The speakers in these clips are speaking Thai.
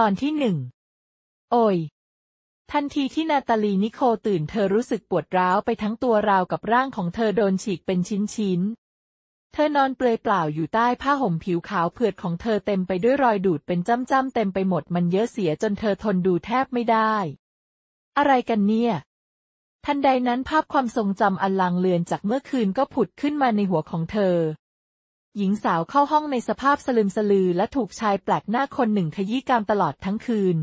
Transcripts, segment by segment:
ตอนที่หนึ่ง โอยทันทีที่นาตาลีนิโคตื่นเธอรู้สึกปวดร้าวไปทั้งตัวราวกับร่างของเธอโดนฉีกเป็นชิ้นๆ เธอนอนเปลือยเปล่าอยู่ใต้ผ้าห่มผิวขาวเผือดของเธอเต็มไปด้วยรอยดูดเป็นจ้ำๆ เต็มไปหมดมันเยอะเสียจนเธอทนดูแทบไม่ได้ อะไรกันเนี่ย ทันใดนั้นภาพความทรงจำอันลังเลือนจากเมื่อคืนก็ผุดขึ้นมาในหัวของเธอหญิงสาวเข้าห้องในสภาพสลืมสลือและถูกชายแปลกหน้าคนหนึ่งขยี้กามตลอดทั้งคืน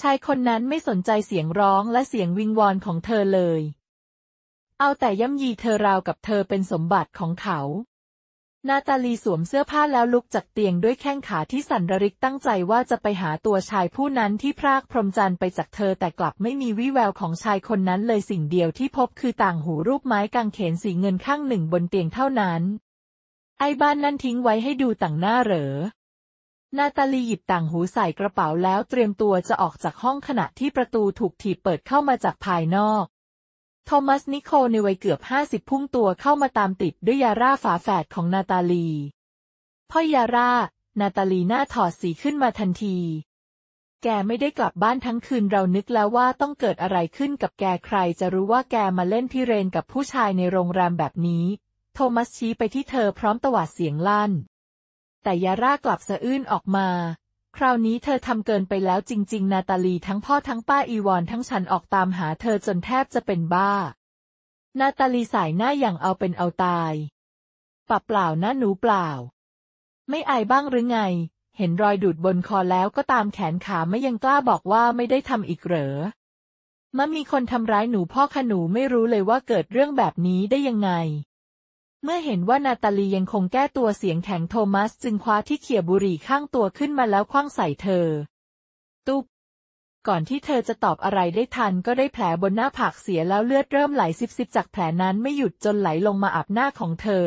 ชายคนนั้นไม่สนใจเสียงร้องและเสียงวิงวอนของเธอเลย เอาแต่ย่ำยีเธอราวกับเธอเป็นสมบัติของเขา นาตาลีสวมเสื้อผ้าแล้วลุกจากเตียงด้วยแข้งขาที่สั่นระริกตั้งใจว่าจะไปหาตัวชายผู้นั้นที่พรากพรมจันไปจากเธอแต่กลับไม่มีวี่แววของชายคนนั้นเลยสิ่งเดียวที่พบคือต่างหูรูปไม้กางเขนสีเงินข้างหนึ่งบนเตียงเท่านั้นไอ้บ้านนั่นทิ้งไว้ให้ดูต่างหน้าเหรอ นาตาลีหยิบต่างหูใส่กระเป๋าแล้วเตรียมตัวจะออกจากห้องขณะที่ประตูถูกถีบเปิดเข้ามาจากภายนอกทมัสนิโคในวัยเกือบห้าสิบพุ่งตัวเข้ามาตามติดด้วยยาร่าฝาแฝดของนาตาลี พ่อยาร่า นาตาลีหน้าถอดสีขึ้นมาทันที แกไม่ได้กลับบ้านทั้งคืนเรานึกแล้วว่าต้องเกิดอะไรขึ้นกับแกใครจะรู้ว่าแกมาเล่นพิเรนกับผู้ชายในโรงแรมแบบนี้ทมัสชี้ไปที่เธอพร้อมตวาดเสียงลั่น แต่ยาร่ากลับสะอื้นออกมา คราวนี้เธอทำเกินไปแล้วจริง ๆ นาตาลี ทั้งพ่อทั้งป้าอีวอนทั้งฉันออกตามหาเธอจนแทบจะเป็นบ้า นาตาลีสายหน้าอย่างเอาเป็นเอาตายปบเปล่านะหนูเปล่า ไม่อายบ้างหรือไง เห็นรอยดูดบนคอแล้วก็ตามแขนขาไม่ยังกล้าบอกว่าไม่ได้ทำอีกเหรอมันมีคนทำร้ายหนูพ่อขนูไม่รู้เลยว่าเกิดเรื่องแบบนี้ได้ยังไงเมื่อเห็นว่านาตาลียังคงแก้ตัวเสียงแข็งโทมัสจึงคว้าที่เขี่ยบุหรี่ข้างตัวขึ้นมาแล้วคว้างใส่เธอ ตุ๊บก่อนที่เธอจะตอบอะไรได้ทันก็ได้แผลบนหน้าผากเสียแล้วเลือดเริ่มไหลซิบๆจากแผลนั้นไม่หยุดจนไหลลงมาอาบหน้าของเธอ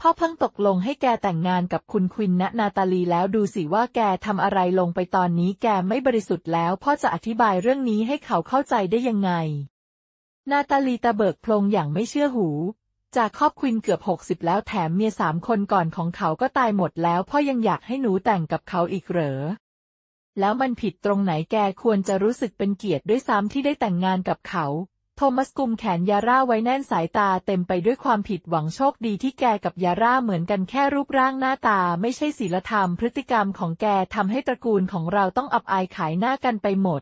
พ่อเพิ่งตกลงให้แกแต่งงานกับคุณควินณนาตาลีแล้วดูสิว่าแกทำอะไรลงไปตอนนี้ แกไม่บริสุทธิ์แล้วพ่อจะอธิบายเรื่องนี้ให้เขาเข้าใจได้ยังไง นาตาลีตะเบิกโพลงอย่างไม่เชื่อหูจากครอบควินเกือบหกสิบแล้วแถมเมียสามคนก่อนของเขาก็ตายหมดแล้ว พ่อยังอยากให้หนูแต่งกับเขาอีกเหรอ แล้วมันผิดตรงไหนแกควรจะรู้สึกเป็นเกียรติด้วยซ้ำที่ได้แต่งงานกับเขา โทมัสกุมแขนยาร่าไว้แน่นสายตาเต็มไปด้วยความผิดหวังโชคดีที่แกกับยาร่าเหมือนกันแค่รูปร่างหน้าตา ไม่ใช่ศีลธรรม พฤติกรรมของแกทำให้ตระกูลของเราต้องอับอายขายหน้ากันไปหมด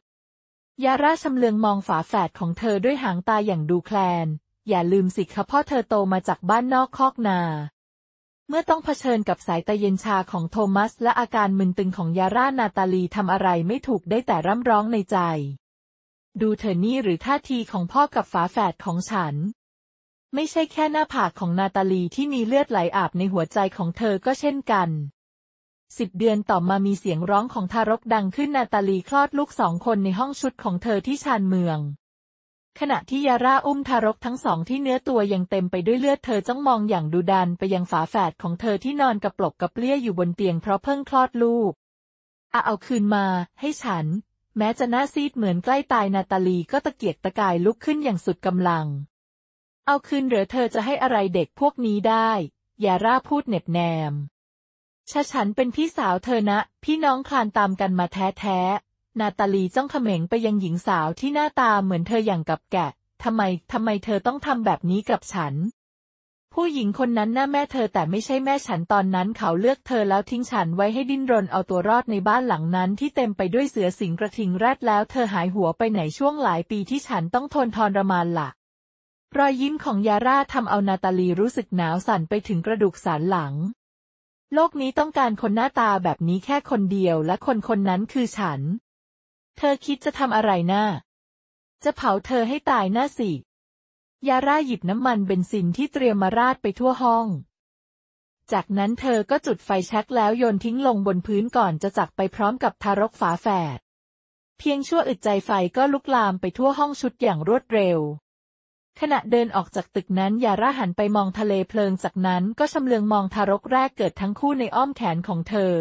ยาร่าชำเลืองมองฝาแฝดของเธอด้วยหางตาอย่างดูแคลนอย่าลืมสิคะพ่อเธอโตมาจากบ้านนอกคอกนา เมื่อต้องเผชิญกับสายตะเย็นชาของโทมัสและอาการมึนตึงของยาร่านาตาลีทำอะไรไม่ถูกได้แต่ร่ำร้องในใจ ดูเธอนี่หรือท่าทีของพ่อกับฝาแฝดของฉัน ไม่ใช่แค่หน้าผากของนาตาลีที่มีเลือดไหลอาบในหัวใจของเธอก็เช่นกัน สิบเดือนต่อมามีเสียงร้องของทารกดังขึ้นนาตาลีคลอดลูกสองคนในห้องชุดของเธอที่ชานเมืองขณะที่ยาร่าอุ้มทารกทั้งสองที่เนื้อตัวยังเต็มไปด้วยเลือดเธอจ้องมองอย่างดุดันไปยังฝาแฝดของเธอที่นอนกระปลกกระเปลี้ยอยู่บนเตียงเพราะเพิ่งคลอดลูกอาเอาคืนมาให้ฉัน แม้จะหน้าซีดเหมือนใกล้ตายนาตาลีก็ตะเกียกตะกายลุกขึ้นอย่างสุดกำลัง เอาคืนหรือเธอจะให้อะไรเด็กพวกนี้ได้ยาร่าพูดเน็บแนมชะฉันเป็นพี่สาวเธอนะพี่น้องคลานตามกันมาแท้นาตาลีจ้องเขม็งไปยังหญิงสาวที่หน้าตาเหมือนเธออย่างกับแกะทำไมทำไมเธอต้องทำแบบนี้กับฉัน ผู้หญิงคนนั้นหน้าแม่เธอแต่ไม่ใช่แม่ฉันตอนนั้นเขาเลือกเธอแล้วทิ้งฉันไว้ให้ดิ้นรนเอาตัวรอดในบ้านหลังนั้น ที่เต็มไปด้วยเสือสิงกระทิงแรดแล้ว เธอหายหัวไปไหนช่วงหลายปีที่ฉันต้องทนทรมานละ่ะ รอยยิ้มของยาร่าทำเอานาตาลีรู้สึกหนาวสั่นไปถึงกระดูกสันหลัง โลกนี้ต้องการคนหน้าตาแบบนี้แค่คนเดียวและคนคนนั้นคือฉันเธอคิดจะทำอะไรนะ่าจะเผาเธอให้ตายน่าสิ ยาร่าหยิบน้ำมันเบนซินที่เตรียมมาราดไปทั่วห้อง จากนั้นเธอก็จุดไฟแช็กแล้วโยนทิ้งลงบนพื้นก่อนจะจักไปพร้อมกับทารกฝาแฝด เพียงชั่วอึดใจไฟก็ลุกลามไปทั่วห้องชุดอย่างรวดเร็ว ขณะเดินออกจากตึกนั้นยาร่าหันไปมองทะเลเพลิงจากนั้น ก็ชำเลืองมองทารกแรกเกิดทั้งคู่ในอ้อมแขนของเธอ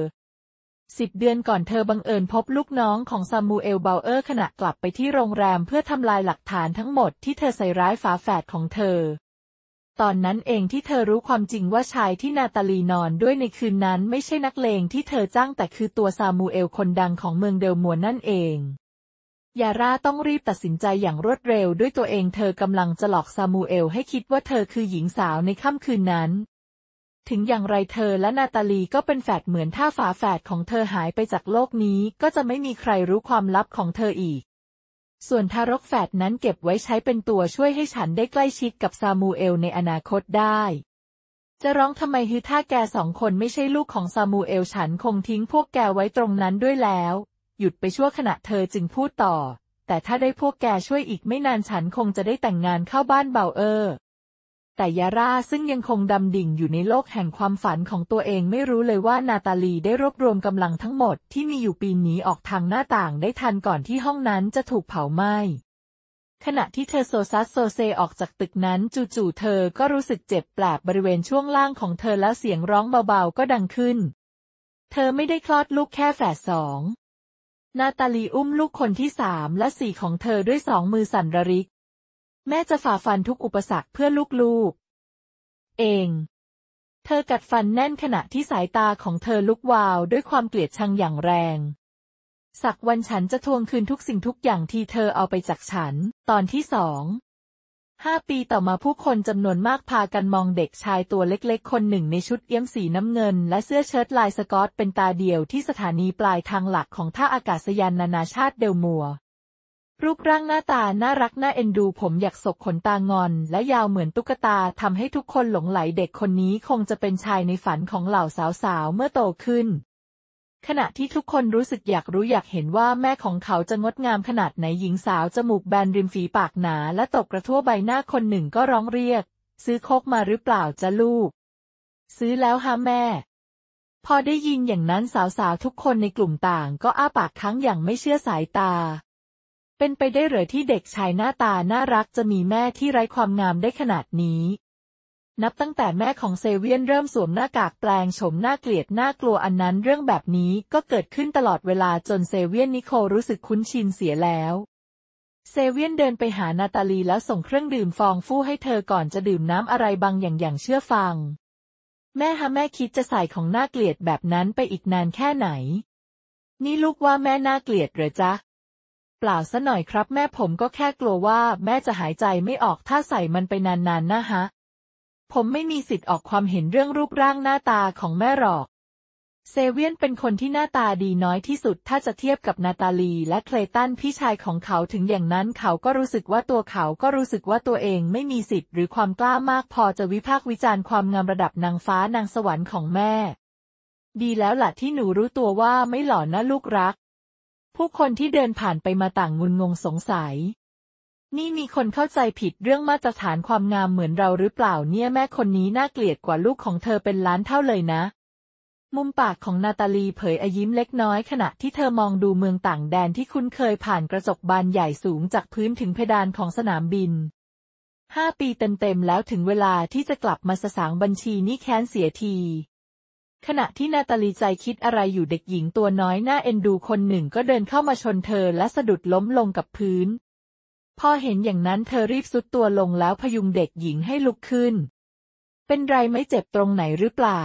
สิบเดือนก่อนเธอบังเอิญพบลูกน้องของซามูเอลเบลเออร์ขณะกลับไปที่โรงแรมเพื่อทำลายหลักฐานทั้งหมดที่เธอใส่ร้ายฝาแฝดของเธอ ตอนนั้นเองที่เธอรู้ความจริงว่าชายที่นาตาลีนอนด้วยในคืนนั้นไม่ใช่นักเลงที่เธอจ้างแต่คือตัวซามูเอลคนดังของเมืองเดลมัวนั่นเอง ยาร่าต้องรีบตัดสินใจอย่างรวดเร็วด้วยตัวเองเธอกำลังจะหลอกซามูเอลให้คิดว่าเธอคือหญิงสาวในค่ำคืนนั้นถึงอย่างไรเธอและนาตาลีก็เป็นแฝดเหมือนถ้าฝาแฝดของเธอหายไปจากโลกนี้ก็จะไม่มีใครรู้ความลับของเธออีก ส่วนทารกแฝดนั้นเก็บไว้ใช้เป็นตัวช่วยให้ฉันได้ใกล้ชิดกับซามูเอลในอนาคตได้ จะร้องทำไมฮือถ้าแกสองคนไม่ใช่ลูกของซามูเอลฉันคงทิ้งพวกแกไว้ตรงนั้นด้วยแล้ว หยุดไปชั่วขณะเธอจึงพูดต่อ แต่ถ้าได้พวกแกช่วยอีกไม่นานฉันคงจะได้แต่งงานเข้าบ้านเบาเออร์แต่ยาร่าซึ่งยังคงดำดิ่งอยู่ในโลกแห่งความฝันของตัวเองไม่รู้เลยว่านาตาลีได้รวบรวมกำลังทั้งหมดที่มีอยู่ปีนหนีออกทางหน้าต่างได้ทันก่อนที่ห้องนั้นจะถูกเผาไหม้ ขณะที่เธอโซซัสโซเซออกจากตึกนั้น จู่ๆเธอก็รู้สึกเจ็บแปลบบริเวณช่วงล่างของเธอแล้วเสียงร้องเบาๆ ก็ดังขึ้น เธอไม่ได้คลอดลูกแค่แฝดสองนาตาลีอุ้มลูกคนที่สามและสี่ของเธอด้วยสองมือสั่นระริกแม่จะฝ่าฟันทุกอุปสรรคเพื่อลูกลูกเอง เธอกัดฟันแน่นขณะที่สายตาของเธอลุกวาวด้วยความเกลียดชังอย่างแรง สักวันฉันจะทวงคืนทุกสิ่งทุกอย่างที่เธอเอาไปจากฉัน ตอนที่สองห้าปีต่อมาผู้คนจำนวนมากพากันมองเด็กชายตัวเล็กๆคนหนึ่งในชุดเอี้ยมสีน้ำเงินและเสื้อเชิ้ตลายสกอต เป็นตาเดียวที่สถานีปลายทางหลักของท่าอากาศยานนานาชาติเดลมัวรูปร่างหน้าตาน่ารักน่าเอ็นดูผมอยากศกขนตางอนและยาวเหมือนตุ๊กตาทำให้ทุกคนหลงไหลเด็กคนนี้คงจะเป็นชายในฝันของเหล่าสาวๆเมื่อโตขึ้น ขณะที่ทุกคนรู้สึกอยากรู้อยากเห็นว่าแม่ของเขาจะงดงามขนาดไหนหญิงสาวจมูกแบนริมฝีปากหนา และตกกระทั่วใบหน้าคนหนึ่งก็ร้องเรียก ซื้อโคกมาหรือเปล่าจะลูก ซื้อแล้วฮะแม่ พอได้ยินอย่างนั้นสาวๆทุกคนในกลุ่มต่าง ก็อ้าปากค้างอย่างไม่เชื่อสายตาเป็นไปได้เหรือที่เด็กชายหน้าตา น่ารักจะมีแม่ที่ไร้ความงามได้ขนาดนี้ นับตั้งแต่แม่ของเซเวียนเริ่มสวมหน้ากากแปลงโฉมหน้าเกลียดหน้ากลัวอันนั้นเรื่องแบบนี้ก็เกิดขึ้นตลอดเวลาจนเซเวียนนิโครู้สึกคุ้นชินเสียแล้ว เซเวียนเดินไปหานาตาลีแล้วส่งเครื่องดื่มฟองฟู่ให้เธอก่อนจะดื่มน้ำอะไรบางอย่างอย่างเชื่อฟัง แม่ฮะแม่คิดจะใส่ของหน้าเกลียดแบบนั้นไปอีกนานแค่ไหน นี่ลูกว่าแม่หน้าเกลียดหรือจ๊ะเปล่าซะหน่อยครับแม่ผมก็แค่กลัวว่าแม่จะหายใจไม่ออกถ้าใส่มันไปนานๆนนนะฮะ ผมไม่มีสิทธิ์ออกความเห็นเรื่องรูปร่างหน้าตาของแม่หรอก เซเวียนเป็นคนที่หน้าตาดีน้อยที่สุด ถ้าจะเทียบกับนาตาลีและเคลตันพี่ชายของเขาถึงอย่างนั้นเขาก็รู้สึกว่าตัวเขาก็รู้สึกว่าตัวเองไม่มีสิทธิ์หรือความกล้ามากพอจะวิพากษ์วิจารณ์ความงามระดับนางฟ้านางสวรรค์ของแม่ ดีแล้วล่ะที่หนูรู้ตัวว่าไม่หล่อนะลูกรักผู้คนที่เดินผ่านไปมาต่างงุนงงสงสัย นี่มีคนเข้าใจผิดเรื่องมาตรฐานความงามเหมือนเราหรือเปล่าเนี่ยแม่คนนี้น่าเกลียดกว่าลูกของเธอเป็นล้านเท่าเลยนะ มุมปากของนาตาลีเผยอยิ้มเล็กน้อยขณะที่เธอมองดูเมืองต่างแดนที่คุ้นเคยผ่านกระจกบานใหญ่สูงจากพื้นถึงเพดานของสนามบิน ห้าปีเต็มๆแล้วถึงเวลาที่จะกลับมาสสางบัญชีนี้แค้นเสียทีขณะที่นาตาลีใจคิดอะไรอยู่เด็กหญิงตัวน้อยหน้าเอ็นดูคนหนึ่งก็เดินเข้ามาชนเธอและสะดุดล้มลงกับพื้นพอเห็นอย่างนั้นเธอรีบซุดตัวลงแล้วพยุงเด็กหญิงให้ลุกขึ้น เป็นไรไม่เจ็บตรงไหนหรือเปล่า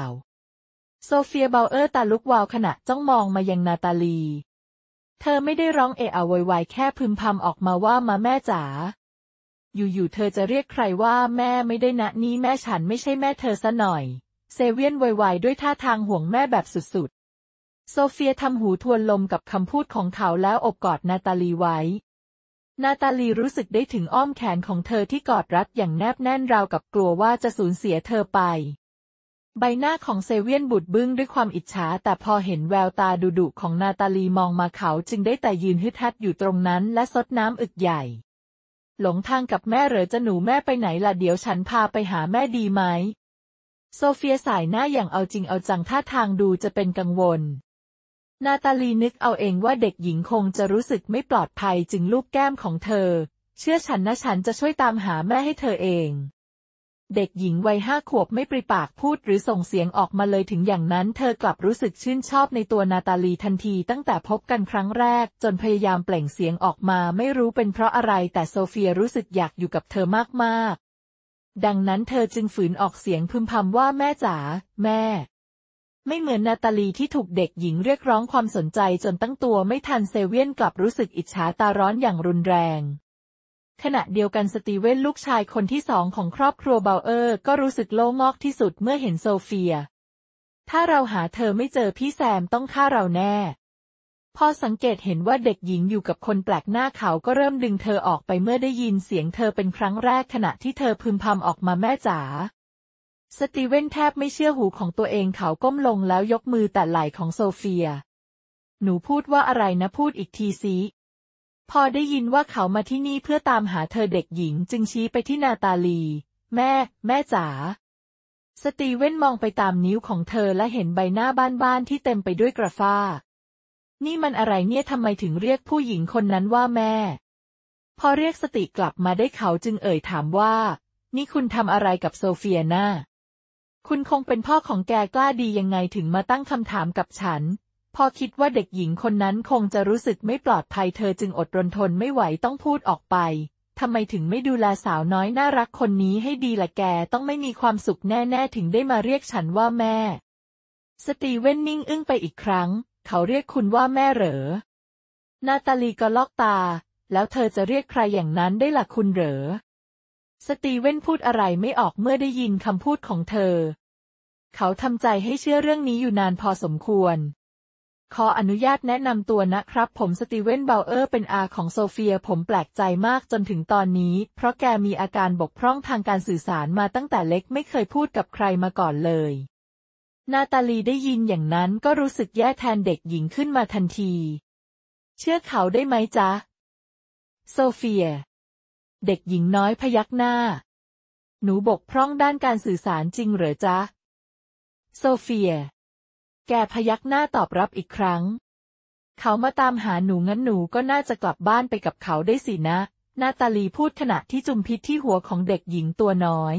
โซเฟียเบลเออร์ตาลุกวาวขณะจ้องมองมายังนาตาลี เธอไม่ได้ร้องเอะอะวอยวายแค่พึมพำออกมาว่ามาแม่จ๋าอยู่ๆเธอจะเรียกใครว่าแม่ไม่ได้นะนี่แม่ฉันไม่ใช่แม่เธอซะหน่อยเซเวียนวอยวยด้วยท่าทางห่วงแม่แบบสุดๆ โซเฟียทำหูทวนลมกับคำพูดของเขาแล้วอบกอดนาตาลีไว้ นาตาลีรู้สึกได้ถึงอ้อมแขนของเธอที่กอดรัดอย่างแนบแน่นราวกับกลัวว่าจะสูญเสียเธอไป ใบหน้าของเซเวียนบุดบึ้งด้วยความอิจฉา แต่พอเห็นแววตาดุดุของนาตาลีมองมาเขาจึงได้แต่ยืนฮึดฮัดอยู่ตรงนั้นและซดน้ำอึกใหญ่ หลงทางกับแม่เหรอจะหนูแม่ไปไหนล่ะเดี๋ยวฉันพาไปหาแม่ดีไหมโซเฟียสายหน้าอย่างเอาจริงเอาจังท่าทางดูจะเป็นกังวล นาตาลีนึกเอาเองว่าเด็กหญิงคงจะรู้สึกไม่ปลอดภัยจึงลูบแก้มของเธอ เชื่อฉันนะฉันจะช่วยตามหาแม่ให้เธอเอง เด็กหญิงวัยห้าขวบไม่ปริปากพูดหรือส่งเสียงออกมาเลยถึงอย่างนั้นเธอกลับรู้สึกชื่นชอบในตัวนาตาลีทันทีตั้งแต่พบกันครั้งแรก จนพยายามเปล่งเสียงออกมาไม่รู้เป็น เพราะอะไรแต่โซเฟียรู้สึกอยากอยู่กับเธอมากดังนั้นเธอจึงฝืนออกเสียงพึมพำว่าแม่จ๋า แม่ ไม่เหมือนนาตาลีที่ถูกเด็กหญิงเรียกร้องความสนใจจนตั้งตัวไม่ทันเซเวียนกลับรู้สึกอิจฉาตาร้อนอย่างรุนแรง ขณะเดียวกันสตีเวนลูกชายคนที่สองของครอบครัวเบลเออร์ก็รู้สึกโล่งอกที่สุดเมื่อเห็นโซเฟีย ถ้าเราหาเธอไม่เจอพี่แซมต้องฆ่าเราแน่พอสังเกตเห็นว่าเด็กหญิงอยู่กับคนแปลกหน้าเขาก็เริ่มดึงเธอออกไปเมื่อได้ยินเสียงเธอเป็นครั้งแรกขณะที่เธอพึมพำออกมาแม่จ๋า สตีเวนแทบไม่เชื่อหูของตัวเองเขาก้มลงแล้วยกมือแต่ไหล่ของโซเฟีย หนูพูดว่าอะไรนะพูดอีกทีซิพอได้ยินว่าเขามาที่นี่เพื่อตามหาเธอเด็กหญิง จึงชี้ไปที่นาตาลี แม่ แม่จ๋า สตีเวนมองไปตามนิ้วของเธอและเห็นใบหน้าบ้านๆที่เต็มไปด้วยกระฟ้านี่มันอะไรเนี่ยทำไมถึงเรียกผู้หญิงคนนั้นว่าแม่ พอเรียกสติกลับมาได้เขาจึงเอ่ยถามว่า นี่คุณทำอะไรกับโซเฟียนาคุณคงเป็นพ่อของแกกล้าดียังไงถึงมาตั้งคำถามกับฉัน พอคิดว่าเด็กหญิงคนนั้นคงจะรู้สึกไม่ปลอดภัยเธอจึงอดรนทนไม่ไหวต้องพูดออกไปทำไมถึงไม่ดูแลสาวน้อยน่ารักคนนี้ให้ดีละแกต้องไม่มีความสุขแน่ๆถึงได้มาเรียกฉันว่าแม่ สตีเวนนิ่ง อึ้งไปอีกครั้งเขาเรียกคุณว่าแม่เหรอ นาตาลีก็ลอกตา แล้วเธอจะเรียกใครอย่างนั้นได้ล่ะคุณเหรอ สตีเวนพูดอะไรไม่ออกเมื่อได้ยินคำพูดของเธอ เขาทำใจให้เชื่อเรื่องนี้อยู่นานพอสมควร ขออนุญาตแนะนำตัวนะครับผมสตีเวนเบลเออร์เป็นอาของโซเฟีย ผมแปลกใจมากจนถึงตอนนี้ เพราะแกมีอาการบกพร่องทางการสื่อสารมาตั้งแต่เล็กไม่เคยพูดกับใครมาก่อนเลยนาตาลีได้ยินอย่างนั้นก็รู้สึกแย่แทนเด็กหญิงขึ้นมาทันที เชื่อเขาได้ไหม จ๊ะ โซเฟีย เด็กหญิงน้อยพยักหน้า หนูบกพร่องด้านการสื่อสารจริงเหรอจ๊ะโซเฟีย แกพยักหน้าตอบรับอีกครั้ง เขามาตามหาหนูงั้นหนูก็น่าจะกลับบ้านไปกับเขาได้สินะ นาตาลีพูดขณะที่จุมพิษที่หัวของเด็กหญิงตัวน้อย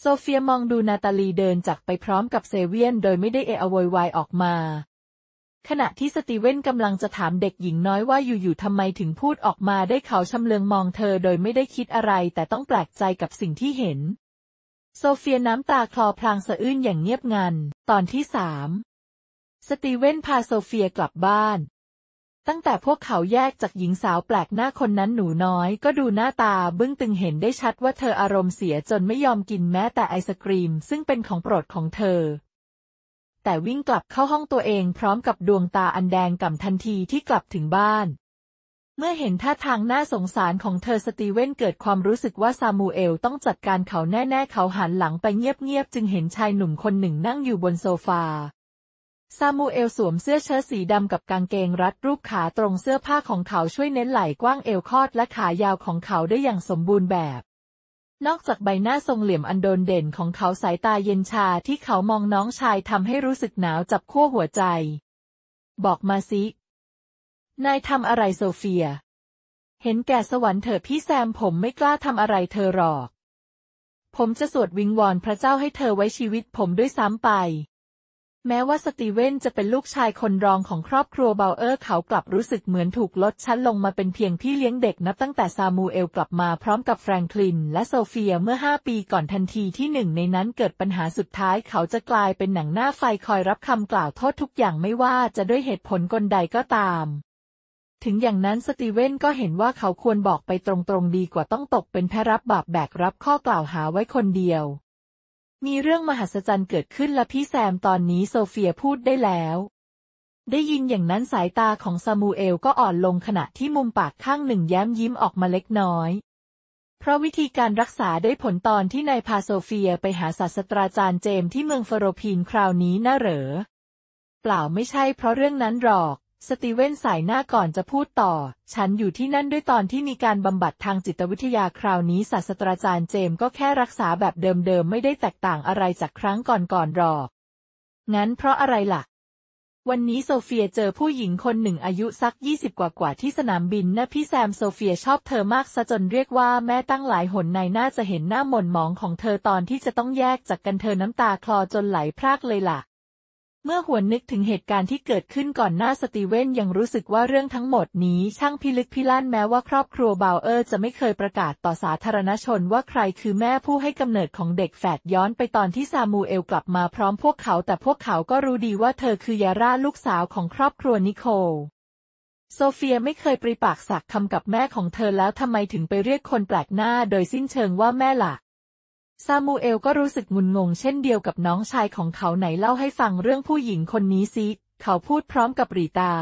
โซเฟียมองดูนาตาลีเดินจากไปพร้อมกับเซเวียนโดยไม่ได้เอะโวยวายออกมา ขณะที่สตีเวนกำลังจะถามเด็กหญิงน้อยว่าอยู่ๆทำไมถึงพูดออกมาได้เขาชำเลืองมองเธอโดยไม่ได้คิดอะไรแต่ต้องแปลกใจกับสิ่งที่เห็น โซเฟียน้ำตาคลอพลางสะอื้นอย่างเงียบงันตอนที่สามสตีเวนพาโซเฟียกลับบ้านตั้งแต่พวกเขาแยกจากหญิงสาวแปลกหน้าคนนั้นหนูน้อยก็ดูหน้าตาบึ้งตึงเห็นได้ชัดว่าเธออารมณ์เสียจนไม่ยอมกินแม้แต่ไอศกรีมซึ่งเป็นของโปรดของเธอ แต่วิ่งกลับเข้าห้องตัวเองพร้อมกับดวงตาอันแดงก่ำทันทีที่กลับถึงบ้าน เมื่อเห็นท่าทางน่าสงสารของเธอสตีเวนเกิดความรู้สึกว่าซามูเอลต้องจัดการเขาแน่ๆเขาหันหลังไปเงียบๆจึงเห็นชายหนุ่มคนหนึ่งนั่งอยู่บนโซฟาซามูเอลสวมเสื้อเชิ้ตสีดำกับกางเกงรัดรูปขาตรงเสื้อผ้าของเขาช่วยเน้นไหล่กว้างเอวคอด และขายาวของเขาได้อย่างสมบูรณ์แบบ นอกจากใบหน้าทรงเหลี่ยมอันโดดเด่นของเขาสายตาเย็นชาที่เขามองน้องชายทำให้รู้สึกหนาว จับขั้วหัวใจ บอกมาสินายทำอะไรโซเฟีย เห็นแก่สวรรค์เถอะพี่แซมผมไม่กล้าทำอะไรเธอหรอก ผมจะสวดวิงวอนพระเจ้าให้เธอไว้ชีวิตผมด้วยซ้ำไปแม้ว่าสตีเวนจะเป็นลูกชายคนรองของครอบครัวเบลเออร์เขากลับรู้สึกเหมือนถูกลดชั้นลงมาเป็นเพียงพี่เลี้ยงเด็กนับตั้งแต่ซามูเอลกลับมาพร้อมกับแฟรงคลินและโซเฟียเมื่อ 5 ปีก่อนทันทีที่หนึ่งในนั้นเกิดปัญหาสุดท้ายเขาจะกลายเป็นหนังหน้าไฟคอยรับคำกล่าวโทษทุกอย่างไม่ว่าจะด้วยเหตุผลกลใดก็ตาม ถึงอย่างนั้นสตีเวนก็เห็นว่าเขาควรบอกไปตรงๆดีกว่าต้องตกเป็นแพรับบาปแบกรับข้อกล่าวหาไว้คนเดียวมีเรื่องมหัศจรรย์เกิดขึ้นและพี่แซมตอนนี้โซเฟียพูดได้แล้ว ได้ยินอย่างนั้นสายตาของซามูเอลก็อ่อนลงขณะที่มุมปากข้างหนึ่งแย้มยิ้มออกมาเล็กน้อย เพราะวิธีการรักษาได้ผลตอนที่นายพาโซเฟียไปหาศาสตราจารย์เจมที่เมืองฟโรพีนคราวนี้น่าเหรอ เปล่าไม่ใช่เพราะเรื่องนั้นหรอกสตีเวนสายหน้าก่อนจะพูดต่อ ฉันอยู่ที่นั่นด้วยตอนที่มีการบำบัดทางจิตวิทยาคราวนี้ ศาสตราจารย์เจมก็แค่รักษาแบบเดิมๆ ไม่ได้แตกต่างอะไรจากครั้งก่อนๆหรอก งั้นเพราะอะไรล่ะ วันนี้โซเฟียเจอผู้หญิงคนหนึ่งอายุสักยี่สิบกว่ากว่าที่สนามบินนะพี่แซมโซเฟียชอบเธอมากซะจนเรียกว่าแม่ตั้งหลายหนในน่าจะเห็นหน้าหม่นหมองของเธอตอนที่จะต้องแยกจากกันเธอน้ำตาคลอจนไหลพรากเลยล่ะเมื่อหวนนึกถึงเหตุการณ์ที่เกิดขึ้นก่อนหน้าสตีเวนยังรู้สึกว่าเรื่องทั้งหมดนี้ช่างพิลึกพิลั่นแม้ว่าครอบครัวบาวเออร์จะไม่เคยประกาศต่อสาธารณชนว่าใครคือแม่ผู้ให้กำเนิดของเด็กแฝดย้อนไปตอนที่ซามูเอลกลับมาพร้อมพวกเขาแต่พวกเขาก็รู้ดีว่าเธอคือยาร่าลูกสาวของครอบครัวนิโคล โซเฟียไม่เคยปริปากสักคำกับแม่ของเธอแล้วทำไมถึงไปเรียกคนแปลกหน้า โดยสิ้นเชิงว่าแม่ลล่ะซามูเอลก็รู้สึกงุนงงเช่นเดียวกับน้องชายของเขาไหนเล่าให้ฟังเรื่องผู้หญิงคนนี้ซิ เขาพูดพร้อมกับรีตา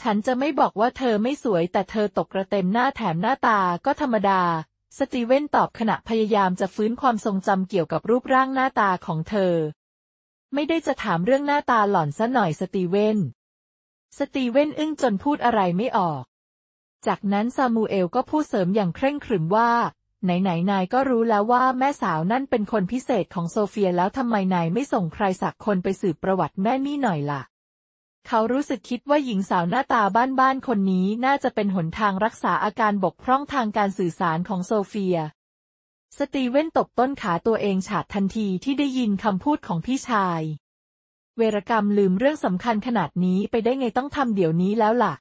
ฉันจะไม่บอกว่าเธอไม่สวยแต่เธอตกกระเต็มหน้าแถมหน้าตาก็ธรรมดา สตีเวนตอบขณะพยายามจะฟื้นความทรงจำเกี่ยวกับรูปร่างหน้าตาของเธอ ไม่ได้จะถามเรื่องหน้าตาหล่อนซะหน่อยสตีเวนสตีเวนอึ้งจนพูดอะไรไม่ออก จากนั้นซามูเอลก็พูดเสริมอย่างเคร่งขรึมว่าไหนๆ นายก็รู้แล้วว่าแม่สาวนั่นเป็นคนพิเศษของโซเฟียแล้วทำไมนายไม่ส่งใครสักคนไปสืบประวัติแม่นี่หน่อยล่ะ เขารู้สึกคิดว่าหญิงสาวหน้าตาบ้านๆคนนี้น่าจะเป็นหนทางรักษาอาการบกพร่องทางการสื่อสารของโซเฟีย สตีเวนตบต้นขาตัวเองฉาดทันทีที่ได้ยินคำพูดของพี่ชาย เวรกรรมลืมเรื่องสำคัญขนาดนี้ไปได้ไงต้องทำเดี๋ยวนี้แล้วล่ะ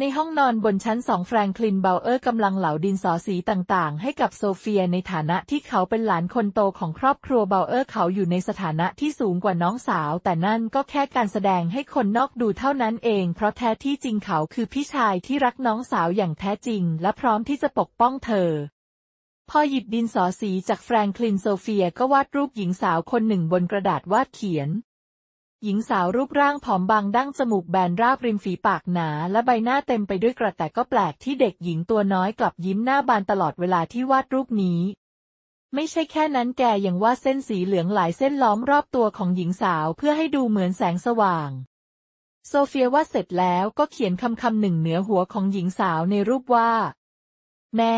ในห้องนอนบนชั้นสองแฟรงคลินเบลเออร์กำลังเหลาดินสอสีต่างๆ ให้กับโซเฟียในฐานะที่เขาเป็นหลานคนโตของครอบครัวเบลเออร์ เขาอยู่ในสถานะที่สูงกว่าน้องสาว แต่นั่นก็แค่การแสดงให้คนนอกดูเท่านั้นเองเพราะแท้ที่จริงเขาคือพี่ชายที่รักน้องสาวอย่างแท้จริงและพร้อมที่จะปกป้องเธอ พอหยิบดินสอสีจากแฟรงคลินโซเฟียก็วาดรูปหญิงสาวคนหนึ่งบนกระดาษวาดเขียนหญิงสาวรูปร่างผอมบางดั้งจมูกแบนราบริมฝีปากหนาและใบหน้าเต็มไปด้วยกระแต่ก็แปลกที่เด็กหญิงตัวน้อยกลับยิ้มหน้าบานตลอดเวลาที่วาดรูปนี้ ไม่ใช่แค่นั้นแกยังวาดเส้นสีเหลืองหลายเส้นล้อมรอบตัวของหญิงสาวเพื่อให้ดูเหมือนแสงสว่าง โซเฟียวาดเสร็จแล้วก็เขียนคำคำหนึ่งเหนือหัวของหญิงสาวในรูปว่า แม่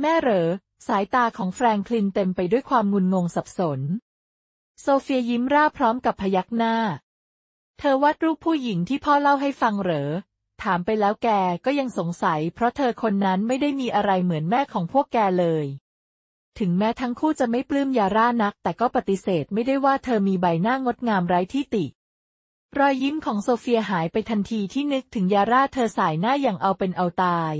แม่เหรอ สายตาของแฟรงคลินเต็มไปด้วยความงุนงงสับสนโซเฟียยิ้มร่าพร้อมกับพยักหน้า เธอวาดรูปผู้หญิงที่พ่อเล่าให้ฟังเหรอ ถามไปแล้วแกก็ยังสงสัย เพราะเธอคนนั้นไม่ได้มีอะไรเหมือนแม่ของพวกแกเลย ถึงแม้ทั้งคู่จะไม่ปลื้มยาร่านัก แต่ก็ปฏิเสธไม่ได้ว่าเธอมีใบหน้างดงามไร้ที่ติ รอยยิ้มของโซเฟียหายไปทันทีที่นึกถึงยาร่าเธอสายหน้าอย่างเอาเป็นเอาตาย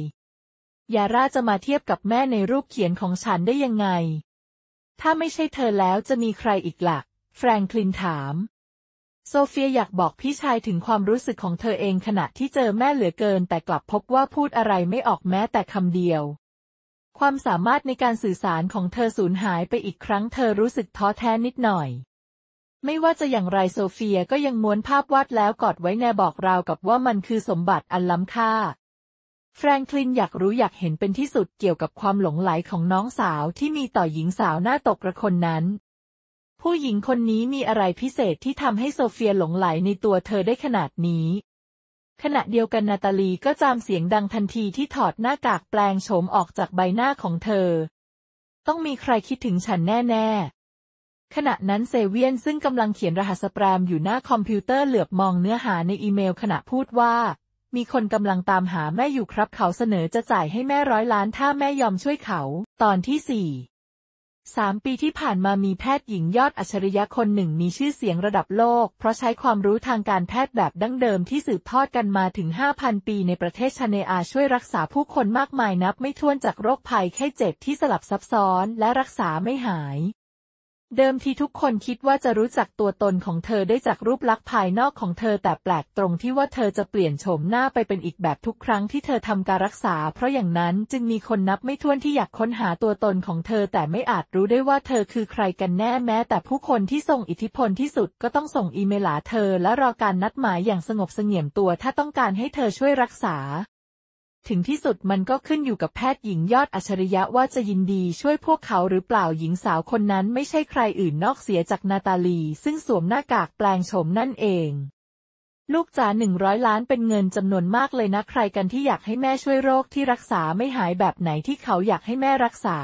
ยาร่าจะมาเทียบกับแม่ในรูปเขียนของฉันได้ยังไงถ้าไม่ใช่เธอแล้วจะมีใครอีกละ่ะแฟรงคลินถาม โซเฟียอยากบอกพี่ชายถึงความรู้สึกของเธอเองขณะที่เจอแม่เหลือเกิน แต่กลับพบว่าพูดอะไรไม่ออกแม้แต่คำเดียว ความสามารถในการสื่อสารของเธอ สูญหายไปอีกครั้งเธอรู้สึกท้อแท้นิดหน่อย ไม่ว่าจะอย่างไรโซเฟียก็ยังม้วนภาพวาดแล้วกอดไว้แนบอกราวกับว่ามันคือสมบัติอันล้ำค่าแฟรงคลินอยากรู้อยากเห็นเป็นที่สุดเกี่ยวกับความหลงไหลของน้องสาวที่มีต่อหญิงสาวหน้าตกระคนนั้นผู้หญิงคนนี้มีอะไรพิเศษที่ทำให้โซเฟียหลงไหลในตัวเธอได้ขนาดนี้ ขณะเดียวกันนาตาลีก็จามเสียงดังทันทีที่ถอดหน้ากากแปลงโฉมออกจากใบหน้าของเธอ ต้องมีใครคิดถึงฉันแน่ๆขณะนั้นเซเวียน ซึ่งกำลังเขียนรหัสแปรมอยู่หน้าคอมพิวเตอร์เหลือบมองเนื้อหาในอีเมลขณะพูดว่ามีคนกำลังตามหาแม่อยู่ครับเขาเสนอจะจ่ายให้แม่ร้อยล้านถ้าแม่ยอมช่วยเขา ตอนที่สี่สามปีที่ผ่านมามีแพทย์หญิงยอดอัจฉริยะคนหนึ่งมีชื่อเสียงระดับโลก เพราะใช้ความรู้ทางการแพทย์แบบดั้งเดิมที่สืบทอดกันมาถึง 5,000 ปีในประเทศชาเนอาช่วยรักษาผู้คนมากมายนับไม่ถ้วนจากโรคภัยแค่เจ็บที่สลับซับซ้อนและรักษาไม่หายเดิมทีทุกคนคิดว่าจะรู้จักตัวตนของเธอได้จากรูปลักษณ์ภายนอกของเธอแต่แปลกตรงที่ว่าเธอจะเปลี่ยนโฉมหน้าไปเป็นอีกแบบทุกครั้งที่เธอทำการรักษาเพราะอย่างนั้นจึงมีคนนับไม่ถ้วนที่อยากค้นหาตัวตนของเธอแต่ไม่อาจรู้ได้ว่าเธอคือใครกันแน่แม้แต่ผู้คนที่ส่งอิทธิพลที่สุดก็ต้องส่งอีเมลหาเธอและรอการนัดหมายอย่างสงบเสงี่ยมตัวถ้าต้องการให้เธอช่วยรักษาถึงที่สุดมันก็ขึ้นอยู่กับแพทย์หญิงยอดอัจฉริยะว่าจะยินดีช่วยพวกเขาหรือเปล่าหญิงสาวคนนั้นไม่ใช่ใครอื่นนอกเสียจากนาตาลี ซึ่งสวมหน้ากากแปลงโฉมนั่นเอง ลูกจ๋าหนึ่งร้อยล้านเป็นเงินจำนวนมากเลยนะ ใครกันที่อยากให้แม่ช่วยโรคที่รักษาไม่หายแบบไหนที่เขาอยากให้แม่รักษา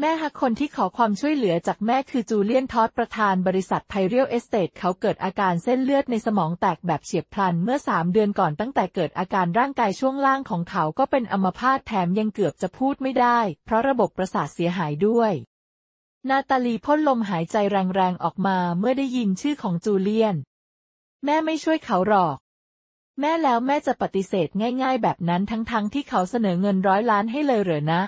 แม่ฮักคนที่ขอความช่วยเหลือจากแม่คือจูเลียนทอดประธานบริษัทไพเรียลเอสเตดเขาเกิดอาการเส้นเลือดในสมองแตกแบบเฉียบพลัน เมื่อ 3 เดือนก่อนตั้งแต่เกิดอาการร่างกายช่วงล่างของเขาก็เป็นอัมพาตแถมยังเกือบจะพูดไม่ได้ เพราะระบบประสาทเสียหายด้วย นาตาลีพ่นลมหายใจแรง ๆ ออกมาเมื่อได้ยินชื่อของจูเลียน แม่ไม่ช่วยเขาหรอก แม่แล้วแม่จะปฏิเสธง่าย ๆ แบบนั้นทั้งๆทที่เขาเสนอเงินร้อยล้านให้เลยเหรอนะ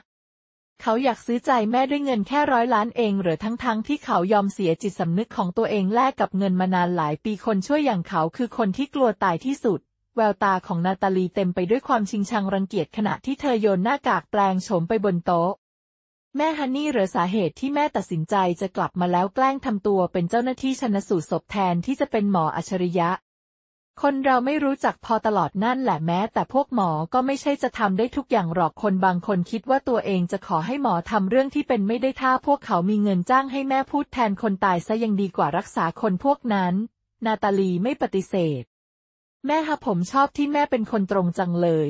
เขาอยากซื้อใจแม่ด้วยเงินแค่ร้อยล้านเองหรือทั้งๆทที่เขายอมเสียจิตสำนึกของตัวเองแลกกับเงินมานานหลายปีคนช่วยอย่างเขาคือคนที่กลัวตายที่สุด แววตาของนาตาลีเต็มไปด้วยความชิงชังรังเกียจขณะที่เธอโยนหน้ากากแปลงโฉมไปบนโต๊ะแม่ฮันนี่หรือสาเหตุที่แม่ตัดสินใจจะกลับมาแล้วแกล้งทำตัวเป็นเจ้าหน้าที่ชนสูตรศพแทนที่จะเป็นหมออัจฉริยะคนเราไม่รู้จักพอตลอดนั่นแหละแม้แต่พวกหมอก็ไม่ใช่จะทำได้ทุกอย่างหรอกคนบางคนคิดว่าตัวเองจะขอให้หมอทำเรื่องที่เป็นไม่ได้ถ้าพวกเขามีเงินจ้างให้แม่พูดแทนคนตายซะยังดีกว่ารักษาคนพวกนั้น นาตาลีไม่ปฏิเสธ แม่ฮะผมชอบที่แม่เป็นคนตรงจังเลย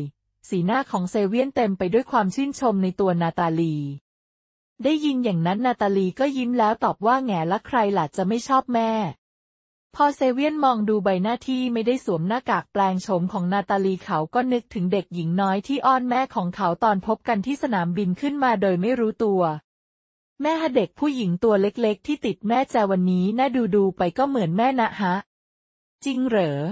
สีหน้าของเซเวียนเต็มไปด้วยความชื่นชมในตัวนาตาลี ได้ยินอย่างนั้นนาตาลีก็ยิ้มแล้วตอบว่าแง่ละใครล่ะจะไม่ชอบแม่พอเซเวียนมองดูใบหน้าที่ไม่ได้สวมหน้ากากแปลงโฉมของนาตาลีเขาก็นึกถึงเด็กหญิงน้อยที่อ้อนแม่ของเขาตอนพบกันที่สนามบินขึ้นมาโดยไม่รู้ตัว แม่เด็กผู้หญิงตัวเล็กๆ ที่ติดแม่แจวันนี้น่าดูดูไปก็เหมือนแม่นะฮะจริงเหรอ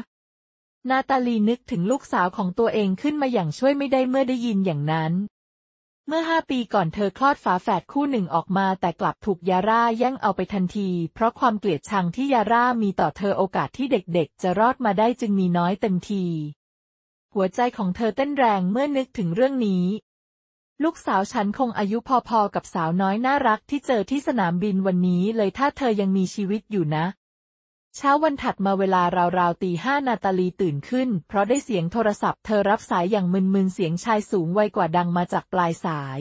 นาตาลีนึกถึงลูกสาวของตัวเองขึ้นมาอย่างช่วยไม่ได้เมื่อได้ยินอย่างนั้นเมื่อห้าปีก่อนเธอคลอดฝาแฝดคู่หนึ่งออกมาแต่กลับถูกยาร่าแย่งเอาไปทันที เพราะความเกลียดชังที่ยาร่ามีต่อเธอโอกาสที่เด็กๆ จะรอดมาได้จึงมีน้อยเต็มที หัวใจของเธอเต้นแรงเมื่อนึกถึงเรื่องนี้ ลูกสาวฉันคงอายุพอๆ กับสาวน้อยน่ารักที่เจอที่สนามบินวันนี้เลยถ้าเธอยังมีชีวิตอยู่นะเช้าวันถัดมาเวลาราวๆตีห้านาตาลีตื่นขึ้นเพราะได้เสียงโทรศัพท์เธอรับสายอย่างมึนๆ เสียงชายสูงวัยกว่าดังมาจากปลายสาย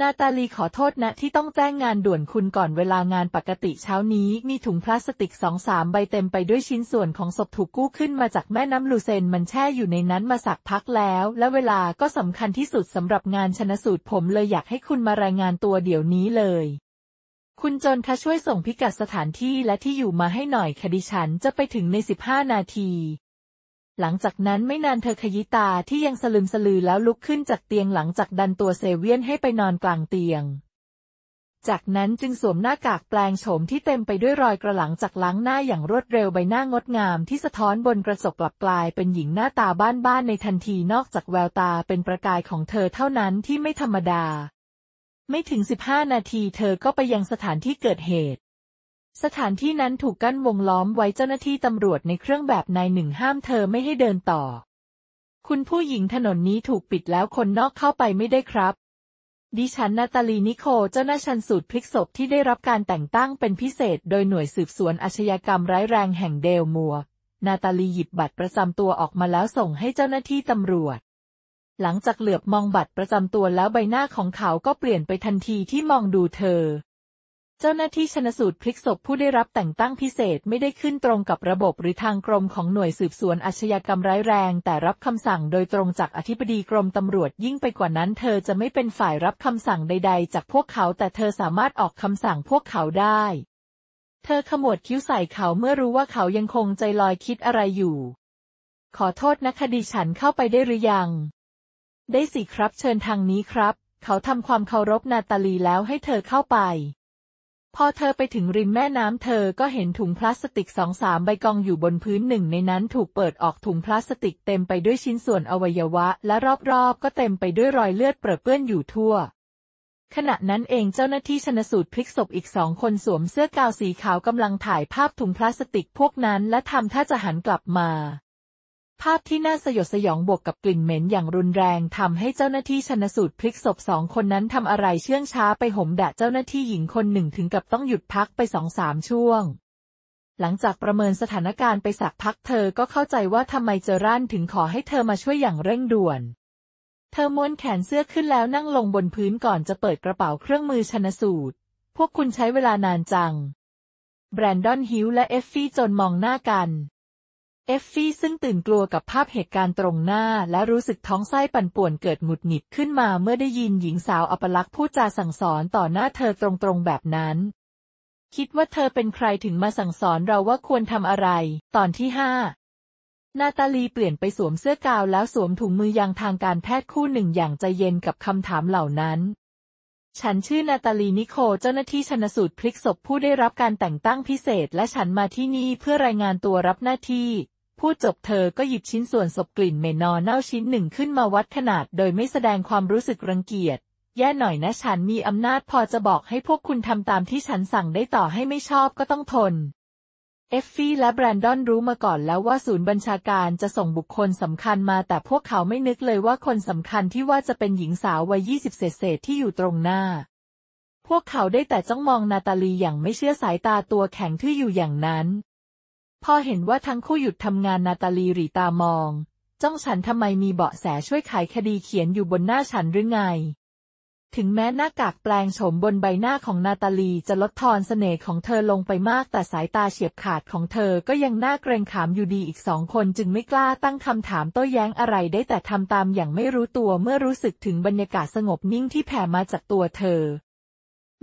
นาตาลีขอโทษนะที่ต้องแจ้งงานด่วนคุณก่อนเวลางานปกติเช้านี้มีถุงพลาสติกสองสามใบเต็มไปด้วยชิ้นส่วนของศพถูกกู้ขึ้นมาจากแม่น้ำลูเซนมันแช่อยู่ในนั้นมาสักพักแล้ว และเวลาก็สำคัญที่สุดสำหรับงานชนสูตรผมเลยอยากให้คุณมารายงานตัวเดี๋ยวนี้เลยคุณจนคะช่วยส่งพิกัดสถานที่และที่อยู่มาให้หน่อยคดิฉันจะไปถึงใน 15 นาที หลังจากนั้นไม่นานเธอขยิตาที่ยังสลืมสลือแล้วลุกขึ้นจากเตียงหลังจากดันตัวเซเวียนให้ไปนอนกลางเตียง จากนั้นจึงสวมหน้ากากแปลงโฉมที่เต็มไปด้วยรอยกระหลังจากล้างหน้าอย่างรวดเร็วใบหน้างดงามที่สะท้อนบนกระจกกลับกลายเป็นหญิงหน้าตาบ้านๆในทันทีนอกจากแววตาเป็นประกายของเธอเท่านั้นที่ไม่ธรรมดาไม่ถึงสิบห้านาทีเธอก็ไปยังสถานที่เกิดเหตุ สถานที่นั้นถูกกั้นวงล้อมไว้เจ้าหน้าที่ตำรวจในเครื่องแบบนายหนึ่งห้ามเธอไม่ให้เดินต่อ คุณผู้หญิงถนนนี้ถูกปิดแล้วคนนอกเข้าไปไม่ได้ครับ ดิฉันนาตาลีนิโคเจ้าหน้าชันสูตรพลิกศพที่ได้รับการแต่งตั้งเป็นพิเศษ โดยหน่วยสืบสวนอาชญากรรมร้ายแรงแห่งเดลมัว นาตาลีหยิบบัตรประจำตัวออกมาแล้วส่งให้เจ้าหน้าที่ตำรวจหลังจากเหลือบมองบัตรประจำตัวแล้วใบหน้าของเขาก็เปลี่ยนไปทันทีที่มองดูเธอ เจ้าหน้าที่ชนสูตรพลิกศพผู้ได้รับแต่งตั้งพิเศษไม่ได้ขึ้นตรงกับระบบหรือทางกรมของหน่วยสืบสวนอาชญากรรมร้ายแรงแต่รับคำสั่งโดยตรงจากอธิบดีกรมตำรวจยิ่งไปกว่านั้นเธอจะไม่เป็นฝ่ายรับคำสั่งใดๆจากพวกเขาแต่เธอสามารถออกคำสั่งพวกเขาได้ เธอขมวดคิ้วใส่เขาเมื่อรู้ว่าเขายังคงใจลอยคิดอะไรอยู่ ขอโทษนะคดีฉันเข้าไปได้หรือยังได้สิครับเชิญทางนี้ครับ เขาทำความเคารพนาตาลีแล้วให้เธอเข้าไป พอเธอไปถึงริมแม่น้ำเธอก็เห็นถุงพลาสติกสองสามใบกองอยู่บนพื้นหนึ่ง ในนั้นถูกเปิดออกถุงพลาสติกเต็มไปด้วยชิ้นส่วนอวัยวะ และรอบๆ ก็เต็มไปด้วยรอยเลือดเปรอะเปื้อนอยู่ทั่ว ขณะนั้นเองเจ้าหน้าที่ชนสูตรพลิกศพอีกสองคนสวมเสื้อกาวสีขาวกำลังถ่ายภาพถุงพลาสติกพวกนั้น และทำท่าจะหันกลับมาภาพที่น่าสยดสยองบวกกับกลิ่นเหม็นอย่างรุนแรงทำให้เจ้าหน้าที่ชนสูตรพลิกศพสองคนนั้นทำอะไรเชื่องช้าไปหมดะเจ้าหน้าที่หญิงคนหนึ่งถึงกับต้องหยุดพักไปสองสามช่วง หลังจากประเมินสถานการณ์ไปสักพักเธอก็เข้าใจว่าทำไมเจอรันถึงขอให้เธอมาช่วยอย่างเร่งด่วน เธอม้วนแขนเสื้อขึ้นแล้วนั่งลงบนพื้นก่อนจะเปิดกระเป๋าเครื่องมือชนสูตร พวกคุณใช้เวลานานจัง แบรนดอนฮิวและเอฟฟี่จนมองหน้ากันเอฟฟี่ซึ่งตื่นกลัวกับภาพเหตุการณ์ตรงหน้าและรู้สึกท้องไส้ปั่นป่วนเกิดหงุดหงิดขึ้นมาเมื่อได้ยินหญิงสาวอัปลักษ์พูดจาสั่งสอนต่อหน้าเธอตรงๆแบบนั้น คิดว่าเธอเป็นใครถึงมาสั่งสอนเราว่าควรทำอะไร ตอนที่ห้านาตาลีเปลี่ยนไปสวมเสื้อกาวแล้วสวมถุงมือยางทางการแพทย์คู่หนึ่งอย่างใจเย็นกับคำถามเหล่านั้น ฉันชื่อนาตาลีนิโคเจ้าหน้าที่ชนสูตรพลิกศพผู้ได้รับการแต่งตั้งพิเศษ และฉันมาที่นี่เพื่อรายงานตัวรับหน้าที่พูดจบเธอก็หยิบชิ้นส่วนศพกลิ่นเหม็นนอเน่าชิ้นหนึ่งขึ้นมาวัดขนาด โดยไม่แสดงความรู้สึกรังเกียจ แย่หน่อยนะฉันมีอำนาจพอจะบอกให้พวกคุณทำตามที่ฉันสั่งได้ต่อให้ไม่ชอบก็ต้องทน เอฟฟี่และแบรนดอนรู้มาก่อนแล้วว่าศูนย์บัญชาการจะส่งบุคคลสำคัญมา แต่พวกเขาไม่นึกเลยว่าคนสำคัญที่ว่าจะเป็นหญิงสาววัย20 เศษเศษที่อยู่ตรงหน้า พวกเขาได้แต่จ้องมองนาตาลีอย่างไม่เชื่อสายตาตัวแข็งที่อยู่อย่างนั้นพอเห็นว่าทั้งคู่หยุดทำงานนาตาลีหรีตามอง จ้องฉันทำไมมีเบาะแสช่วยไขคดีเขียนอยู่บนหน้าฉันหรือไง ถึงแม้หน้ากากแปลงโฉมบนใบหน้าของนาตาลีจะลดทอนเสน่ห์ของเธอลงไปมากแต่สายตาเฉียบขาดของเธอก็ยังน่าเกรงขามอยู่ดีอีกสองคนจึงไม่กล้าตั้งคำถามโต้แย้งอะไรได้แต่ทำตามอย่างไม่รู้ตัวเมื่อรู้สึกถึงบรรยากาศสงบนิ่งที่แผ่มาจากตัวเธอ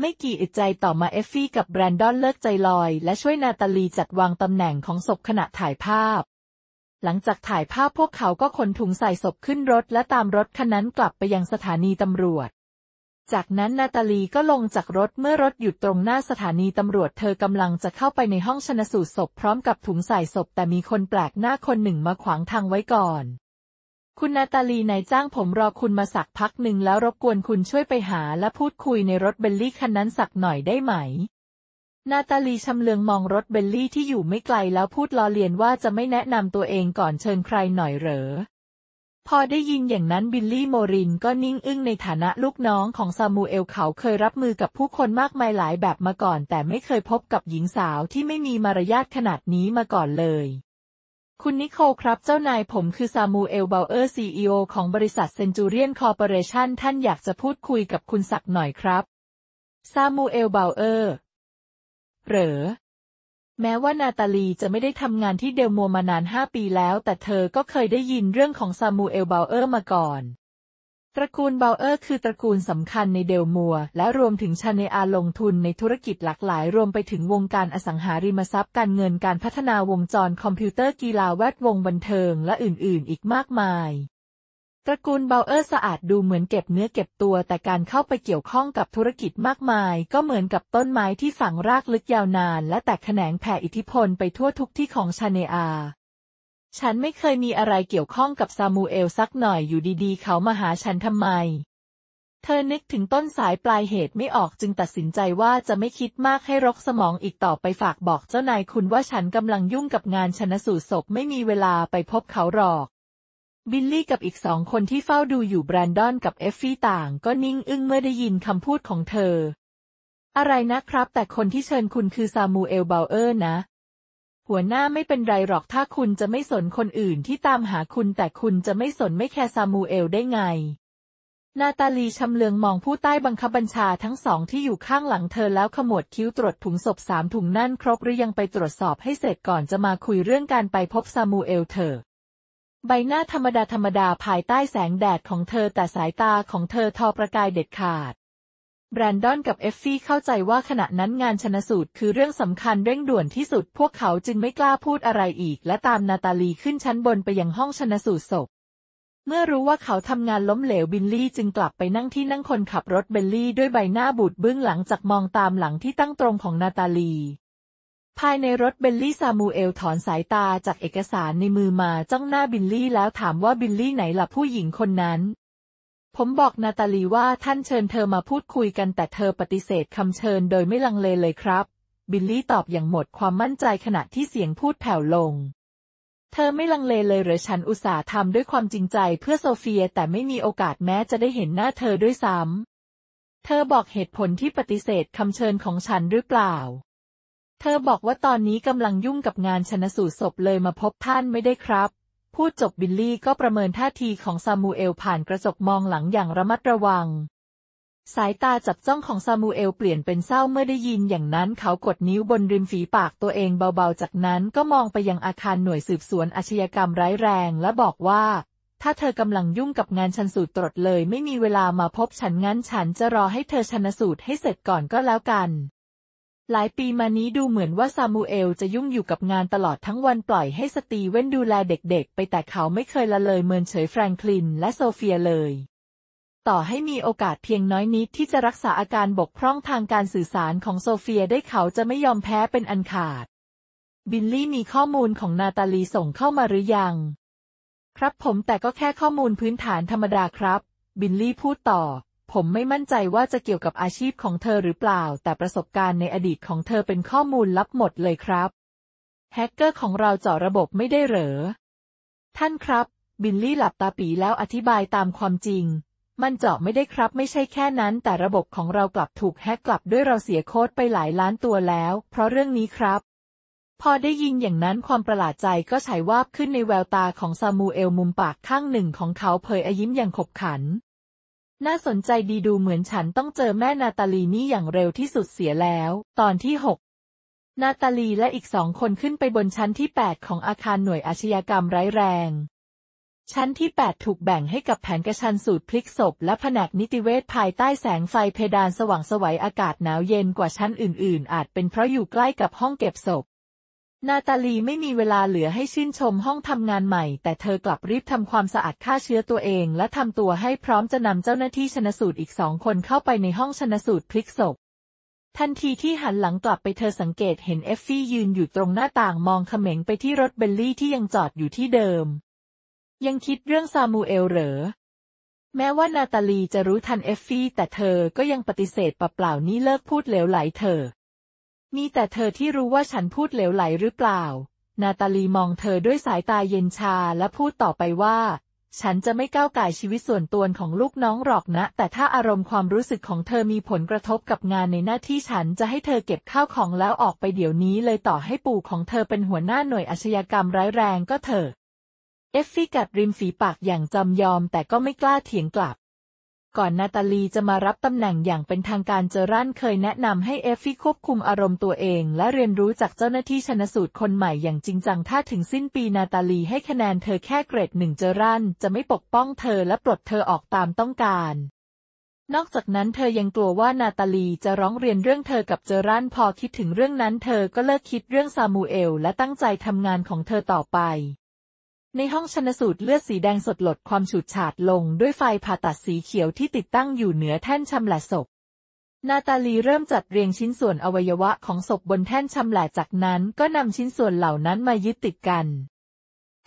ไม่กี่อึดใจต่อมาเอฟฟี่กับแบรนดอนเลิกใจลอยและช่วยนาตาลีจัดวางตำแหน่งของศพขณะถ่ายภาพ หลังจากถ่ายภาพพวกเขาก็ขนถุงใส่ศพขึ้นรถ และตามรถคันนั้นกลับไปยังสถานีตำรวจ จากนั้นนาตาลีก็ลงจากรถเมื่อรถหยุดตรงหน้าสถานีตำรวจ เธอกำลังจะเข้าไปในห้องชนสูตรศพพร้อมกับถุงใส่ศพ แต่มีคนแปลกหน้าคนหนึ่งมาขวางทางไว้ก่อนคุณนาตาลีนายจ้างผมรอคุณมาสักพักหนึ่งแล้วรบกวนคุณช่วยไปหาและพูดคุยในรถเบลลี่คันนั้นสักหน่อยได้ไหม นาตาลีชำเลืองมองรถเบลลี่ที่อยู่ไม่ไกลแล้วพูดล้อเลียนว่าจะไม่แนะนำตัวเองก่อนเชิญใครหน่อยเหรอ พอได้ยินอย่างนั้นบิลลี่โมรินก็นิ่งอึ้งในฐานะลูกน้องของซามูเอลเขาเคยรับมือกับผู้คนมากมายหลายแบบมาก่อน แต่ไม่เคยพบกับหญิงสาวที่ไม่มีมารยาทขนาดนี้มาก่อนเลยคุณนิโคลครับ เจ้านายผมคือซามูเอล เบลเออร์ซีอของบริษัทเซนจูเรียนคอร์ปอเรชันท่านอยากจะพูดคุยกับคุณสักหน่อยครับ ซามูเอล เบลเออร์ เหรอ แม้ว่านาตาลีจะไม่ได้ทำงานที่เดลมัวมานานห้าปีแล้ว แต่เธอก็เคยได้ยินเรื่องของซามูเอล เบลเออร์มาก่อนตระกูลเบลเออร์คือตระกูลสำคัญในเดลมัว และรวมถึงชาเนอาลงทุนในธุรกิจหลากหลาย รวมไปถึงวงการอสังหาริมทรัพย์ การเงินการพัฒนาวงจรคอมพิวเตอร์กีฬาแวดวงบันเทิงและอื่น ๆ อีกมากมาย ตระกูลเบลเออร์สะอาดดูเหมือนเก็บเนื้อเก็บตัว แต่การเข้าไปเกี่ยวข้องกับธุรกิจมากมาย ก็เหมือนกับต้นไม้ที่ฝังรากลึกยาวนาน และแตกแขนงแผ่อิทธิพลไปทั่วทุกที่ของชาเนอาฉันไม่เคยมีอะไรเกี่ยวข้องกับซามูเอลสักหน่อยอยู่ดีๆ เขามาหาฉันทำไม เธอนึกถึงต้นสายปลายเหตุไม่ออกจึงตัดสินใจว่าจะไม่คิดมากให้รกสมองอีกต่อไปฝากบอกเจ้านายคุณว่าฉันกำลังยุ่งกับงานชนสูตรศพไม่มีเวลาไปพบเขาหรอก บิลลี่กับอีกสองคนที่เฝ้าดูอยู่แบรนดอนกับเอฟฟี่ต่างก็นิ่งอึ้งเมื่อได้ยินคำพูดของเธอ อะไรนะครับ แต่คนที่เชิญคุณคือซามูเอลเบลเออร์นะหัวหน้าไม่เป็นไรหรอกถ้าคุณจะไม่สนคนอื่นที่ตามหาคุณแต่คุณจะไม่สนไม่แคร์ซามูเอลได้ไง นาตาลีชำเลืองมองผู้ใต้บังคับบัญชาทั้งสองที่อยู่ข้างหลังเธอแล้วขมวดคิ้วตรวจถุงศพสามถุงนั่นครบหรือยังไปตรวจสอบให้เสร็จก่อนจะมาคุยเรื่องการไปพบซามูเอลเธอ ใบหน้าธรรมดาธรรมดาภายใต้แสงแดดของเธอแต่สายตาของเธอทอประกายเด็ดขาดแบรนดอนกับเอฟฟี่เข้าใจว่าขณะนั้นงานชนสูตรคือเรื่องสำคัญเร่งด่วนที่สุด พวกเขาจึงไม่กล้าพูดอะไรอีก และตามนาตาลีขึ้นชั้นบนไปยังห้องชนสูตรศพเมื่อรู้ว่าเขาทำงานล้มเหลวบิลลี่จึงกลับไปนั่งที่นั่งคนขับรถเบลลี่ ด้วยใบหน้าบูดเบื้องหลังจากมองตามหลังที่ตั้งตรงของนาตาลี ภายในรถเบลลี่ซามูเอลถอนสายตาจากเอกสารในมือมาจ้องหน้าบิลลี่แล้วถามว่าบิลลี่ไหนล่ะผู้หญิงคนนั้นผมบอกนาตาลีว่าท่านเชิญเธอมาพูดคุยกัน แต่เธอปฏิเสธคำเชิญโดยไม่ลังเลเลยครับ บิลลี่ตอบอย่างหมดความมั่นใจขณะที่เสียงพูดแผ่วลง เธอไม่ลังเลเลยหรือฉันอุตส่าห์ทำด้วยความจริงใจเพื่อโซเฟียแต่ไม่มีโอกาสแม้จะได้เห็นหน้าเธอด้วยซ้ำเธอบอกเหตุผลที่ปฏิเสธคำเชิญของฉันหรือเปล่า เธอบอกว่าตอนนี้กำลังยุ่งกับงานชนสูตรศพเลยมาพบท่านไม่ได้ครับพูดจบบิลลี่ก็ประเมินท่าทีของซามูเอลผ่านกระจกมองหลังอย่างระมัดระวัง สายตาจับจ้องของซามูเอลเปลี่ยนเป็นเศร้าเมื่อได้ยินอย่างนั้นเขากดนิ้วบนริมฝีปากตัวเองเบาๆ จากนั้นก็มองไปยังอาคารหน่วยสืบสวนอาชญากรรมร้ายแรงและบอกว่า ถ้าเธอกำลังยุ่งกับงานชันสูตรตรดเลยไม่มีเวลามาพบฉันงั้นฉันจะรอให้เธอชันสูตรให้เสร็จก่อนก็แล้วกันหลายปีมานี้ดูเหมือนว่าซามูเอล จะยุ่งอยู่กับงานตลอดทั้งวันปล่อยให้สตีเว่นดูแลเด็กๆ ไปแต่เขาไม่เคยละเลย เมินเฉยแฟรงคลิน และโซเฟียเลย ต่อให้มีโอกาสเพียงน้อยนิด ที่จะรักษาอาการบกพร่องทางการสื่อสารของโซเฟียได้เขาจะไม่ยอมแพ้เป็นอันขาด บิลลี่มีข้อมูลของนาตาลีส่งเข้ามาหรือยัง ครับผมแต่ก็แค่ข้อมูลพื้นฐานธรรมดาครับ บิลลี่พูดต่อผมไม่มั่นใจว่าจะเกี่ยวกับอาชีพของเธอหรือเปล่า แต่ประสบการณ์ในอดีตของเธอเป็นข้อมูลลับหมดเลยครับ แฮกเกอร์ของเราเจาะระบบไม่ได้เหรอ ท่านครับ บิลลี่หลับตาปีแล้วอธิบายตามความจริง มันเจาะไม่ได้ครับ ไม่ใช่แค่นั้น แต่ระบบของเรากลับถูกแฮกกลับด้วยเราเสียโค้ดไปหลายล้านตัวแล้ว เพราะเรื่องนี้ครับ พอได้ยินอย่างนั้นความประหลาดใจก็ฉายวาบขึ้นในแววตาของซามูเอลมุมปากข้างหนึ่งของเขาเผยอยิ้มอย่างขบขันน่าสนใจดีดูเหมือนฉันต้องเจอแม่นาตาลีนี่อย่างเร็วที่สุดเสียแล้ว ตอนที่หกนาตาลีและอีกสองคนขึ้นไปบนชั้นที่ 8 ของอาคารหน่วยอาชญากรรมร้ายแรง ชั้นที่ 8 ถูกแบ่งให้กับแผนกระชันสูตรพลิกศพและแผนกนิติเวชภายใต้แสงไฟเพดานสว่างสวัยอากาศหนาวเย็นกว่าชั้นอื่น ๆ อาจเป็นเพราะอยู่ใกล้กับห้องเก็บศพนาตาลีไม่มีเวลาเหลือให้ชื่นชมห้องทำงานใหม่ แต่เธอกลับรีบทำความสะอาดฆ่าเชื้อตัวเอง และทำตัวให้พร้อมจะนำเจ้าหน้าที่ชนสูตรอีกสองคนเข้าไปในห้องชนสูตรพลิกศพทันทีที่หันหลังกลับไปเธอสังเกตเห็นเอฟฟี่ยืนอยู่ตรงหน้าต่างมองเขม็งไปที่รถเบลลี่ที่ยังจอดอยู่ที่เดิม ยังคิดเรื่องซามูเอลเหรอแม้ว่านาตาลีจะรู้ทันเอฟฟี่แต่เธอก็ยังปฏิเสธเปล่าๆนี่เลิกพูดเหลวไหลเธอมีแต่เธอที่รู้ว่าฉันพูดเหลวไหลหรือเปล่า นาตาลีมองเธอด้วยสายตาเย็นชาและพูดต่อไปว่า ฉันจะไม่ก้าวไก่ชีวิตส่วนตัวของลูกน้องหรอกนะ แต่ถ้าอารมณ์ความรู้สึกของเธอมีผลกระทบกับงานในหน้าที่ฉันจะให้เธอเก็บข้าวของแล้วออกไปเดี๋ยวนี้เลยต่อให้ปู่ของเธอเป็นหัวหน้าหน่วยอาชญากรรมร้ายแรงก็เถอะ เอฟฟี่กัดริมฝีปากอย่างจำยอมแต่ก็ไม่กล้าเถียงกลับก่อนนาตาลีจะมารับตำแหน่งอย่างเป็นทางการเจอรันเคยแนะนำให้เอฟฟี่ควบคุมอารมณ์ตัวเองและเรียนรู้จากเจ้าหน้าที่ชนสูตรคนใหม่อย่างจริงจังถ้าถึงสิ้นปีนาตาลีให้คะแนนเธอแค่เกรดหนึ่งเจอรันจะไม่ปกป้องเธอและปลดเธอออกตามต้องการ นอกจากนั้นเธอยังกลัวว่านาตาลีจะร้องเรียนเรื่องเธอกับเจอรันพอคิดถึงเรื่องนั้นเธอก็เลิกคิดเรื่องซามูเอล และตั้งใจทำงานของเธอต่อไปในห้องชนสูตรเลือดสีแดงสดลดความฉูดฉาดลงด้วยไฟผ่าตัดสีเขียวที่ติดตั้งอยู่เหนือแท่นชำแหละศพ นาตาลีเริ่มจัดเรียงชิ้นส่วนอวัยวะของศพบนแท่นชำแหละจากนั้นก็นำชิ้นส่วนเหล่านั้นมายึดติดกัน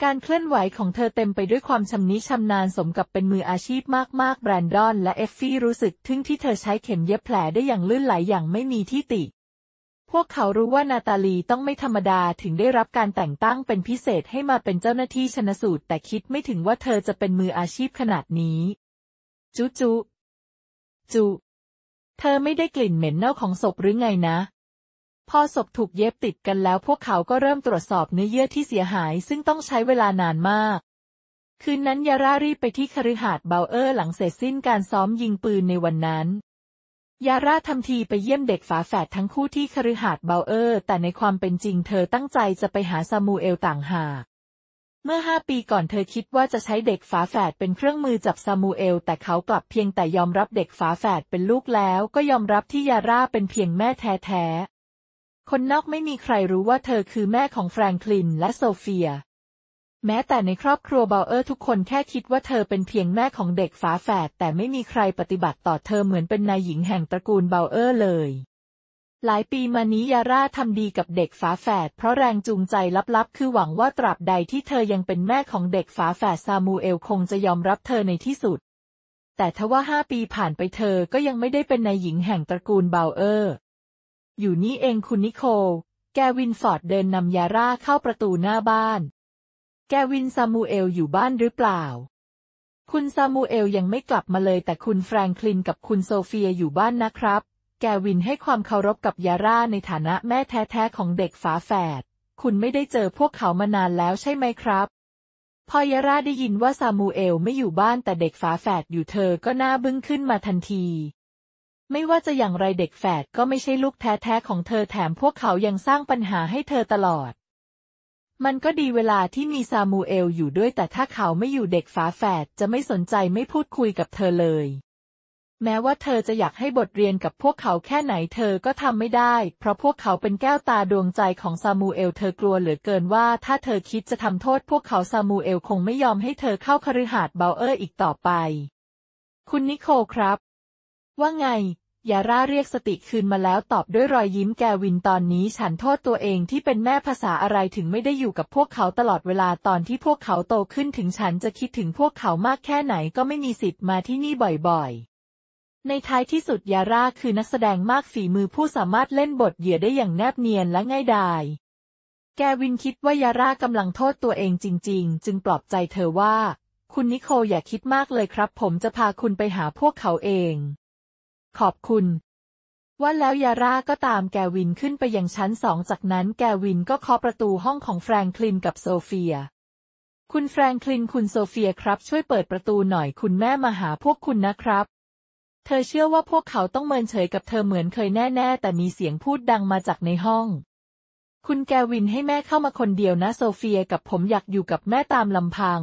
การเคลื่อนไหวของเธอเต็มไปด้วยความชำนิชำนาญ สมกับเป็นมืออาชีพมาก ๆ แบรนดอน และเอฟฟี่รู้สึกทึ่งที่เธอใช้เข็มเย็บแผลได้อย่างลื่นไหลอย่างไม่มีที่ติพวกเขารู้ว่านาตาลีต้องไม่ธรรมดาถึงได้รับการแต่งตั้งเป็นพิเศษให้มาเป็นเจ้าหน้าที่ชนสูตรแต่คิดไม่ถึงว่าเธอจะเป็นมืออาชีพขนาดนี้จุจุ จุเธอไม่ได้กลิ่นเหม็นเน่าของศพหรือไงนะ พอศพถูกเย็บติดกันแล้วพวกเขาก็เริ่มตรวจสอบเนื้อเยื่อที่เสียหายซึ่งต้องใช้เวลานานมาก คืนนั้นยาร่ารีบไปที่คฤหาสน์เบาเออร์หลังเสร็จสิ้นการซ้อมยิงปืนในวันนั้นยาร่าทำทีไปเยี่ยมเด็กฝาแฝดทั้งคู่ที่คฤหาสน์เบลเออร์ แต่ในความเป็นจริงเธอตั้งใจจะไปหาซามูเอลต่างหาก เมื่อห้าปีก่อนเธอคิดว่าจะใช้เด็กฝาแฝดเป็นเครื่องมือจับซามูเอล แต่เขากลับเพียงแต่ยอมรับเด็กฝาแฝดเป็นลูกแล้ว ก็ยอมรับที่ยาร่าเป็นเพียงแม่แท้ๆคนนอกไม่มีใครรู้ว่าเธอคือแม่ของแฟรงคลิน และโซเฟียแม้แต่ในครอบครัวเบลเออร์ ทุกคนแค่คิดว่าเธอเป็นเพียงแม่ของเด็กฝาแฝด แต่ไม่มีใครปฏิบัติต่อเธอเหมือนเป็นนายหญิงแห่งตระกูลเบลเออร์เลย หลายปีมานี้ยาร่าทำดีกับเด็กฝาแฝด เพราะแรงจูงใจลับๆ คือหวังว่าตราบใดที่เธอยังเป็นแม่ของเด็กฝาแฝดซามูเอลคงจะยอมรับเธอในที่สุด แต่ทว่าห้าปีผ่านไปเธอก็ยังไม่ได้เป็นนายหญิงแห่งตระกูลเบลเออร์ อยู่นี่เองคุณนิโคลแกวินฟอร์ดเดินนำยาร่าเข้าประตูหน้าบ้านแกวินซามูเอลอยู่บ้านหรือเปล่า คุณซามูเอล ยังไม่กลับมาเลย แต่คุณแฟรงคลินกับคุณโซเฟียอยู่บ้านนะครับ แกวินให้ความเคารพกับ ยาร่าในฐานะแม่แท้ๆของเด็กฝาแฝด คุณไม่ได้เจอพวกเขามานานแล้วใช่ไหมครับ พอยาร่าได้ยินว่า ซามูเอลไม่อยู่บ้านแต่เด็กฝาแฝดอยู่เธอก็หน้าบึ้งขึ้นมาทันที ไม่ว่าจะอย่างไรเด็กแฝดก็ไม่ใช่ลูกแท้ๆของเธอแถมพวกเขายังสร้างปัญหาให้เธอตลอดมันก็ดีเวลาที่มีซามูเอลอยู่ด้วยแต่ถ้าเขาไม่อยู่เด็กฝาแฝดจะไม่สนใจไม่พูดคุยกับเธอเลย แม้ว่าเธอจะอยากให้บทเรียนกับพวกเขาแค่ไหนเธอก็ทำไม่ได้ เพราะพวกเขาเป็นแก้วตาดวงใจของซามูเอล เธอกลัวเหลือเกินว่า ถ้าเธอคิดจะทำโทษพวกเขาซามูเอลคงไม่ยอมให้เธอเข้าคฤหาสน์เบลเออร์อีกต่อไป คุณนิโคครับ ว่าไงยาร่าเรียกสติคืนมาแล้วตอบด้วยรอยยิ้มแกวินตอนนี้ฉันโทษตัวเองที่เป็นแม่ภาษาอะไรถึงไม่ได้อยู่กับพวกเขาตลอดเวลาตอนที่พวกเขาโตขึ้นถึงฉันจะคิดถึงพวกเขามากแค่ไหนก็ไม่มีสิทธิ์มาที่นี่บ่อยๆ ในท้ายที่สุดยาร่าคือนักแสดงมากฝีมือผู้สามารถเล่นบทเหยื่อได้อย่างแนบเนียนและง่ายดายแกวินคิดว่ายาร่ากำลังโทษตัวเองจริง ๆ จึงปลอบใจเธอว่า คุณนิโคอย่าคิดมากเลยครับ ผมจะพาคุณไปหาพวกเขาเองขอบคุณว่าแล้วยาร่าก็ตามแกวินขึ้นไปยังชั้นสอง จากนั้นแกวินก็เคาะประตูห้องของแฟรงคลินกับโซเฟีย คุณแฟรงคลินคุณโซเฟียครับ ช่วยเปิดประตูหน่อยคุณแม่มาหาพวกคุณนะครับ เธอเชื่อว่าพวกเขาต้องเมินเฉยกับเธอเหมือนเคยแน่ๆแต่มีเสียงพูดดังมาจากในห้อง คุณแกวินให้แม่เข้ามาคนเดียวนะ โซเฟียกับผมอยากอยู่กับแม่ตามลำพัง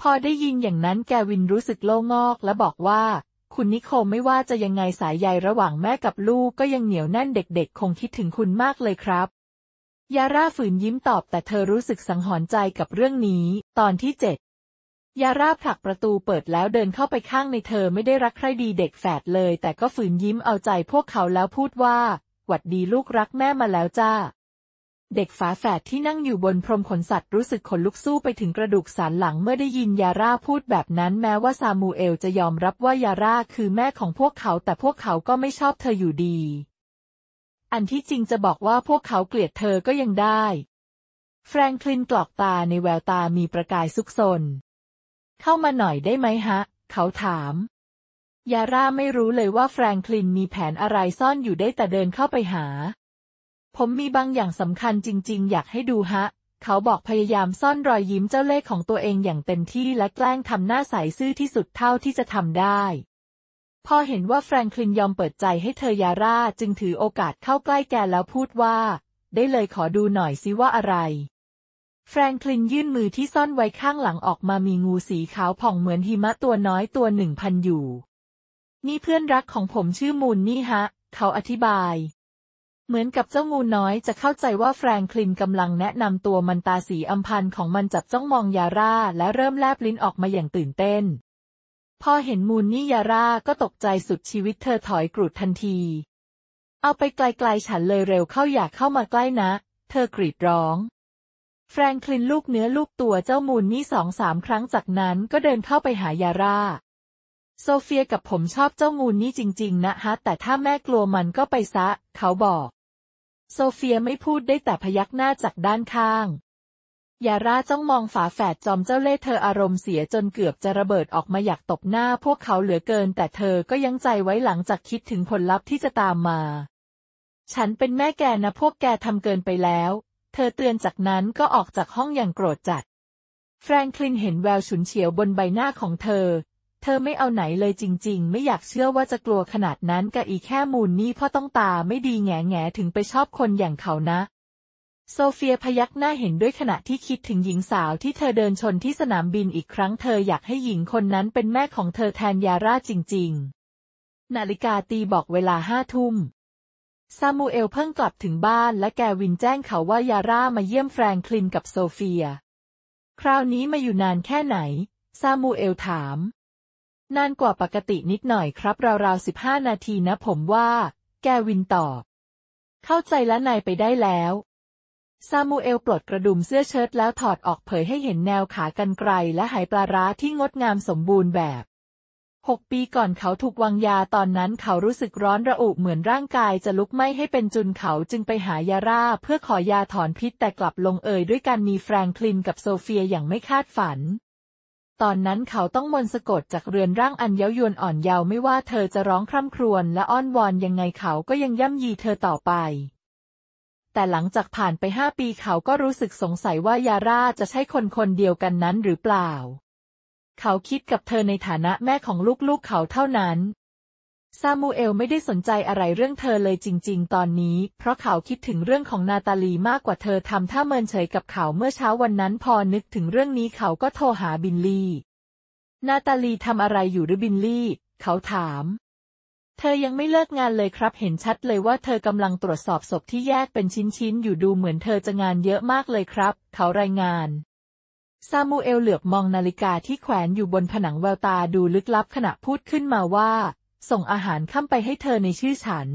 พอได้ยินอย่างนั้นแกวินรู้สึกโล่งอก และบอกว่าคุณนิโคไม่ว่าจะยังไงสายใยระหว่างแม่กับลูกก็ยังเหนียวแน่นเด็กๆ คงคิดถึงคุณมากเลยครับ ยาร่าฝืนยิ้มตอบแต่เธอรู้สึกสังหรณ์ใจกับเรื่องนี้ ตอนที่เจ็ดยาร่าผลักประตูเปิดแล้วเดินเข้าไปข้างในเธอไม่ได้รักใครดีเด็กแฝดเลย แต่ก็ฝืนยิ้มเอาใจพวกเขาแล้วพูดว่า หวัดดีลูกรักแม่มาแล้วจ้าเด็กฝาแฝดที่นั่งอยู่บนพรมขนสัตว์รู้สึกขนลุกสู้ไปถึงกระดูกสันหลังเมื่อได้ยินยาร่าพูดแบบนั้นแม้ว่าซามูเอลจะยอมรับว่ายาร่าคือแม่ของพวกเขาแต่พวกเขาก็ไม่ชอบเธออยู่ดี อันที่จริงจะบอกว่าพวกเขาเกลียดเธอก็ยังได้ แฟรงคลินกรอกตาในแววตามีประกายซุกซนเข้ามาหน่อยได้ไหมฮะ เขาถาม ยาร่าไม่รู้เลยว่า แฟรงคลินมีแผนอะไรซ่อนอยู่ได้แต่เดินเข้าไปหาผมมีบางอย่างสำคัญจริงๆอยากให้ดูฮะ เขาบอกพยายามซ่อนรอยยิ้มเจ้าเล่ห์ของตัวเองอย่างเต็มที่และแกล้งทำหน้าใสซื่อที่สุดเท่าที่จะทำได้ พอเห็นว่าแฟรงคลินยอมเปิดใจให้เธอยาร่าจึงถือโอกาสเข้าใกล้แกแล้วพูดว่า ได้เลยขอดูหน่อยซิว่าอะไร แฟรงคลินยื่นมือที่ซ่อนไว้ข้างหลังออกมามีงูสีขาวผ่องเหมือนหิมะตัวน้อยตัวหนึ่งพันอยู่ นี่เพื่อนรักของผมชื่อมูลนี่ฮะ เขาอธิบายเหมือนกับเจ้างูน้อยจะเข้าใจว่าแฟรงคลินกำลังแนะนำตัวมันตาสีอัมพันของมันจับจ้องมองยาร่าและเริ่มแลบลิ้นออกมาอย่างตื่นเต้นพอเห็นมูนนี่ยาร่าก็ตกใจสุดชีวิตเธอถอยกรูดทันที เอาไปไกลๆ ฉันเลยเร็วเข้าอยากเข้ามาใกล้นะ เธอกรีดร้อง แฟรงคลินลูกเนื้อลูกตัวเจ้ามูนนี่สองสามครั้งจากนั้นก็เดินเข้าไปหายาร่าโซเฟียกับผมชอบเจ้ามูนี่จริง ๆนะฮะแต่ถ้าแม่กลัวมันก็ไปซะ เขาบอกโซเฟียไม่พูดได้แต่พยักหน้าจากด้านข้าง ยาร่าจ้องมองฝาแฝดจอมเจ้าเล่ห์เธออารมณ์เสียจนเกือบจะระเบิดออกมาอยากตบหน้าพวกเขาเหลือเกินแต่เธอก็ยังใจไว้หลังจากคิดถึงผลลัพธ์ที่จะตามมา ฉันเป็นแม่แกนะพวกแกทำเกินไปแล้ว เธอเตือนจากนั้นก็ออกจากห้องอย่างโกรธจัด แฟรงคลินเห็นแววฉุนเฉียวบนใบหน้าของเธอเธอไม่เอาไหนเลยจริงๆ ไม่อยากเชื่อว่าจะกลัวขนาดนั้นกะอีแค่มูลนี่พ่อต้องตาไม่ดีแง่แง่ถึงไปชอบคนอย่างเขานะ โซเฟียพยักหน้าเห็นด้วยขณะที่คิดถึงหญิงสาวที่เธอเดินชนที่สนามบินอีกครั้งเธออยากให้หญิงคนนั้นเป็นแม่ของเธอแทนยาร่าจริงๆ นาฬิกาตีบอกเวลาห้าทุ่มซามูเอลเพิ่งกลับถึงบ้าน และแกวินแจ้งเขาว่ายาร่ามาเยี่ยมแฟรงคลินกับโซเฟีย คราวนี้มาอยู่นานแค่ไหน ซามูเอลถามนานกว่าปกตินิดหน่อยครับ ราวๆสิบห้านาทีนะผมว่า แกวินตอบ เข้าใจและนายไปได้แล้ว ซามูเอลปลดกระดุมเสื้อเชิ้ตแล้วถอดออกเผยให้เห็นแนวขากรรไกรและหายปลาร้าที่งดงามสมบูรณ์แบบหกปีก่อนเขาถูกวางยาตอนนั้นเขารู้สึกร้อนระอุเหมือนร่างกายจะลุกไหม้ให้เป็นจุนเขาจึงไปหายาร่า เพื่อขอยาถอนพิษแต่กลับลงเอยด้วยการมีแฟรงคลินกับโซเฟียอย่างไม่คาดฝันตอนนั้นเขาต้องมนสะกดจากเรือนร่างอันเย้ายวนอ่อนเยาว์ไม่ว่าเธอจะร้องคร่ำครวญและอ้อนวอนยังไงเขาก็ยังย่ำยีเธอต่อไป แต่หลังจากผ่านไปห้าปีเขาก็รู้สึกสงสัยว่ายาร่าจะใช่คนคนเดียวกันนั้นหรือเปล่า เขาคิดกับเธอในฐานะแม่ของลูกๆเขาเท่านั้นซามูเอลไม่ได้สนใจอะไรเรื่องเธอเลยจริงๆ ตอนนี้ เพราะเขาคิดถึงเรื่องของนาตาลีมากกว่าเธอทำท่าเมินเฉยกับเขาเมื่อเช้าวันนั้นพอนึกถึงเรื่องนี้เขาก็โทรหาบินลี่นาตาลีทำอะไรอยู่หรือบินลี่ เขาถาม เธอยังไม่เลิกงานเลยครับ เห็นชัดเลยว่าเธอกำลังตรวจสอบศพที่แยกเป็นชิ้นๆ อยู่ดูเหมือนเธอจะงานเยอะมากเลยครับ เขารายงาน ซามูเอลเหลือบมองนาฬิกาที่แขวนอยู่บนผนังแววตาดูลึกลับขณะพูดขึ้นมาว่าส่งอาหารข้าไปให้เธอในชื่อฉัน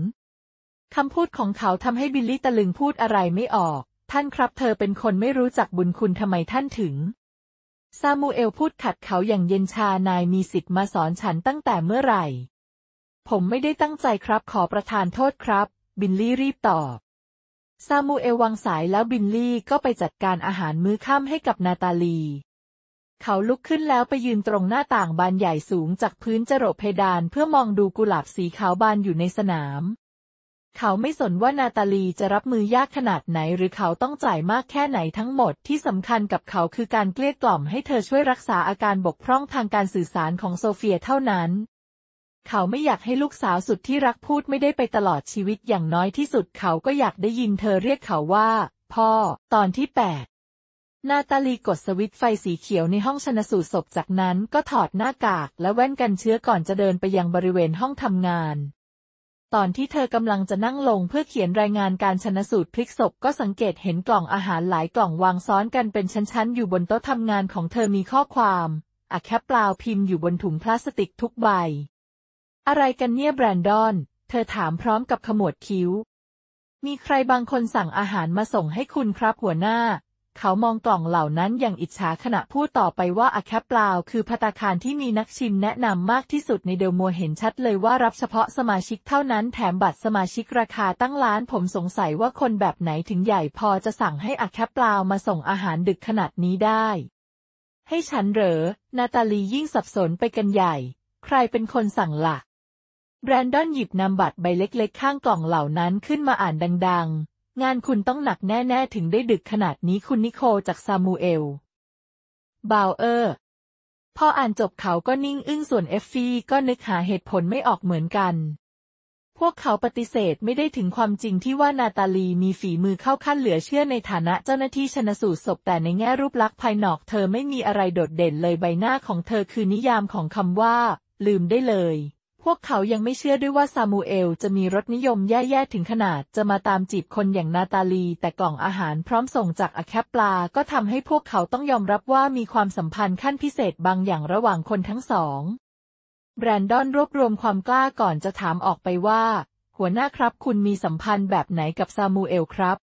คำพูดของเขาทำให้บิลลี่ตะลึงพูดอะไรไม่ออก ท่านครับเธอเป็นคนไม่รู้จักบุญคุณทำไมท่านถึง ซามูเอลพูดขัดเขาอย่างเย็นชา นายมีสิทธิ์มาสอนฉันตั้งแต่เมื่อไหร่ ผมไม่ได้ตั้งใจครับขอประทานโทษครับ บิลลี่รีบตอบ ซามูเอลวางสายแล้วบิลลี่ก็ไปจัดการอาหารมื้อค่ำให้กับนาตาลีเขาลุกขึ้นแล้วไปยืนตรงหน้าต่างบานใหญ่สูงจากพื้นจรดเพดานเพื่อมองดูกุหลาบสีขาวบานอยู่ในสนาม เขาไม่สนว่านาตาลีจะรับมือยากขนาดไหนหรือเขาต้องจ่ายมากแค่ไหนทั้งหมดที่สำคัญกับเขาคือการเกลี้ยกล่อม ให้เธอช่วยรักษาอาการบกพร่องทางการสื่อสารของโซเฟียเท่านั้น เขาไม่อยากให้ลูกสาวสุดที่รักพูดไม่ได้ไปตลอดชีวิตอย่างน้อยที่สุดเขาก็อยากได้ยินเธอเรียกเขาว่า พ่อ ตอนที่แปดนาตาลีกดสวิตไฟสีเขียวในห้องชนสูตรศพจากนั้นก็ถอดหน้ากากและแว่นกันเชื้อก่อนจะเดินไปยังบริเวณห้องทำงาน ตอนที่เธอกำลังจะนั่งลงเพื่อเขียนรายงานการชนสูตรพลิกศพก็สังเกตเห็นกล่องอาหารหลายกล่องวางซ้อนกันเป็นชั้น ๆ อยู่บนโต๊ะทำงานของเธอมีข้อความอักแคปเปล่าพิมพ์อยู่บนถุงพลาสติกทุกใบ อะไรกันเนี่ยแบรนดอน เธอถามพร้อมกับขมวดคิ้วมีใครบางคนสั่งอาหารมาส่งให้คุณครับหัวหน้าเขามองกล่องเหล่านั้นอย่างอิจฉาขณะพูดต่อไปว่าอะแคปลาว คือพัตาคารที่มีนักชิมแนะนำมากที่สุดในเดลมัวเห็นชัดเลยว่ารับเฉพาะสมาชิกเท่านั้นแถมบัตรสมาชิกราคาตั้งล้านผมสงสัยว่าคนแบบไหนถึงใหญ่พอจะสั่งให้อะแคปลาวมาส่งอาหารดึกขนาดนี้ได้ ให้ฉันเหรอ นาตาลียิ่งสับสนไปกันใหญ่ ใครเป็นคนสั่งละ่ะแบรนดอนหยิบนำบัตรใบเล็ก ๆ ข้างกล่องเหล่านั้นขึ้นมาอ่านดัง ๆงานคุณต้องหนักแน่ๆ ถึงได้ดึกขนาดนี้คุณนิโคจากซามูเอล บาวเออร์พออ่านจบเขาก็นิ่งอึ้งส่วนเอฟฟี่ก็นึกหาเหตุผลไม่ออกเหมือนกัน พวกเขาปฏิเสธไม่ได้ถึงความจริงที่ว่านาตาลีมีฝีมือเข้าขั้นเหลือเชื่อในฐานะเจ้าหน้าที่ชนสูตรศพแต่ในแง่รูปลักษณ์ภายนอกเธอไม่มีอะไรโดดเด่นเลยใบหน้าของเธอคือนิยามของคำว่า ลืมได้เลยพวกเขายังไม่เชื่อด้วยว่าซามูเอลจะมีรสนิยมแย่ ๆ ถึงขนาดจะมาตามจีบคนอย่างนาตาลีแต่กล่องอาหารพร้อมส่งจากอาแคปปลาก็ทำให้พวกเขาต้องยอมรับว่ามีความสัมพันธ์ขั้นพิเศษบางอย่างระหว่างคนทั้งสอง แบรนดอนรวบรวมความกล้าก่อนจะถามออกไปว่า หัวหน้าครับคุณมีสัมพันธ์แบบไหนกับซามูเอลครับ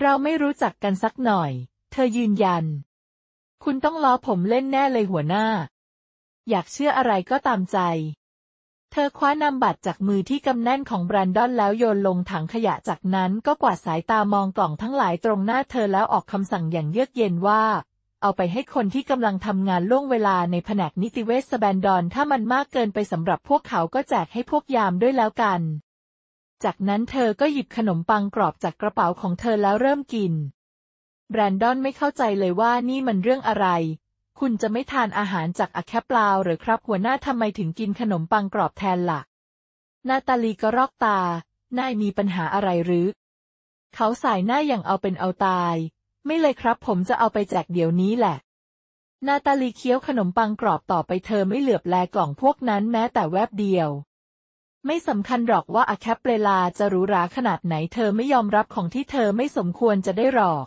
เราไม่รู้จักกันสักหน่อย เธอยืนยัน คุณต้องล้อผมเล่นแน่เลยหัวหน้า อยากเชื่ออะไรก็ตามใจเธอคว้านำบัตรจากมือที่กำแน่นของแบรนดอนแล้วโยนลงถังขยะจากนั้นก็กวาดสายตามองกล่องทั้งหลายตรงหน้าเธอแล้วออกคำสั่งอย่างเยือกเย็นว่า เอาไปให้คนที่กำลังทำงานล่วงเวลาในแผนกนิติเวชสแบนดอน ถ้ามันมากเกินไปสำหรับพวกเขาก็แจกให้พวกยามด้วยแล้วกัน จากนั้นเธอก็หยิบขนมปังกรอบจากกระเป๋าของเธอแล้วเริ่มกิน แบรนดอนไม่เข้าใจเลยว่านี่มันเรื่องอะไรคุณจะไม่ทานอาหารจากอะแคปลาวหรือครับหัวหน้าทำไมถึงกินขนมปังกรอบแทนละ่ะนาตาลีก็รอกตานายมีปัญหาอะไรหรือ เขาสายหน้าอย่างเอาเป็นเอาตาย ไม่เลยครับผมจะเอาไปแจกเดี๋ยวนี้แหละ นาตาลีเคี้ยวขนมปังกรอบต่อไปเธอไม่เหลือบแลกล่องพวกนั้นแม้แต่แวบเดียว ไม่สำคัญหรอกว่าอะแคปเลลาจะหรูหราขนาดไหนเธอไม่ยอมรับของที่เธอไม่สมควรจะได้หรอก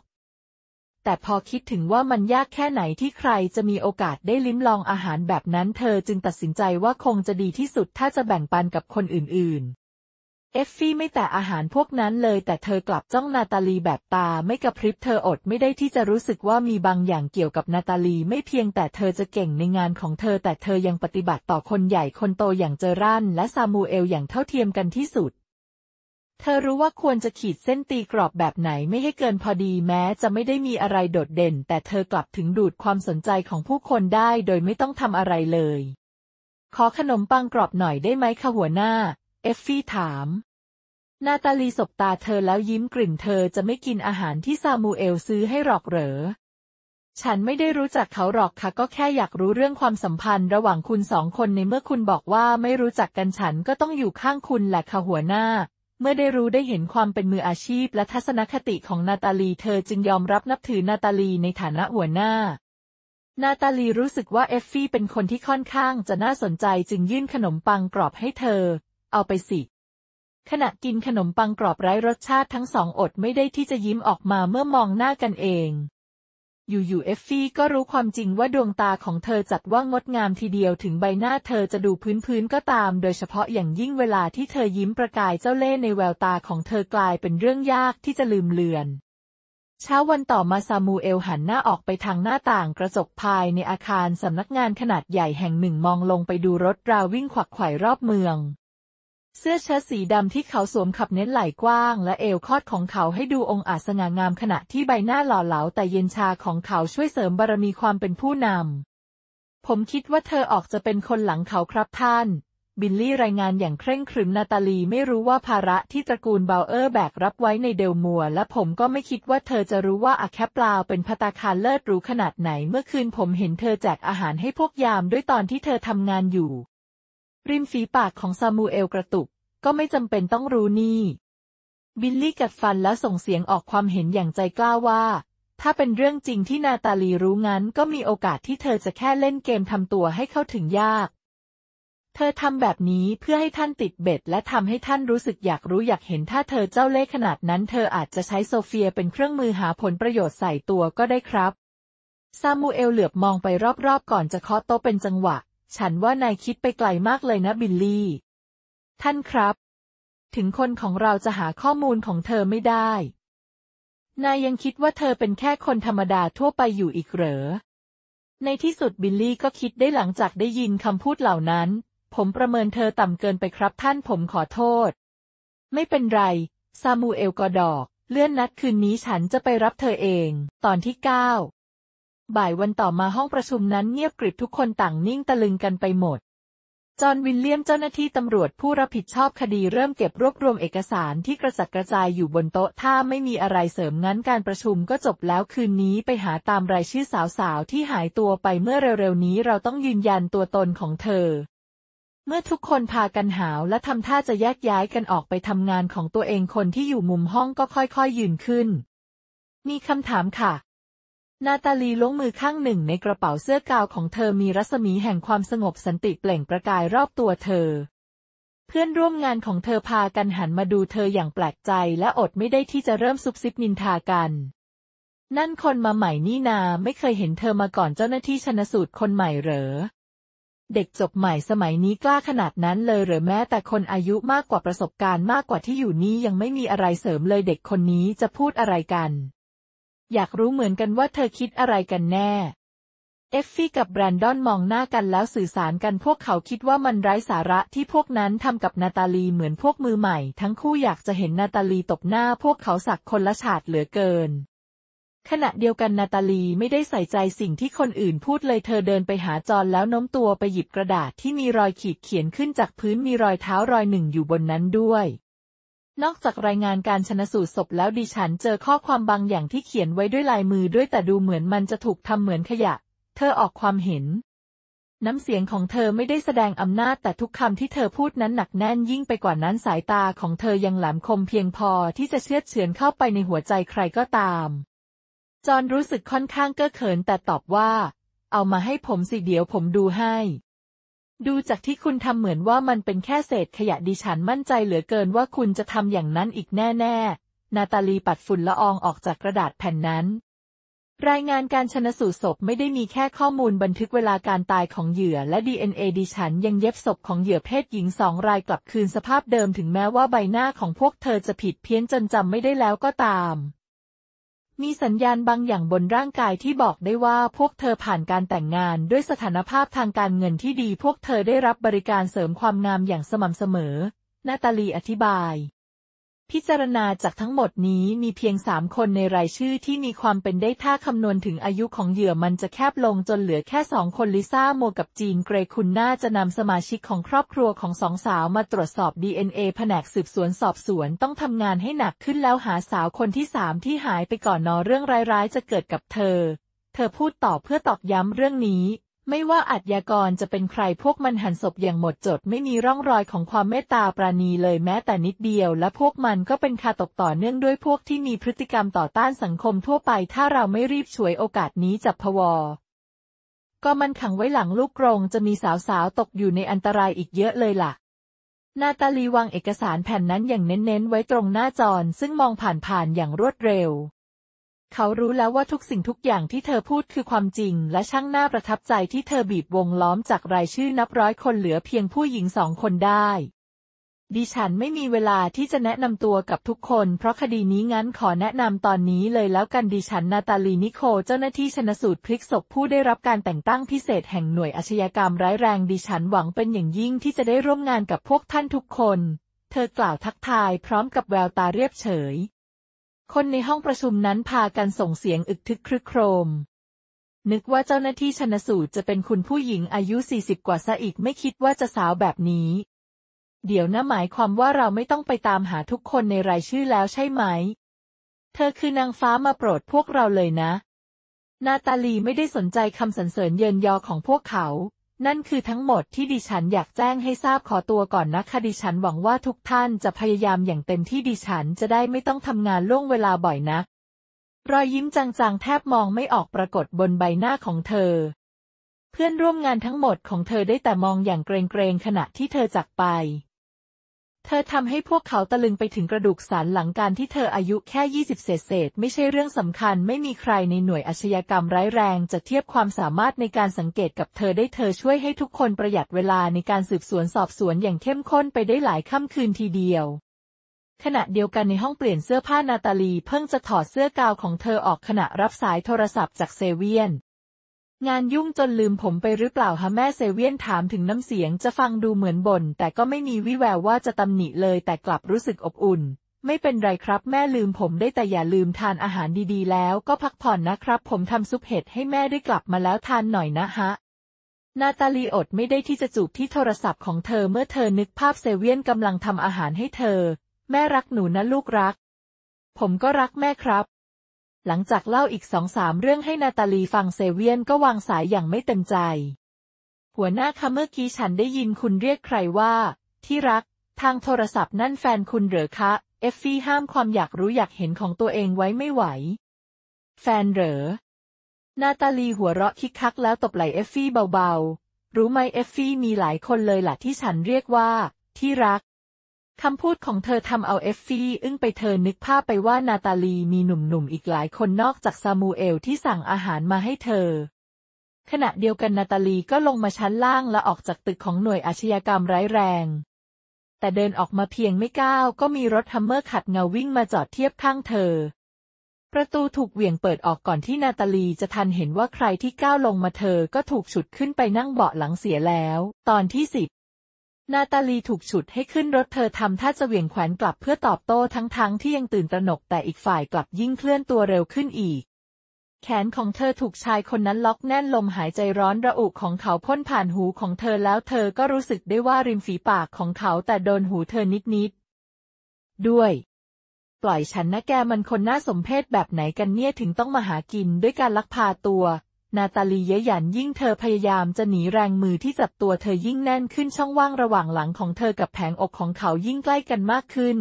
แต่พอคิดถึงว่ามันยากแค่ไหนที่ใครจะมีโอกาสได้ลิ้มลองอาหารแบบนั้น เธอจึงตัดสินใจว่าคงจะดีที่สุดถ้าจะแบ่งปันกับคนอื่นๆ เอฟฟี่ไม่แต่อาหารพวกนั้นเลยแต่เธอกลับจ้องนาตาลีแบบตาไม่กระพริบเธออดไม่ได้ที่จะรู้สึกว่ามีบางอย่างเกี่ยวกับนาตาลีไม่เพียงแต่เธอจะเก่งในงานของเธอ แต่เธอยังปฏิบัติต่อคนใหญ่คนโตอย่างเจอรันและซามูเอลอย่างเท่าเทียมกันที่สุดเธอรู้ว่าควรจะขีดเส้นตีกรอบแบบไหนไม่ให้เกินพอดีแม้จะไม่ได้มีอะไรโดดเด่น แต่เธอกลับถึงดูดความสนใจของผู้คนได้โดยไม่ต้องทำอะไรเลย ขอขนมปังกรอบหน่อยได้ไหมคะหัวหน้า เอฟฟี่ถาม นาตาลีสบตาเธอแล้วยิ้มกลิ่นเธอจะไม่กินอาหารที่ซามูเอลซื้อให้หรอกเหรอ ฉันไม่ได้รู้จักเขาหรอกค่ะก็แค่อยากรู้เรื่องความสัมพันธ์ระหว่างคุณสองคนในเมื่อคุณบอกว่าไม่รู้จักกันฉันก็ต้องอยู่ข้างคุณแหละค่ะหัวหน้าเมื่อได้รู้ได้เห็นความเป็นมืออาชีพและทัศนคติของนาตาลีเธอจึงยอมรับนับถือนาตาลีในฐานะหัวหน้า นาตาลีรู้สึกว่าเอฟฟี่เป็นคนที่ค่อนข้างจะน่าสนใจจึงยื่นขนมปังกรอบให้เธอเอาไปสิขณะกินขนมปังกรอบไร้รสชาติทั้งสองอดไม่ได้ที่จะยิ้มออกมาเมื่อมองหน้ากันเองอยู่ๆเอฟฟี่ก็รู้ความจริงว่าดวงตาของเธอจัดว่างดงามทีเดียวถึงใบหน้าเธอจะดูพื้นๆก็ตาม โดยเฉพาะอย่างยิ่งเวลาที่เธอยิ้มประกายเจ้าเล่ในแววตาของเธอกลายเป็นเรื่องยากที่จะลืมเลือน เช้าวันต่อมาซามูเอลหันหน้าออกไปทางหน้าต่างกระจกภายในอาคารสำนักงานขนาดใหญ่แห่งหนึ่งมองลงไปดูรถราวิ่งขวักไขว่รอบเมืองเสื้อเชิ้ตสีดำที่เขาสวมขับเน้นไหล่กว้างและเอวคอดของเขาให้ดูองอาจสง่างามขณะที่ใบหน้าหล่อเหลาแต่เย็นชาของเขาช่วยเสริมบารมีความเป็นผู้นำ ผมคิดว่าเธอออกจะเป็นคนหลังเขาครับท่าน บิลลี่รายงานอย่างเคร่งครึมนาตาลีไม่รู้ว่าภาระที่ตระกูลเบลเออร์แบกรับไว้ในเดลมัวและผมก็ไม่คิดว่าเธอจะรู้ว่าอาแคปลาวเป็นพตาคารเลิศรู้ขนาดไหนเมื่อคืนผมเห็นเธอแจกอาหารให้พวกยามด้วยตอนที่เธอทำงานอยู่ริมฝีปากของซามูเอลกระตุกก็ไม่จำเป็นต้องรู้นี่บิลลี่กัดฟันแล้วส่งเสียงออกความเห็นอย่างใจกล้าว่า ถ้าเป็นเรื่องจริงที่นาตาลีรู้งั้นก็มีโอกาสที่เธอจะแค่เล่นเกมทำตัวให้เข้าถึงยาก เธอทำแบบนี้เพื่อให้ท่านติดเบ็ด และทำให้ท่านรู้สึกอยากรู้อยากเห็นถ้าเธอเจ้าเล่ห์ขนาดนั้นเธออาจจะใช้โซเฟียเป็นเครื่องมือหาผลประโยชน์ใส่ตัวก็ได้ครับ ซามูเอลเหลือบมองไปรอบๆก่อนจะเคาะโต๊ะเป็นจังหวะฉันว่านายคิดไปไกลมากเลยนะบิลลี่ ท่านครับ ถึงคนของเราจะหาข้อมูลของเธอไม่ได้ นายยังคิดว่าเธอเป็นแค่คนธรรมดาทั่วไปอยู่อีกเหรอ ในที่สุดบิลลี่ก็คิดได้หลังจากได้ยินคำพูดเหล่านั้น ผมประเมินเธอต่ำเกินไปครับท่านผมขอโทษ ไม่เป็นไร ซามูเอลกอดอก เลื่อนนัดคืนนี้ฉันจะไปรับเธอเอง ตอนที่เก้าบ่ายวันต่อมาห้องประชุมนั้นเงียบกริบทุกคนต่างนิ่งตะลึงกันไปหมด จอห์นวินเลียมเจ้าหน้าที่ตำรวจผู้รับผิดชอบคดีเริ่มเก็บรวบรวมเอกสารที่กระจัดกระจายอยู่บนโต๊ะ ถ้าไม่มีอะไรเสริมงั้นการประชุมก็จบแล้วคืนนี้ไปหาตามรายชื่อสาว ๆ ที่หายตัวไปเมื่อเร็ว ๆ นี้เราต้องยืนยันตัวตนของเธอ เมื่อทุกคนพากันหาวและทำท่าจะแยกย้ายกันออกไปทำงานของตัวเองคนที่อยู่มุมห้อง ก็ค่อย ๆ ยืนขึ้น มีคำถามค่ะนาตาลีล้วงมือข้างหนึ่งในกระเป๋าเสื้อกาวของเธอมีรัศมีแห่งความสงบสันติเปล่งประกายรอบตัวเธอ เพื่อนร่วมงานของเธอพากันหันมาดูเธออย่างแปลกใจและอดไม่ได้ที่จะเริ่มซุบซิบนินทากัน นั่นคนมาใหม่นี่นาไม่เคยเห็นเธอมาก่อนเจ้าหน้าที่ชนสูตรคนใหม่เหรอ เด็กจบใหม่สมัยนี้กล้าขนาดนั้นเลยหรือแม้แต่คนอายุมากกว่าประสบการณ์มากกว่าที่อยู่นี้ยังไม่มีอะไรเสริมเลยเด็กคนนี้จะพูดอะไรกันอยากรู้เหมือนกันว่าเธอคิดอะไรกันแน่ เอฟฟี่กับแบรนดอนมองหน้ากันแล้วสื่อสารกันพวกเขาคิดว่ามันไร้สาระที่พวกนั้นทำกับนาตาลีเหมือนพวกมือใหม่ ทั้งคู่อยากจะเห็นนาตาลีตบหน้าพวกเขาสักคนละฉาดเหลือเกิน ขณะเดียวกันนาตาลีไม่ได้ใส่ใจสิ่งที่คนอื่นพูดเลยเธอเดินไปหาจอนแล้วโน้มตัวไปหยิบกระดาษที่มีรอยขีดเขียนขึ้นจากพื้นมีรอยเท้ารอยหนึ่งอยู่บนนั้นด้วยนอกจากรายงานการชนะสูตรศพแล้วดิฉันเจอข้อความบางอย่างที่เขียนไว้ด้วยลายมือด้วยแต่ดูเหมือนมันจะถูกทำเหมือนขยะ เธอออกความเห็น น้ำเสียงของเธอไม่ได้แสดงอำนาจแต่ทุกคำที่เธอพูดนั้นหนักแน่นยิ่งไปกว่านั้นสายตาของเธอยังแหลมคมเพียงพอที่จะเชื้อเฉือนเข้าไปในหัวใจใครก็ตาม จอนรู้สึกค่อนข้างเก้อเขิน แต่ตอบว่า เอามาให้ผมสิเดี๋ยวผมดูให้ดูจากที่คุณทำเหมือนว่ามันเป็นแค่เศษขยะดิฉันมั่นใจเหลือเกินว่าคุณจะทำอย่างนั้นอีกแน่ๆ นาตาลีปัดฝุ่นละอองออกจากกระดาษแผ่นนั้น รายงานการชนสูตรศพไม่ได้มีแค่ข้อมูลบันทึกเวลาการตายของเหยื่อ และ DNA ดิฉันยังเย็บศพของเหยื่อเพศหญิงสองรายกลับคืนสภาพเดิมถึงแม้ว่าใบหน้าของพวกเธอจะผิดเพี้ยนจนจำไม่ได้แล้วก็ตามมีสัญญาณบางอย่างบนร่างกายที่บอกได้ว่าพวกเธอผ่านการแต่งงานด้วยสถานภาพทางการเงินที่ดีพวกเธอได้รับบริการเสริมความงามอย่างสม่ำเสมอ นาตาลีอธิบายพิจารณาจากทั้งหมดนี้มีเพียงสามคนในรายชื่อที่มีความเป็นได้ถ้าคำนวณถึงอายุของเหยื่อมันจะแคบลงจนเหลือแค่สองคนลิซ่าโมกับจีนเกรคุณน่าจะนำสมาชิกของครอบครัวของสองสาวมาตรวจสอบ DNA แผนกสืบสวนสอบสวนต้องทำงานให้หนักขึ้นแล้วหาสาวคนที่สามที่หายไปก่อนนอเรื่องร้ายๆจะเกิดกับเธอ เธอพูดต่อเพื่อตอกย้ำเรื่องนี้ไม่ว่าอัจยากรจะเป็นใครพวกมันหันศพอย่างหมดจดไม่มีร่องรอยของความเมตตาปราณีเลยแม้แต่นิดเดียว และพวกมันก็เป็นคาตกต่อเนื่องด้วยพวกที่มีพฤติกรรมต่อต้านสังคมทั่วไปถ้าเราไม่รีบฉวยโอกาสนี้จับพวอก็มันขังไว้หลังลูกกรงจะมีสาวๆ ตกอยู่ในอันตรายอีกเยอะเลยล่ะ นาตาลีวางเอกสารแผ่นนั้นอย่างเน้นๆ ไว้ตรงหน้าจอซึ่งมองผ่านๆอย่างรวดเร็วเขารู้แล้วว่าทุกสิ่งทุกอย่างที่เธอพูดคือความจริงและช่างน่าประทับใจที่เธอบีบวงล้อมจากรายชื่อนับร้อยคนเหลือเพียงผู้หญิงสองคนได้ ดิฉันไม่มีเวลาที่จะแนะนำตัวกับทุกคนเพราะคดีนี้งั้นขอแนะนำตอนนี้เลยแล้วกันดิฉันนาตาลีนิโคเจ้าหน้าที่ชนสูตรพลิกศพผู้ได้รับการแต่งตั้งพิเศษแห่งหน่วยอาชญากรรมร้ายแรงดิฉันหวังเป็นอย่างยิ่งที่จะได้ร่วมงานกับพวกท่านทุกคน เธอกล่าวทักทายพร้อมกับแววตาเรียบเฉยคนในห้องประชุมนั้นพากันส่งเสียงอึกทึกครึกโครม นึกว่าเจ้าหน้าที่ชนสูตรจะเป็นคุณผู้หญิงอายุ 40 กว่าซะอีกไม่คิดว่าจะสาวแบบนี้ เดี๋ยวนะหมายความว่าเราไม่ต้องไปตามหาทุกคนในรายชื่อแล้วใช่ไหม เธอคือนางฟ้ามาโปรดพวกเราเลยนะ นาตาลีไม่ได้สนใจคำสรรเสริญเยินยอของพวกเขานั่นคือทั้งหมดที่ดิฉันอยากแจ้งให้ทราบขอตัวก่อนนะคะดิฉันหวังว่าทุกท่านจะพยายามอย่างเต็มที่ดิฉันจะได้ไม่ต้องทำงานล่วงเวลาบ่อยนะรอยยิ้มจางๆแทบมองไม่ออกปรากฏบนใบหน้าของเธอ เพื่อนร่วมงานทั้งหมดของเธอได้แต่มองอย่างเกรงๆ ขณะที่เธอจากไปเธอทำให้พวกเขาตะลึงไปถึงกระดูกสันหลังการที่เธออายุแค่ 20 เศษเศษไม่ใช่เรื่องสำคัญ ไม่มีใครในหน่วยอาชญากรรมร้ายแรง จะเทียบความสามารถในการสังเกตกับเธอได้เธอช่วยให้ทุกคนประหยัดเวลาในการสืบสวนสอบสวนอย่างเข้มข้นไปได้หลายค่ำคืนทีเดียว ขณะเดียวกันในห้องเปลี่ยนเสื้อผ้านาตาลีเพิ่งจะถอดเสื้อกาวของเธอออกขณะรับสายโทรศัพท์จากเซเวียนงานยุ่งจนลืมผมไปหรือเปล่าฮะแม่เซเวียนถามถึงน้ำเสียงจะฟังดูเหมือนบน่นแต่ก็ไม่มีวิแววว่าจะตำหนิเลยแต่กลับรู้สึกอบอุ่น ไม่เป็นไรครับแม่ลืมผมได้แต่อย่าลืมทานอาหารดีๆแล้วก็พักผ่อนนะครับผมทำซุปเห็ดให้แม่ได้กลับมาแล้วทานหน่อยนะฮะ นาตาลีอดไม่ได้ที่จะจูบที่โทรศัพท์ของเธอเมื่อเธอนึกภาพเซเวียนกำลังทำอาหารให้เธอ แม่รักหนูนะลูกรัก ผมก็รักแม่ครับหลังจากเล่าอีกสองสามเรื่องให้นาตาลีฟังเซเวียนก็วางสายอย่างไม่เต็มใจ หัวหน้าคะเมื่อกี้ฉันได้ยินคุณเรียกใครว่า ที่รัก ทางโทรศัพท์นั่นแฟนคุณเหรอคะ เอฟฟี่ห้ามความอยากรู้อยากเห็นของตัวเองไว้ไม่ไหว แฟนเหรอ นาตาลีหัวเราะคิกคักแล้วตบไหล่เอฟฟี่เบาๆรู้ไหมเอฟฟี่มีหลายคนเลยล่ะที่ฉันเรียกว่า ที่รักคำพูดของเธอทำเอาเอฟฟี่อึ้งไปเธอนึกภาพไปว่านาตาลีมีหนุ่มๆอีกหลายคนนอกจากซามูเอลที่สั่งอาหารมาให้เธอ ขณะเดียวกันนาตาลีก็ลงมาชั้นล่างและออกจากตึกของหน่วยอาชญากรรมร้ายแรง แต่เดินออกมาเพียงไม่ก้าวก็มีรถทัมเมอร์ขัดเงาวิ่งมาจอดเทียบข้างเธอ ประตูถูกเหวี่ยงเปิดออกก่อนที่นาตาลีจะทันเห็นว่าใครที่ก้าวลงมาเธอก็ถูกฉุดขึ้นไปนั่งเบาะหลังเสียแล้ว ตอนที่สิบนาตาลีถูกฉุดให้ขึ้นรถเธอทำท่าจะเหวี่ยงแขวนกลับเพื่อตอบโต้ทั้งๆทที่ยังตื่นตระหนกแต่อีกฝ่ายกลับยิ่งเคลื่อนตัวเร็วขึ้นอีก แขนของเธอถูกชายคนนั้นล็อกแน่นลมหายใจร้อนระอุของเขาพ่นผ่านหูของเธอแล้วเธอก็รู้สึกได้ว่าริมฝีปากของเขาแต่โดนหูเธอนิดๆด้วย ปล่อยฉันนะแกมันคนน่าสมเพชแบบไหนกันเนี่ยถึงต้องมาหากินด้วยการลักพาตัวนาตาลีเยหยันยิ่งเธอพยายามจะหนีแรงมือที่จับตัวเธอยิ่งแน่นขึ้นช่องว่างระหว่างหลังของเธอกับแผงอกของเขายิ่งใกล้กันมากขึ้น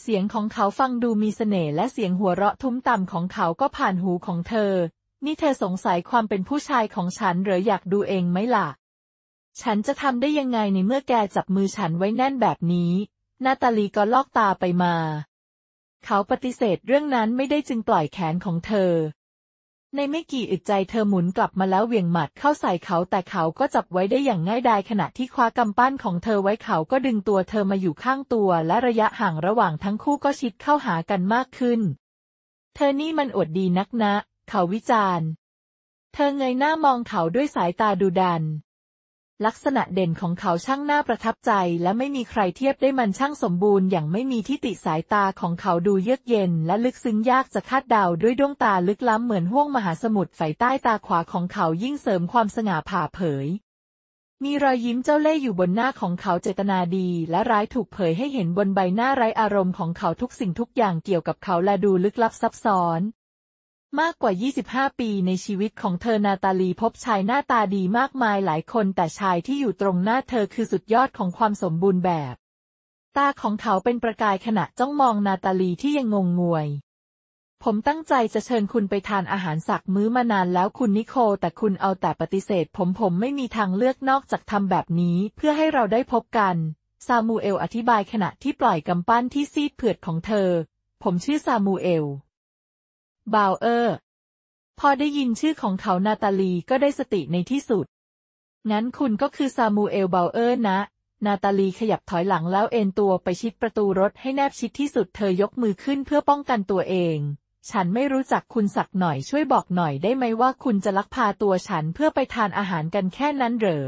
เสียงของเขาฟังดูมีเสน่ห์และเสียงหัวเราะทุ้มต่ำของเขาก็ผ่านหูของเธอ นี่เธอสงสัยความเป็นผู้ชายของฉันหรืออยากดูเองไหมล่ะ ฉันจะทำได้ยังไงในเมื่อแกจับมือฉันไว้แน่นแบบนี้ นาตาลีก็ลอกตาไปมา เขาปฏิเสธเรื่องนั้นไม่ได้จึงปล่อยแขนของเธอในไม่กี่อึดใจเธอหมุนกลับมาแล้วเวียงหมัดเข้าใส่เขาแต่เขาก็จับไว้ได้อย่างง่ายดายขณะที่คว้ากำปั้นของเธอไว้เขาก็ดึงตัวเธอมาอยู่ข้างตัว และระยะห่างระหว่างทั้งคู่ก็ชิดเข้าหากันมากขึ้น เธอนี่มันอดดีนักนะ เขาวิจารณ์ เธอเงยหน้ามองเขาด้วยสายตาดุดันลักษณะเด่นของเขาช่างน่าประทับใจและไม่มีใครเทียบได้มันช่างสมบูรณ์อย่างไม่มีที่ติสายตาของเขาดูเยือกเย็นและลึกซึ้งยากจะคาดเดาด้วยดวงตาลึกล้ำเหมือนห้วงมหาสมุทรใส่ใต้ตาขวาของเขายิ่งเสริมความสง่าผ่าเผย มีรอยยิ้มเจ้าเล่ห์อยู่บนหน้าของเขาเจตนาดีและร้ายถูกเผยให้เห็นบนใบหน้าไร้อารมณ์ของเขาทุกสิ่งทุกอย่างเกี่ยวกับเขาและดูลึกลับซับซ้อนมากกว่า 25 ปีในชีวิตของเธอ นาตาลีพบชายหน้าตาดีมากมายหลายคน แต่ชายที่อยู่ตรงหน้าเธอคือสุดยอดของความสมบูรณ์แบบ ตาของเขาเป็นประกายขณะจ้องมองนาตาลีที่ยังงงงวย ผมตั้งใจจะเชิญคุณไปทานอาหารสักมื้อมานานแล้วคุณนิโค แต่คุณเอาแต่ปฏิเสธ ผมผมไม่มีทางเลือกนอกจากทำแบบนี้เพื่อให้เราได้พบกัน ซามูเอลอธิบายขณะที่ปล่อยกำปั้นที่ซีดเผือดของเธอ ผมชื่อซามูเอลบาวเออร์ พอได้ยินชื่อของเขานาตาลีก็ได้สติในที่สุด งั้นคุณก็คือซามูเอลบาวเออร์นะ นาตาลีขยับถอยหลังแล้วเอนตัวไปชิดประตูรถให้แนบชิดที่สุดเธอยกมือขึ้นเพื่อป้องกันตัวเอง ฉันไม่รู้จักคุณสักหน่อยช่วยบอกหน่อยได้ไหมว่าคุณจะลักพาตัวฉันเพื่อไปทานอาหารกันแค่นั้นเหรอ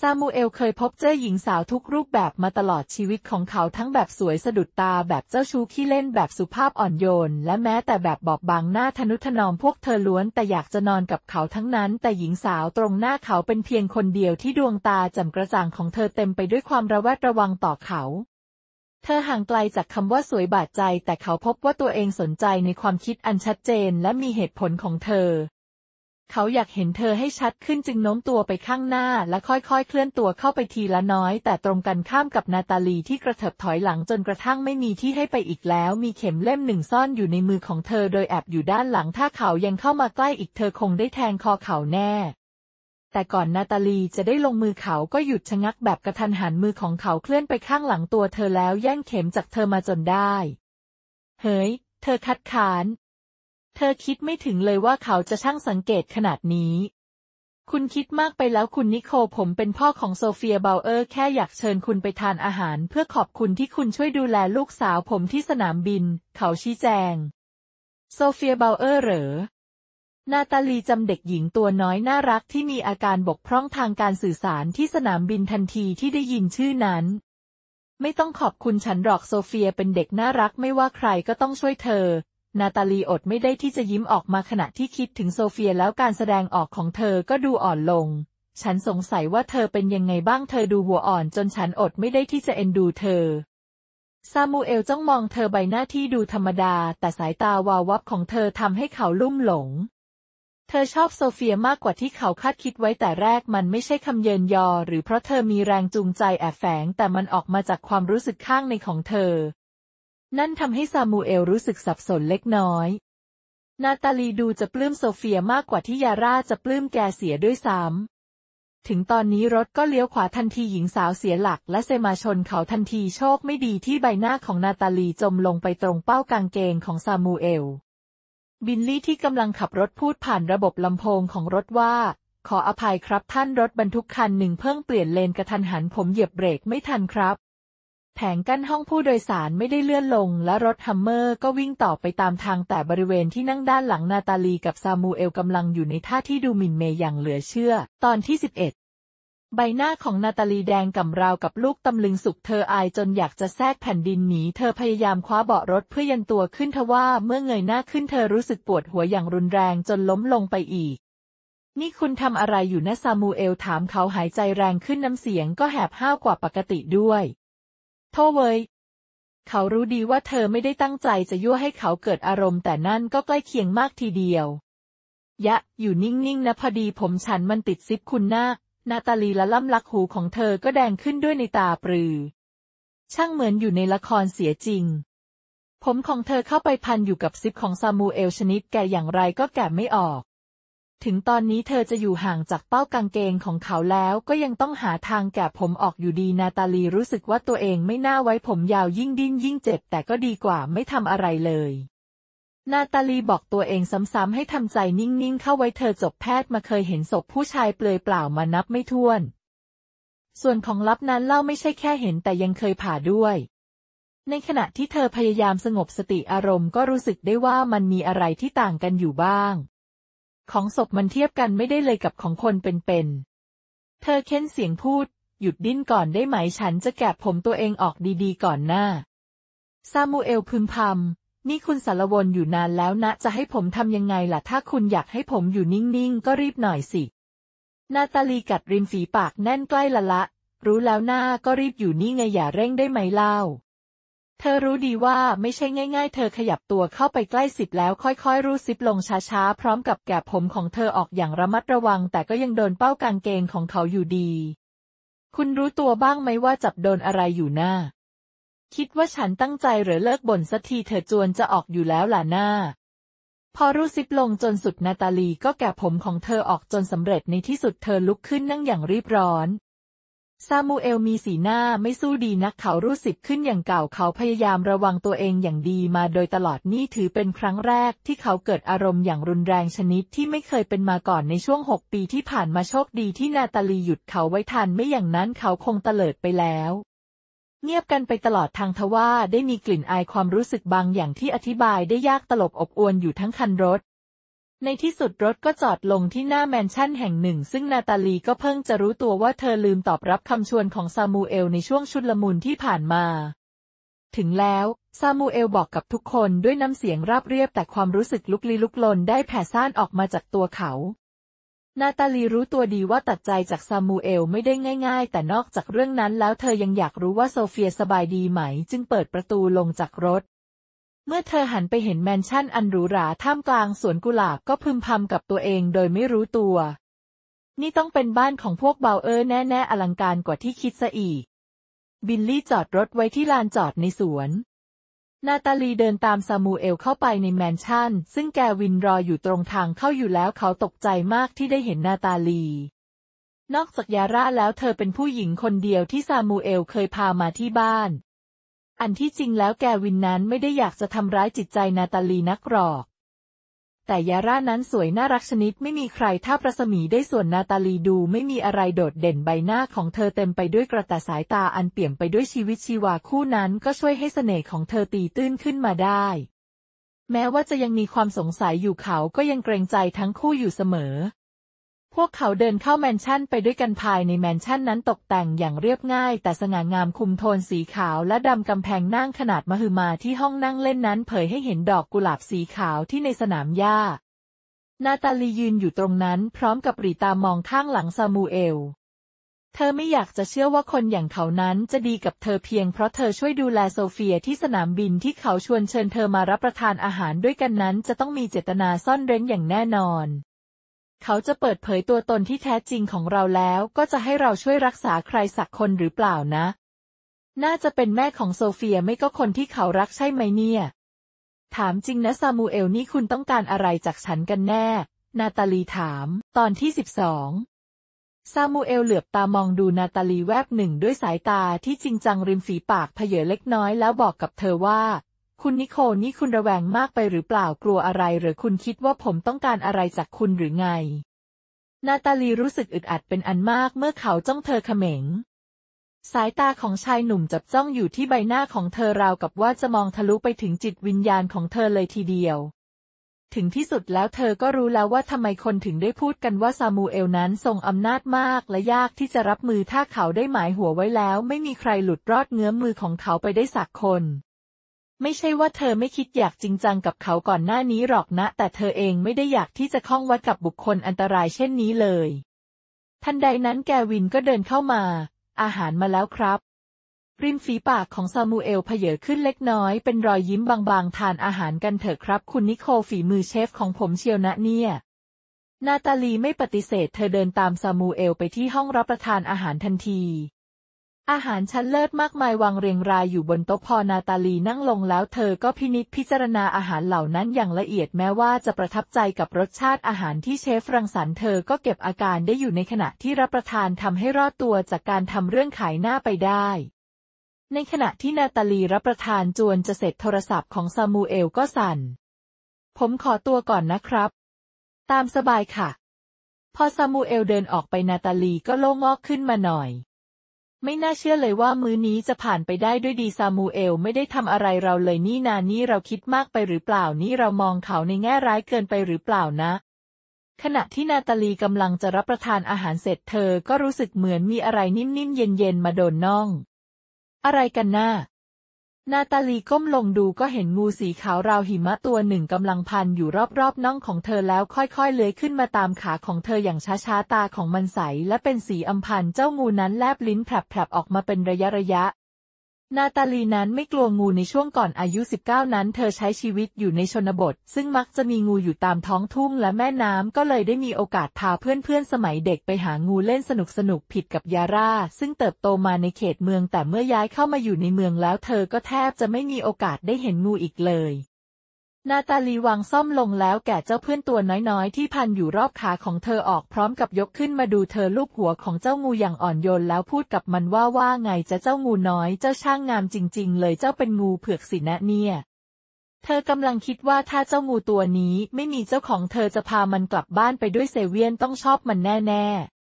ซามูเอลเคยพบเจ้าหญิงสาวทุกรูปแบบมาตลอดชีวิตของเขาทั้งแบบสวยสะดุดตาแบบเจ้าชู้ขี้เล่นแบบสุภาพอ่อนโยนและแม้แต่แบบบอบบางหน้าทนุถนอมพวกเธอล้วนแต่อยากจะนอนกับเขาทั้งนั้น แต่หญิงสาวตรงหน้าเขาเป็นเพียงคนเดียวที่ดวงตาจำกระจ่างของเธอเต็มไปด้วยความระแวดระวังต่อเขา เธอห่างไกลจากคำว่าสวยบาดใจ แต่เขาพบว่าตัวเองสนใจในความคิดอันชัดเจน และมีเหตุผลของเธอเขาอยากเห็นเธอให้ชัดขึ้นจึงโน้มตัวไปข้างหน้าและค่อยๆ เคลื่อนตัวเข้าไปทีละน้อย แต่ตรงกันข้ามกับนาตาลีที่กระเถิบถอยหลังจนกระทั่งไม่มีที่ให้ไปอีกแล้ว มีเข็มเล่มหนึ่งซ่อนอยู่ในมือของเธอ โดยแอบอยู่ด้านหลังถ้าเขายังเข้ามาใกล้อีกเธอคงได้แทงคอเขาแน่ แต่ก่อนนาตาลีจะได้ลงมือเขาก็หยุดชะงักแบบกระทันหันมือของเขาเคลื่อนไปข้างหลังตัวเธอแล้วแย่งเข็มจากเธอมาจนได้ เฮ้ยเธอคัดค้านเธอคิดไม่ถึงเลยว่าเขาจะช่างสังเกตขนาดนี้ คุณคิดมากไปแล้วคุณนิโคผมเป็นพ่อของโซเฟียเบลเออร์แค่อยากเชิญคุณไปทานอาหารเพื่อขอบคุณที่คุณช่วยดูแลลูกสาวผมที่สนามบิน เขาชี้แจง โซเฟียเบลเออร์เหรอ นาตาลีจำเด็กหญิงตัวน้อยน่ารักที่มีอาการบกพร่องทางการสื่อสารที่สนามบินทันทีที่ได้ยินชื่อนั้น ไม่ต้องขอบคุณฉันหรอกโซเฟียเป็นเด็กน่ารักไม่ว่าใครก็ต้องช่วยเธอนาตาลีอดไม่ได้ที่จะยิ้มออกมาขณะที่คิดถึงโซเฟียแล้วการแสดงออกของเธอก็ดูอ่อนลง ฉันสงสัยว่าเธอเป็นยังไงบ้าง เธอดูหัวอ่อนจนฉันอดไม่ได้ที่จะเอ็นดูเธอ ซามูเอลจ้องมองเธอใบหน้าที่ดูธรรมดา แต่สายตาวาววับของเธอทำให้เขาลุ่มหลง เธอชอบโซเฟียมากกว่าที่เขาคาดคิดไว้แต่แรกมันไม่ใช่คำเยินยอ หรือเพราะเธอมีแรงจูงใจแอบแฝง แต่มันออกมาจากความรู้สึกข้างในของเธอนั่นทำให้ซามูเอลรู้สึกสับสนเล็กน้อย นาตาลีดูจะปลื้มโซเฟียมากกว่าที่ยาร่าจะปลื้มแกเสียด้วยซ้ำ ถึงตอนนี้รถก็เลี้ยวขวาทันทีหญิงสาวเสียหลักและเซมาชนเขา ทันทีโชคไม่ดีที่ใบหน้าของนาตาลีจมลงไปตรงเป้ากางเกงของซามูเอล บินลี่ที่กำลังขับรถพูดผ่านระบบลำโพงของรถว่า ขออภัยครับท่านรถบรรทุกคันหนึ่งเพิ่งเปลี่ยนเลนกระทันหันผมเหยียบเบรกไม่ทันครับแผงกั้นห้องผู้โดยสารไม่ได้เลื่อนลง และรถฮัมเมอร์ก็วิ่งต่อไปตามทางแต่บริเวณที่นั่งด้านหลังนาตาลีกับซามูเอลกำลังอยู่ในท่าที่ดูหมิ่นเมย์อย่างเหลือเชื่อ ตอนที่11ใบหน้าของนาตาลีแดงกำราวกับลูกตำลึงสุกเธออายจนอยากจะแทรกแผ่นดินหนีเธอพยายามคว้าเบาะรถเพื่อยันตัวขึ้นทว่าเมื่อเงยหน้าขึ้นเธอรู้สึกปวดหัวอย่างรุนแรงจนล้มลงไปอีก นี่คุณทำอะไรอยู่นะซามูเอลถามเขาหายใจแรงขึ้นน้ำเสียงก็แหบห้าวกว่าปกติด้วยโทเวยเขารู้ดีว่าเธอไม่ได้ตั้งใจจะยั่วให้เขาเกิดอารมณ์แต่นั่นก็ใกล้เคียงมากทีเดียว ยะ อยู่นิ่งๆนะพอดีผมฉันมันติดซิปคุณหน้า นาตาลีละล่ำลักหูของเธอก็แดงขึ้นด้วยในตาปรือ ช่างเหมือนอยู่ในละครเสียจริง ผมของเธอเข้าไปพันอยู่กับซิปของซามูเอลชนิดแก่อย่างไรก็แก่ไม่ออกถึงตอนนี้เธอจะอยู่ห่างจากเป้ากางเกงของเขาแล้ว ก็ยังต้องหาทางแกะผมออกอยู่ดี นาตาลีรู้สึกว่าตัวเองไม่น่าไว้ผมยาวยิ่งดิ้นยิ่งเจ็บแต่ก็ดีกว่าไม่ทำอะไรเลย นาตาลีบอกตัวเองซ้ำๆให้ทำใจนิ่งๆ เข้าไว้เธอจบแพทย์มาเคยเห็นศพผู้ชายเปลือยเปล่ามานับไม่ถ้วน ส่วนของลับนั้นเล่าไม่ใช่แค่เห็นแต่ยังเคยผ่าด้วย ในขณะที่เธอพยายามสงบสติอารมณ์ก็รู้สึกได้ว่ามันมีอะไรที่ต่างกันอยู่บ้างของศพมันเทียบกันไม่ได้เลยกับของคนเป็นๆ เธอเค้นเสียงพูด หยุดดิ้นก่อนได้ไหมฉันจะแกะผมตัวเองออกดีๆก่อนหน้า ซามูเอลพึมพำนี่คุณสารวนอยู่นานแล้วนะ จะให้ผมทำยังไงล่ะ ถ้าคุณอยากให้ผมอยู่นิ่งๆ ก็รีบหน่อยสิ นาตาลีกัดริมฝีปากแน่นใกล้ละละรู้แล้วหน้าก็รีบอยู่นี่ไงอย่าเร่งได้ไหมเล่าเธอรู้ดีว่าไม่ใช่ง่ายๆ เธอขยับตัวเข้าไปใกล้สิบแล้ว ค่อยๆ รูดซิปลงช้าๆ พร้อมกับแกะผมของเธอออกอย่างระมัดระวัง แต่ก็ยังโดนเป้ากางเกงของเขาอยู่ดี คุณรู้ตัวบ้างไหมว่าจับโดนอะไรอยู่หน้า คิดว่าฉันตั้งใจหรือเลิกบ่นสักทีเธอจวนจะออกอยู่แล้วล่ะหน้า พอรู้ซิปลงจนสุดนาตาลีก็แกะผมของเธอออกจนสำเร็จในที่สุดเธอลุกขึ้นนั่งอย่างรีบร้อนซามูเอลมีสีหน้าไม่สู้ดีนักเขารู้สึกขึ้นอย่างเก่าเขา พยายามระวังตัวเองอย่างดีมาโดยตลอดนี่ถือเป็นครั้งแรก ที่เขาเกิดอารมณ์อย่างรุนแรงชนิดที่ไม่เคยเป็นมาก่อนในช่วงหกปีที่ผ่านมาโชคดีที่นาตาลีหยุดเขาไว้ทัน ไม่อย่างนั้นเขาคงเตลิดไปแล้ว เงียบกันไปตลอดทางทว่าได้มีกลิ่นอายความรู้สึกบางอย่างที่อธิบายได้ยากตลบอบอวนอยู่ทั้งคันรถในที่สุดรถก็จอดลงที่หน้าแมนชั่นแห่งหนึ่ง ซึ่งนาตาลีก็เพิ่งจะรู้ตัวว่าเธอลืมตอบรับคำชวนของซามูเอลในช่วงชุดละมุนที่ผ่านมา ถึงแล้วซามูเอลบอกกับทุกคนด้วยน้ำเสียงราบเรียบแต่ความรู้สึกลุกลี้ลุกลนได้แผ่ซ่านออกมาจากตัวเขา นาตาลีรู้ตัวดีว่าตัดใจจากซามูเอลไม่ได้ง่าย ๆ แต่นอกจากเรื่องนั้นแล้วเธอยังอยากรู้ว่าโซเฟียสบายดีไหม จึงเปิดประตูลงจากรถเมื่อเธอหันไปเห็นแมนชั่นอันหรูหราท่ามกลางสวนกุหลาบก็พึมพำกับตัวเองโดยไม่รู้ตัว นี่ต้องเป็นบ้านของพวกเบลเออร์แน่ๆ อลังการกว่าที่คิดซะอีกบิลลี่จอดรถไว้ที่ลานจอดในสวน นาตาลีเดินตามซามูเอลเข้าไปในแมนชั่น ซึ่งแกวินรออยู่ตรงทางเข้าอยู่แล้วเขาตกใจมากที่ได้เห็นนาตาลี นอกจากยาร่าแล้วเธอเป็นผู้หญิงคนเดียวที่ซามูเอลเคยพามาที่บ้านอันที่จริงแล้วแกวินนั้นไม่ได้อยากจะทำร้ายจิตใจนาตาลีนักหรอก แต่ยาร่านั้นสวยน่ารักชนิดไม่มีใครท่าประสมีได้ส่วนนาตาลีดูไม่มีอะไรโดดเด่นใบหน้าของเธอเต็มไปด้วยกระตาสายตาอันเปี่ยมไปด้วยชีวิตชีวาคู่นั้น ก็ช่วยให้เสน่ห์ของเธอตีตื้นขึ้นมาได้ แม้ว่าจะยังมีความสงสัยอยู่เขาก็ยังเกรงใจทั้งคู่อยู่เสมอพวกเขาเดินเข้าแมนชั่นไปด้วยกันภายในแมนชั่นนั้นตกแต่งอย่างเรียบง่ายแต่สง่างามคุมโทนสีขาวและดำกำแพงนั่งขนาดมหึมาที่ห้องนั่งเล่นนั้นเผยให้เห็นดอกกุหลาบสีขาวที่ในสนามหญ้านาตาลียืนอยู่ตรงนั้นพร้อมกับปรีตามองข้างหลังซามูเอล เธอไม่อยากจะเชื่อว่าคนอย่างเขานั้นจะดีกับเธอเพียงเพราะเธอช่วยดูแลโซเฟียที่สนามบินที่เขาชวนเชิญเธอมารับประทานอาหารด้วยกันนั้นจะต้องมีเจตนาซ่อนเร้นอย่างแน่นอนเขาจะเปิดเผยตัวตนที่แท้จริงของเราแล้วก็จะให้เราช่วยรักษาใครสักคนหรือเปล่านะ น่าจะเป็นแม่ของโซเฟียไม่ก็คนที่เขารักใช่ไหมเนี่ย ถามจริงนะ ซามูเอลนี่คุณต้องการอะไรจากฉันกันแน่ นาตาลีถาม ตอนที่สิบสอง ซามูเอลเหลือบตามองดูนาตาลีแวบหนึ่งด้วยสายตาที่จริงจังริมฝีปากเพเยเล็กน้อยแล้วบอกกับเธอว่าคุณนิโคนี่คุณระแวงมากไปหรือเปล่ากลัวอะไรหรือคุณคิดว่าผมต้องการอะไรจากคุณหรือไง นาตาลีรู้สึกอึดอัดเป็นอันมากเมื่อเขาจ้องเธอเขม็ง สายตาของชายหนุ่มจับจ้องอยู่ที่ใบหน้าของเธอราวกับว่าจะมองทะลุไปถึงจิตวิญญาณของเธอเลยทีเดียว ถึงที่สุดแล้วเธอก็รู้แล้วว่าทำไมคนถึงได้พูดกันว่าซามูเอลนั้นทรงอำนาจมากและยากที่จะรับมือถ้าเขาได้หมายหัวไว้แล้ว ไม่มีใครหลุดรอดเงื้อมมือของเขาไปได้สักคนไม่ใช่ว่าเธอไม่คิดอยากจริงจังกับเขาก่อนหน้านี้หรอกนะ แต่เธอเองไม่ได้อยากที่จะข้องวัดกับบุคคลอันตรายเช่นนี้เลย ทันใดนั้นแกวินก็เดินเข้ามา อาหารมาแล้วครับ ริมฝีปากของซามูเอลเผเยขึ้นเล็กน้อยเป็นรอยยิ้มบาง ๆ ทานอาหารกันเถอะครับคุณนิโคฝีมือเชฟของผมเชียวนะเนี่ย นาตาลีไม่ปฏิเสธเธอเดินตามซามูเอลไปที่ห้องรับประทานอาหารทันทีอาหารชั้นเลิศมากมายวางเรียงรายอยู่บนโต๊ะพอนาตาลีนั่งลงแล้ว เธอก็พินิจพิจารณาอาหารเหล่านั้นอย่างละเอียดแม้ว่าจะประทับใจกับรสชาติอาหารที่เชฟรังสรรค์เธอ ก็เก็บอาการได้อยู่ในขณะที่รับประทานทำให้รอดตัวจากการทำเรื่องขายหน้าไปได้ ในขณะที่นาตาลีรับประทานจวนจะเสร็จโทรศัพท์ของซามูเอลก็สั่น ผมขอตัวก่อนนะครับ ตามสบายค่ะ พอซามูเอลเดินออกไปนาตาลีก็โล่งอกขึ้นมาหน่อยไม่น่าเชื่อเลยว่ามื้อนี้จะผ่านไปได้ด้วยดีซามูเอล ไม่ได้ทำอะไรเราเลยนี่นานี่เราคิดมากไปหรือเปล่านี่เรามองเขาในแง่ร้ายเกินไปหรือเปล่านะ ขณะที่นาตาลีกำลังจะรับประทานอาหารเสร็จเธอ ก็รู้สึกเหมือนมีอะไรนิ่มๆเย็นๆมาโดนน่อง อะไรกันนะ่านาตาลีก้มลงดูก็เห็นงูสีขาวราวหิมะตัวหนึ่งกำลังพันอยู่รอบๆน่องของเธอแล้วค่อยๆ เลื้อยขึ้นมาตามขาของเธออย่างช้าๆ ตาของมันใสและเป็นสีอำพันเจ้างูนั้นแลบลิ้นแผลบๆ ออกมาเป็นระยะนาตาลีนั้นไม่กลัวงูในช่วงก่อนอายุ 19 นั้น เธอใช้ชีวิตอยู่ในชนบท ซึ่งมักจะมีงูอยู่ตามท้องทุ่งและแม่น้ำ ก็เลยได้มีโอกาสพาเพื่อนๆ สมัยเด็กไปหางูเล่นสนุกสนุกผิดกับยาร่าซึ่งเติบโตมาในเขตเมือง แต่เมื่อย้ายเข้ามาอยู่ในเมืองแล้ว เธอก็แทบจะไม่มีโอกาสได้เห็นงูอีกเลยนาตาลีวางซ่อมลงแล้วแก่เจ้าเพื่อนตัวน้อย ๆ ที่พันอยู่รอบขาของเธอออกพร้อมกับยกขึ้นมาดูเธอลูบหัวของเจ้างูอย่างอ่อนโยนแล้วพูดกับมันว่าว่าไงจะเจ้างูน้อย เจ้าช่างงามจริง ๆ เลยเจ้าเป็นงูเผือกสินะเนี่ย เธอกำลังคิดว่าถ้าเจ้างูตัวนี้ไม่มีเจ้าของเธอจะพามันกลับบ้านไปด้วยเซเวียนต้องชอบมันแน่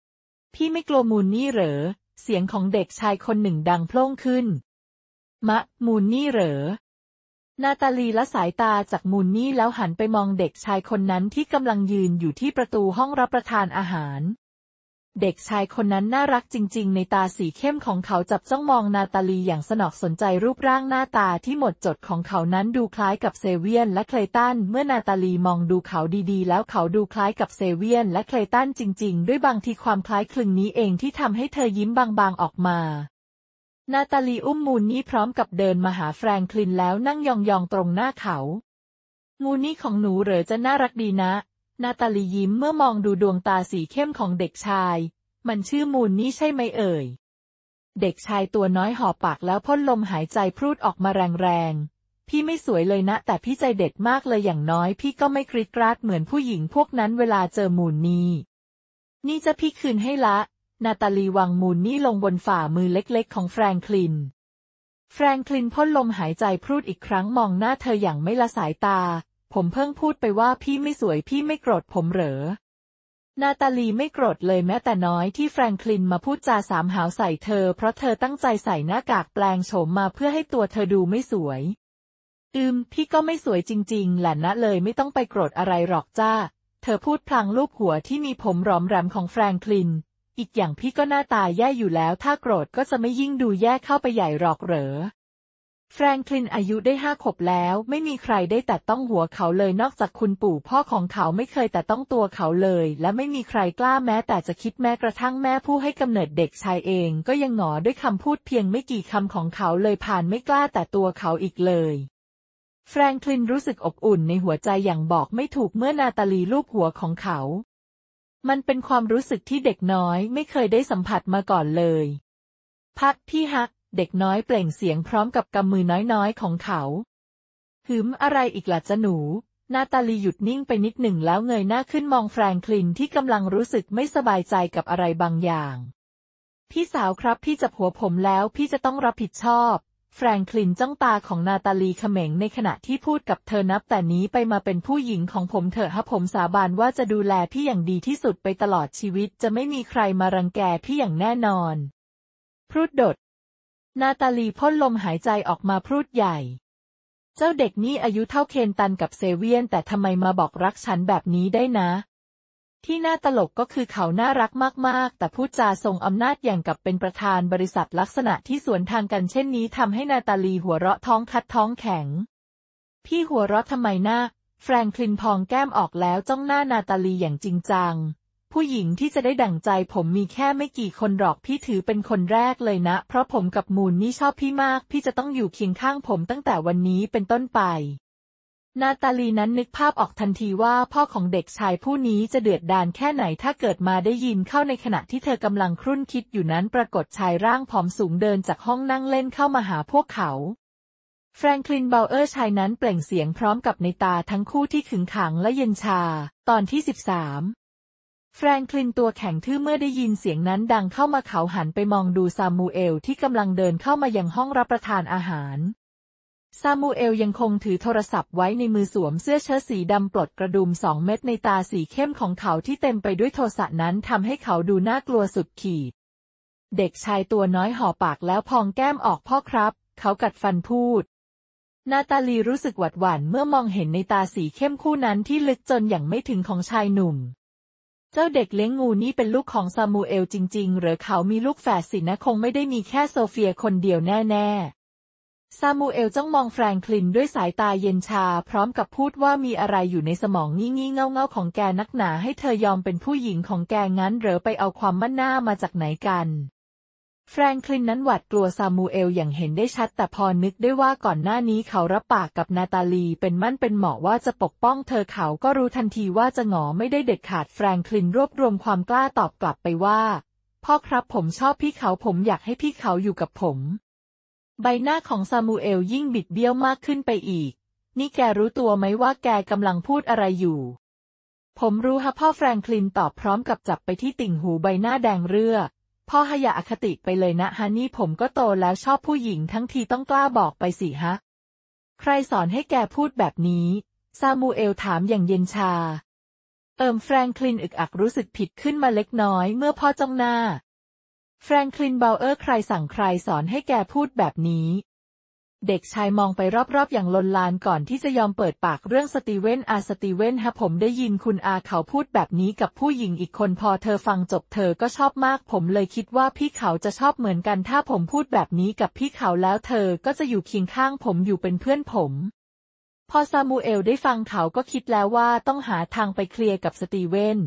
ๆพี่ไม่กลัวมูนนี่เหรอ เสียงของเด็กชายคนหนึ่งดังโพล่งขึ้น มะมูนนี่เหรอนาตาลีละสายตาจากมูนนี่แล้วหันไปมองเด็กชายคนนั้นที่กำลังยืนอยู่ที่ประตูห้องรับประทานอาหาร เด็กชายคนนั้นน่ารักจริงๆ ในตาสีเข้มของเขาจับจ้องมองนาตาลีอย่างสนอกสนใจรูปร่างหน้าตาที่หมดจดของเขานั้นดูคล้ายกับเซเวียนและเคลตันเมื่อนาตาลีมองดูเขาดีๆ แล้วเขาดูคล้ายกับเซเวียนและเคลตันจริงๆ ด้วยบางทีความคล้ายคลึงนี้เองที่ทำให้เธอยิ้มบางๆออกมานาตาลีอุ้มมูนนี่พร้อมกับเดินมาหาแฟรงคลินแล้วนั่งยองๆตรงหน้าเขามูนนี่ของหนูเหรอจะน่ารักดีนะ นาตาลียิ้มเมื่อมองดูดวงตาสีเข้มของเด็กชาย มันชื่อมูนนี่ใช่ไหมเอ่ยเด็กชายตัวน้อยหอบปากแล้วพ่นลมหายใจพูดออกมาแรงๆพี่ไม่สวยเลยนะ แต่พี่ใจเด็ดมากเลยอย่างน้อย พี่ก็ไม่กริดกราดเหมือนผู้หญิงพวกนั้นเวลาเจอมูนนี่นี่จะพี่คืนให้ละนาตาลีวางมูลนี่ลงบนฝ่ามือเล็ก ๆ ของแฟรงคลิน แฟรงคลินพ่นลมหายใจพูดอีกครั้งมองหน้าเธออย่างไม่ละสายตา ผมเพิ่งพูดไปว่าพี่ไม่สวยพี่ไม่โกรธผมเหรอ นาตาลีไม่โกรธเลยแม้แต่น้อย ที่แฟรงคลินมาพูดจาสามหาวใส่เธอ เพราะเธอตั้งใจใส่หน้ากากแปลงโฉมมาเพื่อให้ตัวเธอดูไม่สวย อืม พี่ก็ไม่สวยจริง ๆแหละนะเลยไม่ต้องไปโกรธอะไรหรอกจ้า เธอพูดพลางลูบหัวที่มีผมรอมแหลมของแฟรงคลินอีกอย่างพี่ก็หน้าตาแย่อยู่แล้ว ถ้าโกรธก็จะไม่ยิ่งดูแย่เข้าไปใหญ่หรอกเหรอ แฟรงคลินอายุได้ห้าขบแล้ว ไม่มีใครได้แต่ต้องหัวเขาเลยนอกจากคุณปู่พ่อของเขาไม่เคยแต่ต้องตัวเขาเลย และไม่มีใครกล้าแม้แต่จะคิดแม้กระทั่งแม่ผู้ให้กำเนิดเด็กชายเอง ก็ยังหงอด้วยคำพูดเพียงไม่กี่คำของเขาเลยผ่านไม่กล้าแต่ตัวเขาอีกเลย แฟรงคลินรู้สึกอบอุ่น ในหัวใจอย่างบอกไม่ถูกเมื่อนาตาลีลูบหัวของเขามันเป็นความรู้สึกที่เด็กน้อยไม่เคยได้สัมผัสมาก่อนเลย พักพี่ฮักเด็กน้อยเปล่งเสียงพร้อมกับกำมือน้อยๆของเขา หืมอะไรอีกล่ะจ้ะหนู นาตาลีหยุดนิ่งไปนิดหนึ่งแล้วเงยหน้าขึ้นมองแฟรงคลินที่กำลังรู้สึกไม่สบายใจกับอะไรบางอย่าง พี่สาวครับพี่จับหัวผมแล้วพี่จะต้องรับผิดชอบแฟรงคลิน จ้องตาของนาตาลีเขม็งในขณะที่พูดกับเธอนับแต่นี้ไปมาเป็นผู้หญิงของผมเถอะฮะผมสาบานว่าจะดูแลพี่อย่างดีที่สุดไปตลอดชีวิต จะไม่มีใครมารังแกพี่อย่างแน่นอน พรูดดด นาตาลีพ่นลมหายใจออกมาพรูดใหญ่ เจ้าเด็กนี่อายุเท่าเคนตันกับเซเวียนแต่ทำไมมาบอกรักฉันแบบนี้ได้นะที่น่าตลกก็คือเขาน่ารักมากๆ แต่พูดจาทรงอำนาจอย่างกับเป็นประธานบริษัทลักษณะที่สวนทางกันเช่นนี้ทำให้นาตาลีหัวเราะท้องคัดท้องแข็ง พี่หัวเราะทำไมนะ้า แฟรงคลินพองแก้มออกแล้วจ้องหน้านาตาลีอย่างจริงจัง ผู้หญิงที่จะได้ดั่งใจผมมีแค่ไม่กี่คนหรอก พี่ถือเป็นคนแรกเลยนะ เพราะผมกับมูลนี่ชอบพี่มาก พี่จะต้องอยู่เคียงข้างผมตั้งแต่วันนี้เป็นต้นไปนาตาลีนั้นนึกภาพออกทันทีว่าพ่อของเด็กชายผู้นี้จะเดือดดาลแค่ไหนถ้าเกิดมาได้ยินเข้าในขณะที่เธอกำลังครุ่นคิดอยู่นั้นปรากฏชายร่างผอมสูงเดินจากห้องนั่งเล่นเข้ามาหาพวกเขา แฟรงคลินเบลเออร์ชายนั้นเปล่งเสียงพร้อมกับในตาทั้งคู่ที่ขึงขังและเย็นชาตอนที่ 13แฟรงคลินตัวแข็งทื่อเมื่อได้ยินเสียงนั้นดังเข้ามาเขาหันไปมองดูซามูเอลที่กำลังเดินเข้ามายังห้องรับประทานอาหารซามูเอลยังคงถือโทรศัพท์ไว้ในมือสวมเสื้อเชิ้ตสีดำปลดกระดุมสองเม็ดในตาสีเข้มของเขาที่เต็มไปด้วยโทสะนั้นทำให้เขาดูน่ากลัวสุดขีด เด็กชายตัวน้อยห่อปากแล้วพองแก้มออกพ่อครับ เขากัดฟันพูด นาตาลีรู้สึกหวัดหวั่นเมื่อมองเห็นในตาสีเข้มคู่นั้นที่ลึกจนอย่างไม่ถึงของชายหนุ่ม เจ้าเด็กเลี้ยงงูนี่เป็นลูกของซามูเอลจริง ๆ หรือเขามีลูกแฝดสินะคงไม่ได้มีแค่โซเฟียคนเดียวแน่ๆซามูเอลจ้องมองแฟรงคลินด้วยสายตาเย็นชาพร้อมกับพูดว่ามีอะไรอยู่ในสมองงี่งี่เง่าเงาของแกนักหนาให้เธอยอมเป็นผู้หญิงของแกงั้นหรือไปเอาความมั่นหน้ามาจากไหนกัน แฟรงคลินนั้นหวาดกลัวซามูเอลอย่างเห็นได้ชัดแต่พอนึกได้ว่าก่อนหน้านี้เขารับปากกับนาตาลีเป็นมั่นเป็นเหมาะว่าจะปกป้องเธอเขาก็รู้ทันทีว่าจะหงอไม่ได้เด็ดขาดแฟรงคลินรวบรวมความกล้าตอบกลับไปว่า พ่อครับผมชอบพี่เขาผมอยากให้พี่เขาอยู่กับผมใบหน้าของซามูเอลยิ่งบิดเบี้ยวมากขึ้นไปอีก นี่แกรู้ตัวไหมว่าแกกำลังพูดอะไรอยู่ ผมรู้ฮะพ่อแฟรงคลินตอบพร้อมกับจับไปที่ติ่งหูใบหน้าแดงเรือ พ่อหยาอคติไปเลยนะฮะนี่ผมก็โตแล้วชอบผู้หญิงทั้งทีต้องกล้าบอกไปสิฮะ ใครสอนให้แกพูดแบบนี้ ซามูเอลถามอย่างเย็นชา เอิมแฟรงคลินอึกอักรู้สึกผิดขึ้นมาเล็กน้อยเมื่อพ่อจ้องหน้าแฟรงคลินเบลเออร์ใครสั่งใครสอนให้แกพูดแบบนี้ เด็กชายมองไปรอบๆอย่างลนลานก่อนที่จะยอมเปิดปากเรื่องสตีเวนอาสตีเวนฮะผมได้ยินคุณอาเขาพูดแบบนี้กับผู้หญิงอีกคนพอเธอฟังจบเธอก็ชอบมากผมเลยคิดว่าพี่เขาจะชอบเหมือนกันถ้าผมพูดแบบนี้กับพี่เขาแล้วเธอก็จะอยู่เคียงข้างผมอยู่เป็นเพื่อนผม พอซามูเอลได้ฟังเขาก็คิดแล้วว่าต้องหาทางไปเคลียร์กับสตีเวน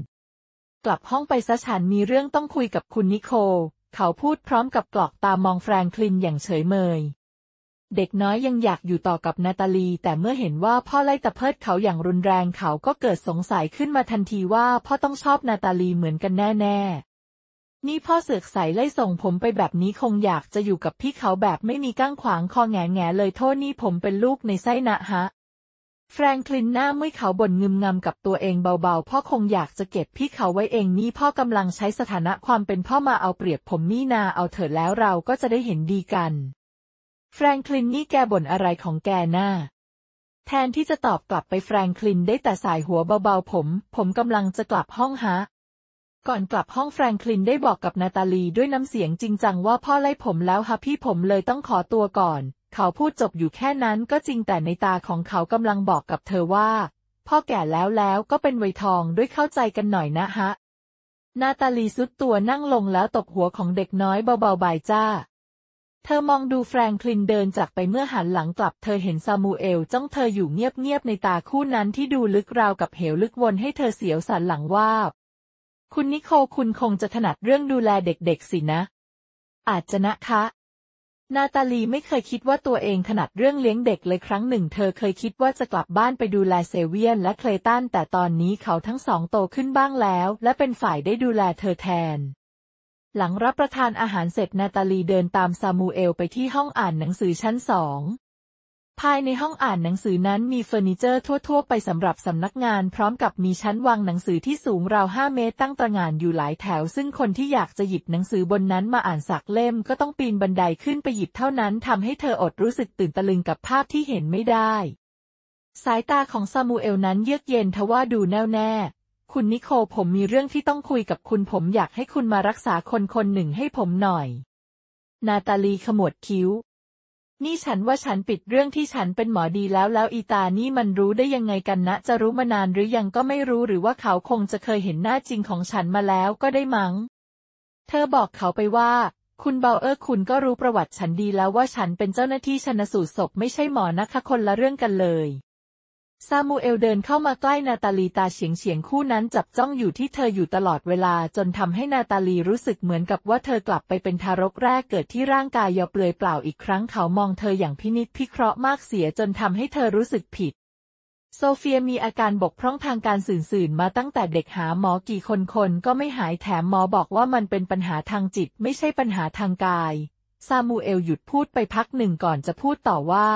กลับห้องไปซะฉันมีเรื่องต้องคุยกับคุณนิโคเขาพูดพร้อมกับกรอกตามองแฟรงคลินอย่างเฉยเมย เด็กน้อยยังอยากอยู่ต่อกับนาตาลี แต่เมื่อเห็นว่าพ่อไล่ตะเพิดเขาอย่างรุนแรงเขาก็เกิดสงสัยขึ้นมาทันทีว่าพ่อต้องชอบนาตาลีเหมือนกันแน่ ๆนนี่พ่อเสือกใส่ไล่ส่งผมไปแบบนี้คงอยากจะอยู่กับพี่เขาแบบไม่มีก้างขวางคอแงแงเลยโทษนี่ผมเป็นลูกในไส้นะฮะแฟรงคลินหน้ามุ้ยเขาบ่นงึมงำกับตัวเองเบาๆ พ่อคงอยากจะเก็บพี่เขาไว้เองนี่พ่อกำลังใช้สถานะความเป็นพ่อมาเอาเปรียบผมนี่นาเอาเถอะแล้วเราก็จะได้เห็นดีกัน แฟรงคลินนี่แกบ่นอะไรของแกหน้า แทนที่จะตอบกลับไปแฟรงคลินได้แต่สายหัวเบาๆผม ผมกำลังจะกลับห้องฮะ ก่อนกลับห้องแฟรงคลินได้บอกกับนาตาลีด้วยน้ำเสียงจริงจัง ว่าพ่อไล่ผมแล้วฮะพี่ผมเลยต้องขอตัวก่อนเขาพูดจบอยู่แค่นั้นก็จริงแต่ในตาของเขากำลังบอกกับเธอว่า พ่อแก่แล้วแล้วก็เป็นวัยทองด้วยเข้าใจกันหน่อยนะฮะนาตาลีสุดตัวนั่งลงแล้วตบหัวของเด็กน้อยเบาๆบายจ้า เธอมองดูแฟรงคลินเดินจากไปเมื่อหันหลังกลับเธอเห็นซามูเอล จ้องเธออยู่เงียบๆในตาคู่นั้นที่ดูลึกราวกับเหวลึกวนให้เธอเสียวสันหลังว่าคุณนิโคคุณคงจะถนัดเรื่องดูแลเด็กๆสินะ อาจจะนะคะนาตาลีไม่เคยคิดว่าตัวเองถนัดเรื่องเลี้ยงเด็กเลยครั้งหนึ่ง เธอเคยคิดว่าจะกลับบ้านไปดูแลเซเวียนและเคลตัน แต่ตอนนี้เขาทั้งสองโตขึ้นบ้างแล้ว และเป็นฝ่ายได้ดูแลเธอแทน หลังรับประทานอาหารเสร็จนาตาลีเดินตามซามูเอล ไปที่ห้องอ่านหนังสือชั้นสองภายในห้องอ่านหนังสือนั้นมีเฟอร์นิเจอร์ทั่วๆ ไปสำหรับสำนักงานพร้อมกับมีชั้นวางหนังสือที่สูงราว 5 เมตรตั้งตระหง่านอยู่หลายแถว ซึ่งคนที่อยากจะหยิบหนังสือบนนั้นมาอ่านสักเล่มก็ต้องปีนบันไดขึ้นไปหยิบเท่านั้น ทำให้เธออดรู้สึกตื่นตะลึงกับภาพที่เห็นไม่ได้ สายตาของซามูเอลนั้นเยือกเย็นทว่าดูแน่วแน่คุณนิโคผมมีเรื่องที่ต้องคุยกับคุณผมอยากให้คุณมารักษาคนคนหนึ่งให้ผมหน่อย นาตาลีขมวดคิ้วนี่ฉันว่าฉันปิดเรื่องที่ฉันเป็นหมอดีแล้ว แล้วอีตานี่มันรู้ได้ยังไงกันนะจะรู้มานานหรือยังก็ไม่รู้หรือว่าเขาคงจะเคยเห็นหน้าจริงของฉันมาแล้วก็ได้มัง้งเธอบอกเขาไปว่า คุณเบลเออร์คุณก็รู้ประวัติฉันดีแล้วว่าฉันเป็นเจ้าหน้าที่ชนสูตรศพไม่ใช่หมอนะคะ คนละเรื่องกันเลยซามูเอลเดินเข้ามาใกล้นาตาลีตาเฉียงเฉียงคู่นั้นจับจ้องอยู่ที่เธออยู่ตลอดเวลาจนทำให้นาตาลีรู้สึกเหมือนกับว่าเธอกลับไปเป็นทารกแรกเกิดที่ร่างกายยอเปลือยเปล่าอีกครั้งเขามองเธออย่างพินิจพิเคราะห์มากเสียจนทำให้เธอรู้สึกผิด โซเฟียมีอาการบกพร่องทางการสื่อสื่อมาตั้งแต่เด็กหาหมอกี่คนคนก็ไม่หายแถมหมอบอกว่ามันเป็นปัญหาทางจิตไม่ใช่ปัญหาทางกาย ซามูเอลหยุดพูดไปพักหนึ่งก่อนจะพูดต่อว่า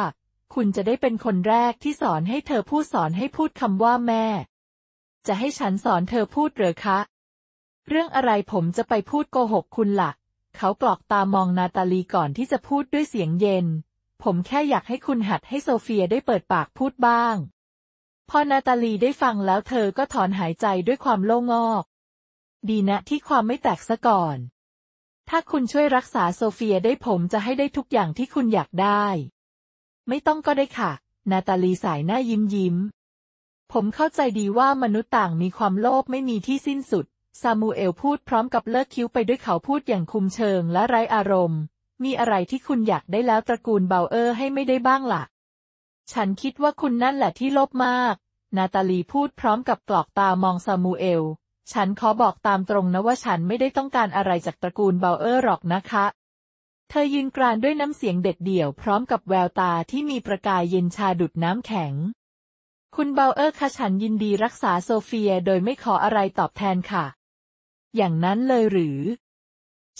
คุณจะได้เป็นคนแรกที่สอนให้เธอพูดสอนให้พูดคำว่าแม่ จะให้ฉันสอนเธอพูดเหรอคะ เรื่องอะไรผมจะไปพูดโกหกคุณละ่ะ เขากรอกตามองนาตาลีก่อนที่จะพูดด้วยเสียงเย็น ผมแค่อยากให้คุณหัดให้โซเฟียได้เปิดปากพูดบ้าง พอนาตาลีได้ฟังแล้วเธอก็ถอนหายใจด้วยความโล่งอก ดีนะที่ความไม่แตกซะก่อน ถ้าคุณช่วยรักษาโซเฟียได้ผมจะให้ได้ทุกอย่างที่คุณอยากได้ไม่ต้องก็ได้ค่ะ นาตาลีสายหน้ายิ้มยิ้ม ผมเข้าใจดีว่ามนุษย์ต่างมีความโลภไม่มีที่สิ้นสุด ซามูเอลพูดพร้อมกับเลิกคิ้วไปด้วยเขาพูดอย่างคุมเชิงและไร้อารมณ์ มีอะไรที่คุณอยากได้แล้วตระกูลเบลเออร์ให้ไม่ได้บ้างละ่ะ ฉันคิดว่าคุณนั่นแหละที่โลภมาก นาตาลีพูดพร้อมกับกรอกตามองซามูเอล ฉันขอบอกตามตรงนะว่าฉันไม่ได้ต้องการอะไรจากตระกูลเบลเออร์หรอกนะคะธอยืนกรานด้วยน้ำเสียงเด็ดเดี่ยวพร้อมกับแววตาที่มีประกายเย็นชาดุดน้ำแข็ง คุณเบลเออร์คะฉันยินดีรักษาโซเฟียโดยไม่ขออะไรตอบแทนค่ะ อย่างนั้นเลยหรือ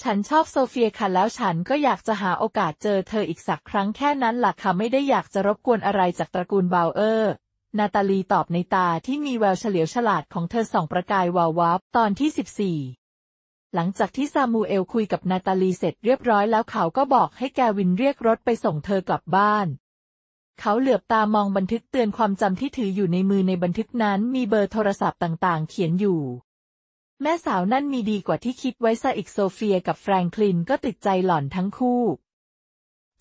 ฉันชอบโซเฟียค่ะแล้วฉันก็อยากจะหาโอกาสเจอเธออีกสักครั้งแค่นั้นล่ะค่ะ ไม่ได้อยากจะรบกวนอะไรจากตระกูลเบลเออร์ นาตาลีตอบในตาที่มีแววเฉลียวฉลาดของเธอส่อง ประกายวาววับตอนที่สิบสี่หลังจากที่ซามูเอลคุยกับนาตาลีเสร็จเรียบร้อยแล้วเขาก็บอกให้แกวินเรียกรถไปส่งเธอกลับบ้าน เขาเหลือบตามองบันทึกเตือนความจำที่ถืออยู่ในมือในบันทึกนั้นมีเบอร์โทรศัพท์ต่างๆ เขียนอยู่ แม่สาวนั่นมีดีกว่าที่คิดไว้ซะอีกโซเฟียกับแฟรงคลินก็ติดใจหล่อนทั้งคู่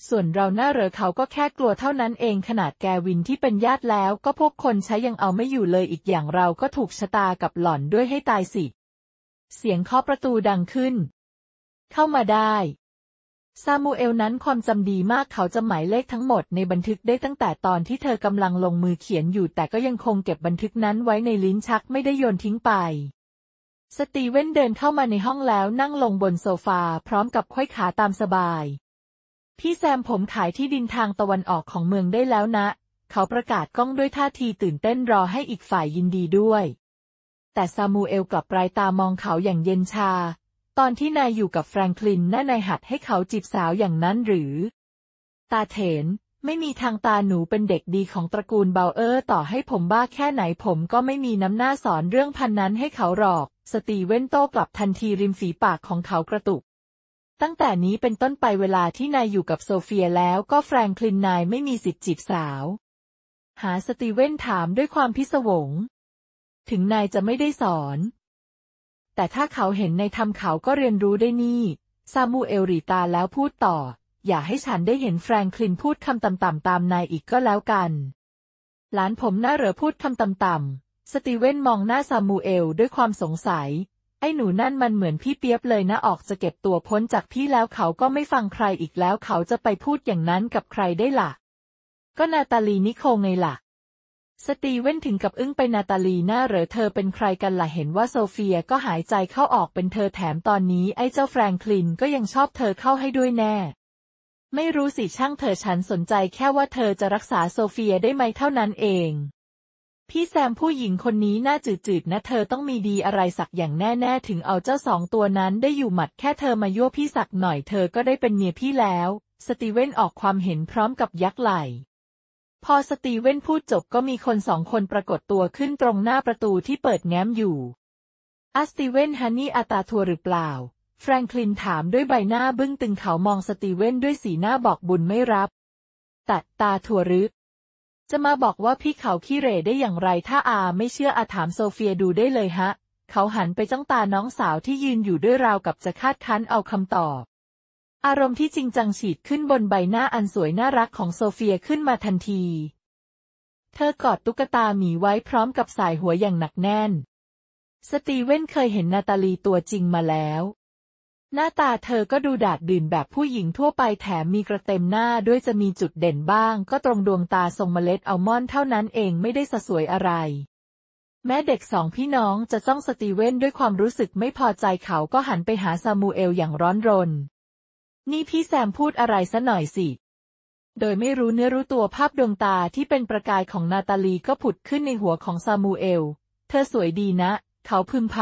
ส่วนเราหน้าเรอเขาก็แค่กลัวเท่านั้นเองขนาดแกวินที่เป็นญาติแล้วก็พวกคนใช้ยังเอาไม่อยู่เลยอีกอย่างเราก็ถูกชะตากับหล่อนด้วยให้ตายสิเสียงเคาะประตูดังขึ้น เข้ามาได้ ซามูเอลนั้นความจำดีมากเขาจำหมายเลขทั้งหมดในบันทึกได้ตั้งแต่ตอนที่เธอกำลังลงมือเขียนอยู่แต่ก็ยังคงเก็บบันทึกนั้นไว้ในลิ้นชักไม่ได้โยนทิ้งไป สตีเวนเดินเข้ามาในห้องแล้วนั่งลงบนโซฟา พร้อมกับค่อยขาตามสบาย พี่แซมผมขายที่ดินทางตะวันออกของเมืองได้แล้วนะ เขาประกาศก้องด้วยท่าทีตื่นเต้นรอให้อีกฝ่ายยินดีด้วยแต่ซามูเอลกลับปลายตามองเขาอย่างเย็นชา ตอนที่นายอยู่กับแฟรงคลินน่านายหัดให้เขาจีบสาวอย่างนั้นหรือ ตาเถนไม่มีทางตาหนูเป็นเด็กดีของตระกูลเบลเออร์ ต่อให้ผมบ้าแค่ไหนผมก็ไม่มีน้ำหน้าสอนเรื่องพันนั้นให้เขาหรอก สตีเวนโต้กลับทันทีริมฝีปากของเขากระตุก ตั้งแต่นี้เป็นต้นไปเวลาที่นายอยู่กับโซเฟียแล้วก็แฟรงคลินนายไม่มีสิทธิ์จีบสาว หาสตีเวนถามด้วยความพิศวงถึงนายจะไม่ได้สอน แต่ถ้าเขาเห็นในทำเขาก็เรียนรู้ได้นี่ ซามูเอลรีตาแล้วพูดต่อ อย่าให้ฉันได้เห็นแฟรงคลินพูดคำต่ำๆตามนายอีกก็แล้วกัน หลานผมน่าเหรอพูดคำต่ำๆสตีเวนมองหน้าซามูเอลด้วยความสงสัย ไอ้หนูนั่นมันเหมือนพี่เปียบเลยนะออกจะเก็บตัวพ้นจากพี่แล้วเขาก็ไม่ฟังใครอีกแล้ว เขาจะไปพูดอย่างนั้นกับใครได้ละ่ะ ก็นาตาลีนิโคไงละ่ะสตีเว่นถึงกับอึ้งไปนาตาลีหน้าเหรอเธอเป็นใครกันล่ะเห็นว่าโซเฟียก็หายใจเข้าออกเป็นเธอแถมตอนนี้ไอ้เจ้าแฟรงคลินก็ยังชอบเธอเข้าให้ด้วยแน่ ไม่รู้สิ ช่างเธอฉันสนใจแค่ว่าเธอจะรักษาโซเฟียได้ไหมเท่านั้นเอง พี่แซมผู้หญิงคนนี้น่าจืดๆนะ เธอต้องมีดีอะไรสักอย่างแน่ ๆ ถึงเอาเจ้าสองตัวนั้นได้อยู่หมัดแค่เธอมายั่วพี่สักหน่อยเธอก็ได้เป็นเมียพี่แล้ว สตีเว่นออกความเห็นพร้อมกับยักไหล่พอสตีเว่นพูดจบก็มีคนสองคนปรากฏตัวขึ้นตรงหน้าประตูที่เปิดแง้มอยู่อัสตีเวนฮันนี่อาตาทัวหรือเปล่า แฟรงคลินถามด้วยใบหน้าบึ้งตึงเขามองสตีเวนด้วยสีหน้าบอกบุญไม่รับ ตัดตาทัวรึ จะมาบอกว่าพี่เขาขี้เร่ได้อย่างไร ถ้าอาไม่เชื่ออาถามโซเฟียดูได้เลยฮะ เขาหันไปจ้องตาน้องสาวที่ยืนอยู่ด้วยราวกับจะคาดคั้นเอาคำตอบอารมณ์ที่จริงจังฉีดขึ้นบนใบหน้าอันสวยน่ารักของโซเฟียขึ้นมาทันที เธอกอดตุ๊กตาหมีไว้พร้อมกับสายหัวอย่างหนักแน่น สตีเวนเคยเห็นนาตาลีตัวจริงมาแล้ว หน้าตาเธอก็ดูดาดดื่นแบบผู้หญิงทั่วไปแถมมีกระเต็มหน้าด้วยจะมีจุดเด่นบ้าง ก็ตรงดวงตาทรงเมล็ดอัลมอนด์เท่านั้นเองไม่ได้สสวยอะไร แม้เด็กสองพี่น้องจะจ้องสตีเวนด้วยความรู้สึกไม่พอใจเขาก็หันไปหาซามูเอลอย่างร้อนรนนี่พี่แซมพูดอะไรซะหน่อยสิ โดยไม่รู้เนื้อรู้ตัวภาพดวงตาที่เป็นประกายของนาตาลีก็ผุดขึ้นในหัวของซามูเอล เธอสวยดีนะ เขาพึมพ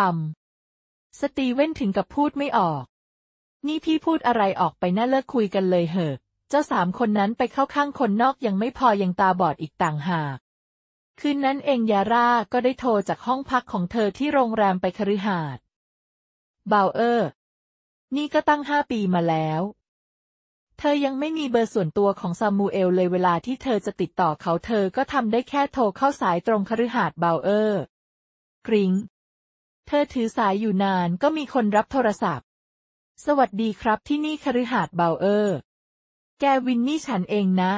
ำ สตีเว่นถึงกับพูดไม่ออก นี่พี่พูดอะไรออกไปน่าเลิกคุยกันเลยเหอะ เจ้าสามคนนั้นไปเข้าข้างคนนอกยังไม่พอยังตาบอดอีกต่างหาก คืนนั้นเองยาร่าก็ได้โทรจากห้องพักของเธอที่โรงแรมไปคฤหาสน์บาเออร์นี่ก็ตั้งห้าปีมาแล้ว เธอยังไม่มีเบอร์ส่วนตัวของ ซามูเอลเลยเวลาที่เธอจะติดต่อเขาเธอก็ทำได้แค่โทรเข้าสายตรงคฤหาสน์เบลเออร์กริง้งเธอถือสายอยู่นานก็มีคนรับโทรศัพท์ สวัสดีครับที่นี่คฤหาสน์เบลเออร์ แกวินนี่ฉันเองนะ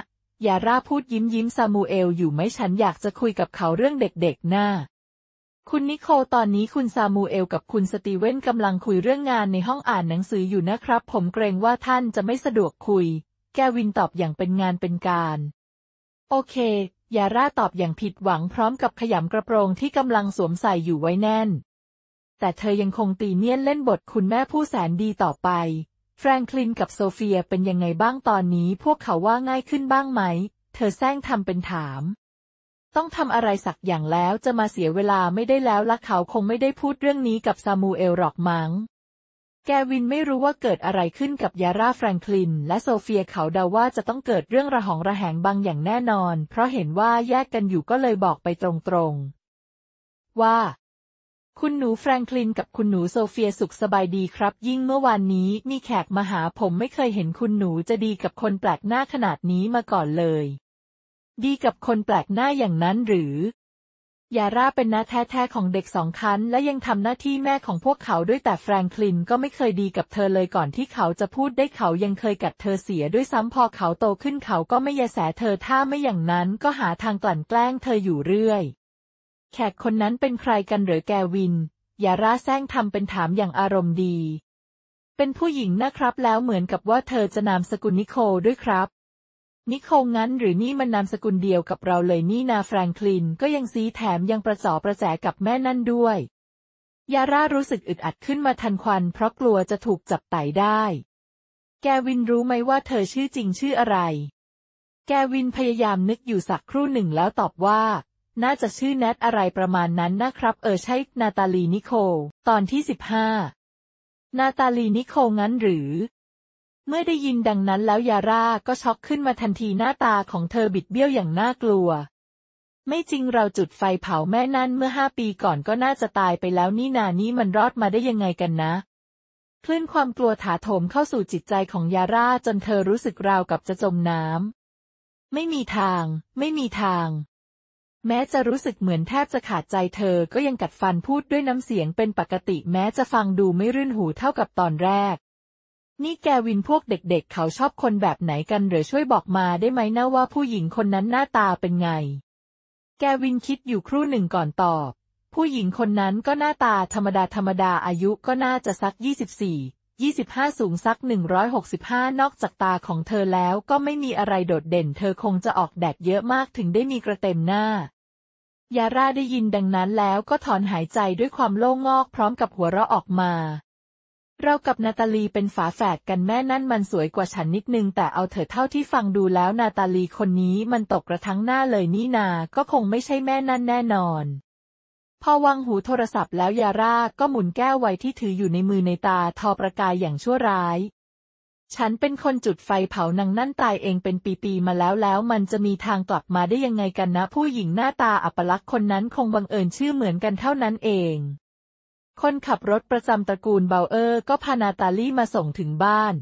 อย่าร่าพูดยิ้มยิ้มซามูเอลอยู่ไหมฉันอยากจะคุยกับเขาเรื่องเด็กๆหน้าคุณนิโคลตอนนี้คุณซามูเอลกับคุณสตีเวนกำลังคุยเรื่องงานในห้องอ่านหนังสืออยู่นะครับ ผมเกรงว่าท่านจะไม่สะดวกคุย แกวินตอบอย่างเป็นงานเป็นการ โอเคยาร่าตอบอย่างผิดหวังพร้อมกับขยำกระโปรงที่กำลังสวมใส่อยู่ไว้แน่น แต่เธอยังคงตีเนียนเล่นบทคุณแม่ผู้แสนดีต่อไป แฟรงคลินกับโซเฟียเป็นยังไงบ้างตอนนี้พวกเขาว่าง่ายขึ้นบ้างไหม เธอแซงทำเป็นถามต้องทำอะไรสักอย่างแล้วจะมาเสียเวลาไม่ได้แล้วละเขาคงไม่ได้พูดเรื่องนี้กับซามูเอลหรอกมัง้งแกวินไม่รู้ว่าเกิดอะไรขึ้นกับยาร่าแฟรงคลิน และโซเฟียเขาเดาว่าจะต้องเกิดเรื่องระหองระแหงบางอย่างแน่นอน เพราะเห็นว่าแยกกันอยู่ก็เลยบอกไปตรงๆ ว่า คุณหนูแฟรงคลินกับคุณหนูโซเฟียสุขสบายดีครับยิ่งเมื่อวานนี้มีแขกมาหาผมไม่เคยเห็นคุณหนูจะดีกับคนแปลกหน้าขนาดนี้มาก่อนเลยดีกับคนแปลกหน้าอย่างนั้นหรือ ยาร่า เป็นน้าแท้ๆของเด็กสองคันและยังทำหน้าที่แม่ของพวกเขาด้วยแต่แฟรงคลินก็ไม่เคยดีกับเธอเลยก่อนที่เขาจะพูดได้เขายังเคยกัดเธอเสียด้วยซ้ำพอเขาโตขึ้นเขาก็ไม่ยแสเธอถ้าไม่อย่างนั้นก็หาทางกลั่นแกล้ง เธออยู่เรื่อย แขกคนนั้นเป็นใครกันหรือแกวิน ยาร่าแซงทำเป็นถามอย่างอารมณ์ดี เป็นผู้หญิงนะครับ แล้วเหมือนกับว่าเธอจะนามสกุลนิโคด้วยครับนิโคงงั้น หรือนี่มันนามสกุลเดียวกับเราเลยนี่นาแฟรงคลินก็ยังซีแถมยังประสอประแสกับแม่นั่นด้วยยาร่ารู้สึกอึดอัดขึ้นมาทันควันเพราะกลัวจะถูกจับไต่ได้แกวินรู้ไหมว่าเธอชื่อจริงชื่ออะไรแกวินพยายามนึกอยู่สักครู่หนึ่งแล้วตอบว่าน่าจะชื่อแนทอะไรประมาณนั้นนะครับ เออใช่นาตาลีนิโคตอนที่สิบห้านาตาลีนิโคงั้นหรือเมื่อได้ยินดังนั้นแล้วยาร่าก็ช็อกขึ้นมาทันทีหน้าตาของเธอบิดเบี้ยวอย่างน่ากลัว ไม่จริงเราจุดไฟเผาแม่นั่นเมื่อห้าปีก่อนก็น่าจะตายไปแล้วนี่นานี้มันรอดมาได้ยังไงกันนะคลื่นความกลัวถาโถมเข้าสู่จิตใจของยาร่าจนเธอรู้สึกราวกับจะจมน้ำ ไม่มีทาง ไม่มีทาง แม้จะรู้สึกเหมือนแทบจะขาดใจเธอ ก็ยังกัดฟันพูดด้วยน้ำเสียงเป็นปกติแม้จะฟังดูไม่รื่นหูเท่ากับตอนแรกนี่แกวินพวกเด็ก ๆ เขาชอบคนแบบไหนกันหรือช่วยบอกมาได้ไหมนะว่าผู้หญิงคนนั้นหน้าตาเป็นไง แกวินคิดอยู่ครู่หนึ่งก่อนตอบ ผู้หญิงคนนั้นก็หน้าตาธรรมดาธรรมดาอายุก็น่าจะสัก 24 25 สูงสัก 165 นอกจากตาของเธอแล้วก็ไม่มีอะไรโดดเด่น เธอคงจะออกแดดเยอะมากถึงได้มีกระเต็มหน้า ยาร่าได้ยินดังนั้นแล้วก็ถอนหายใจด้วยความโล่งงอก พร้อมกับหัวเราะออกมาเรากับนาตาลีเป็นฝาแฝดกันแม่นั่นมันสวยกว่าฉันนิดนึง แต่เอาเถอะเท่าที่ฟังดูแล้วนาตาลีคนนี้มันตกกระทั้งหน้าเลยนี่นาก็คงไม่ใช่แม่นั่นแน่นอน พอวางหูโทรศัพท์แล้วยาร่าก็หมุนแก้วไวที่ถืออยู่ในมือในตาทอประกายอย่างชั่วร้าย ฉันเป็นคนจุดไฟเผานางนั่นตายเองเป็นปีๆมาแล้วแล้วมันจะมีทางกลับมาได้ยังไงกันนะ ผู้หญิงหน้าตาอัปลักษณ์คนนั้นคงบังเอิญชื่อเหมือนกันเท่านั้นเองคนขับรถประจำตระกูลเบลเออร์ก็พานาตาลีมาส่งถึงบ้าน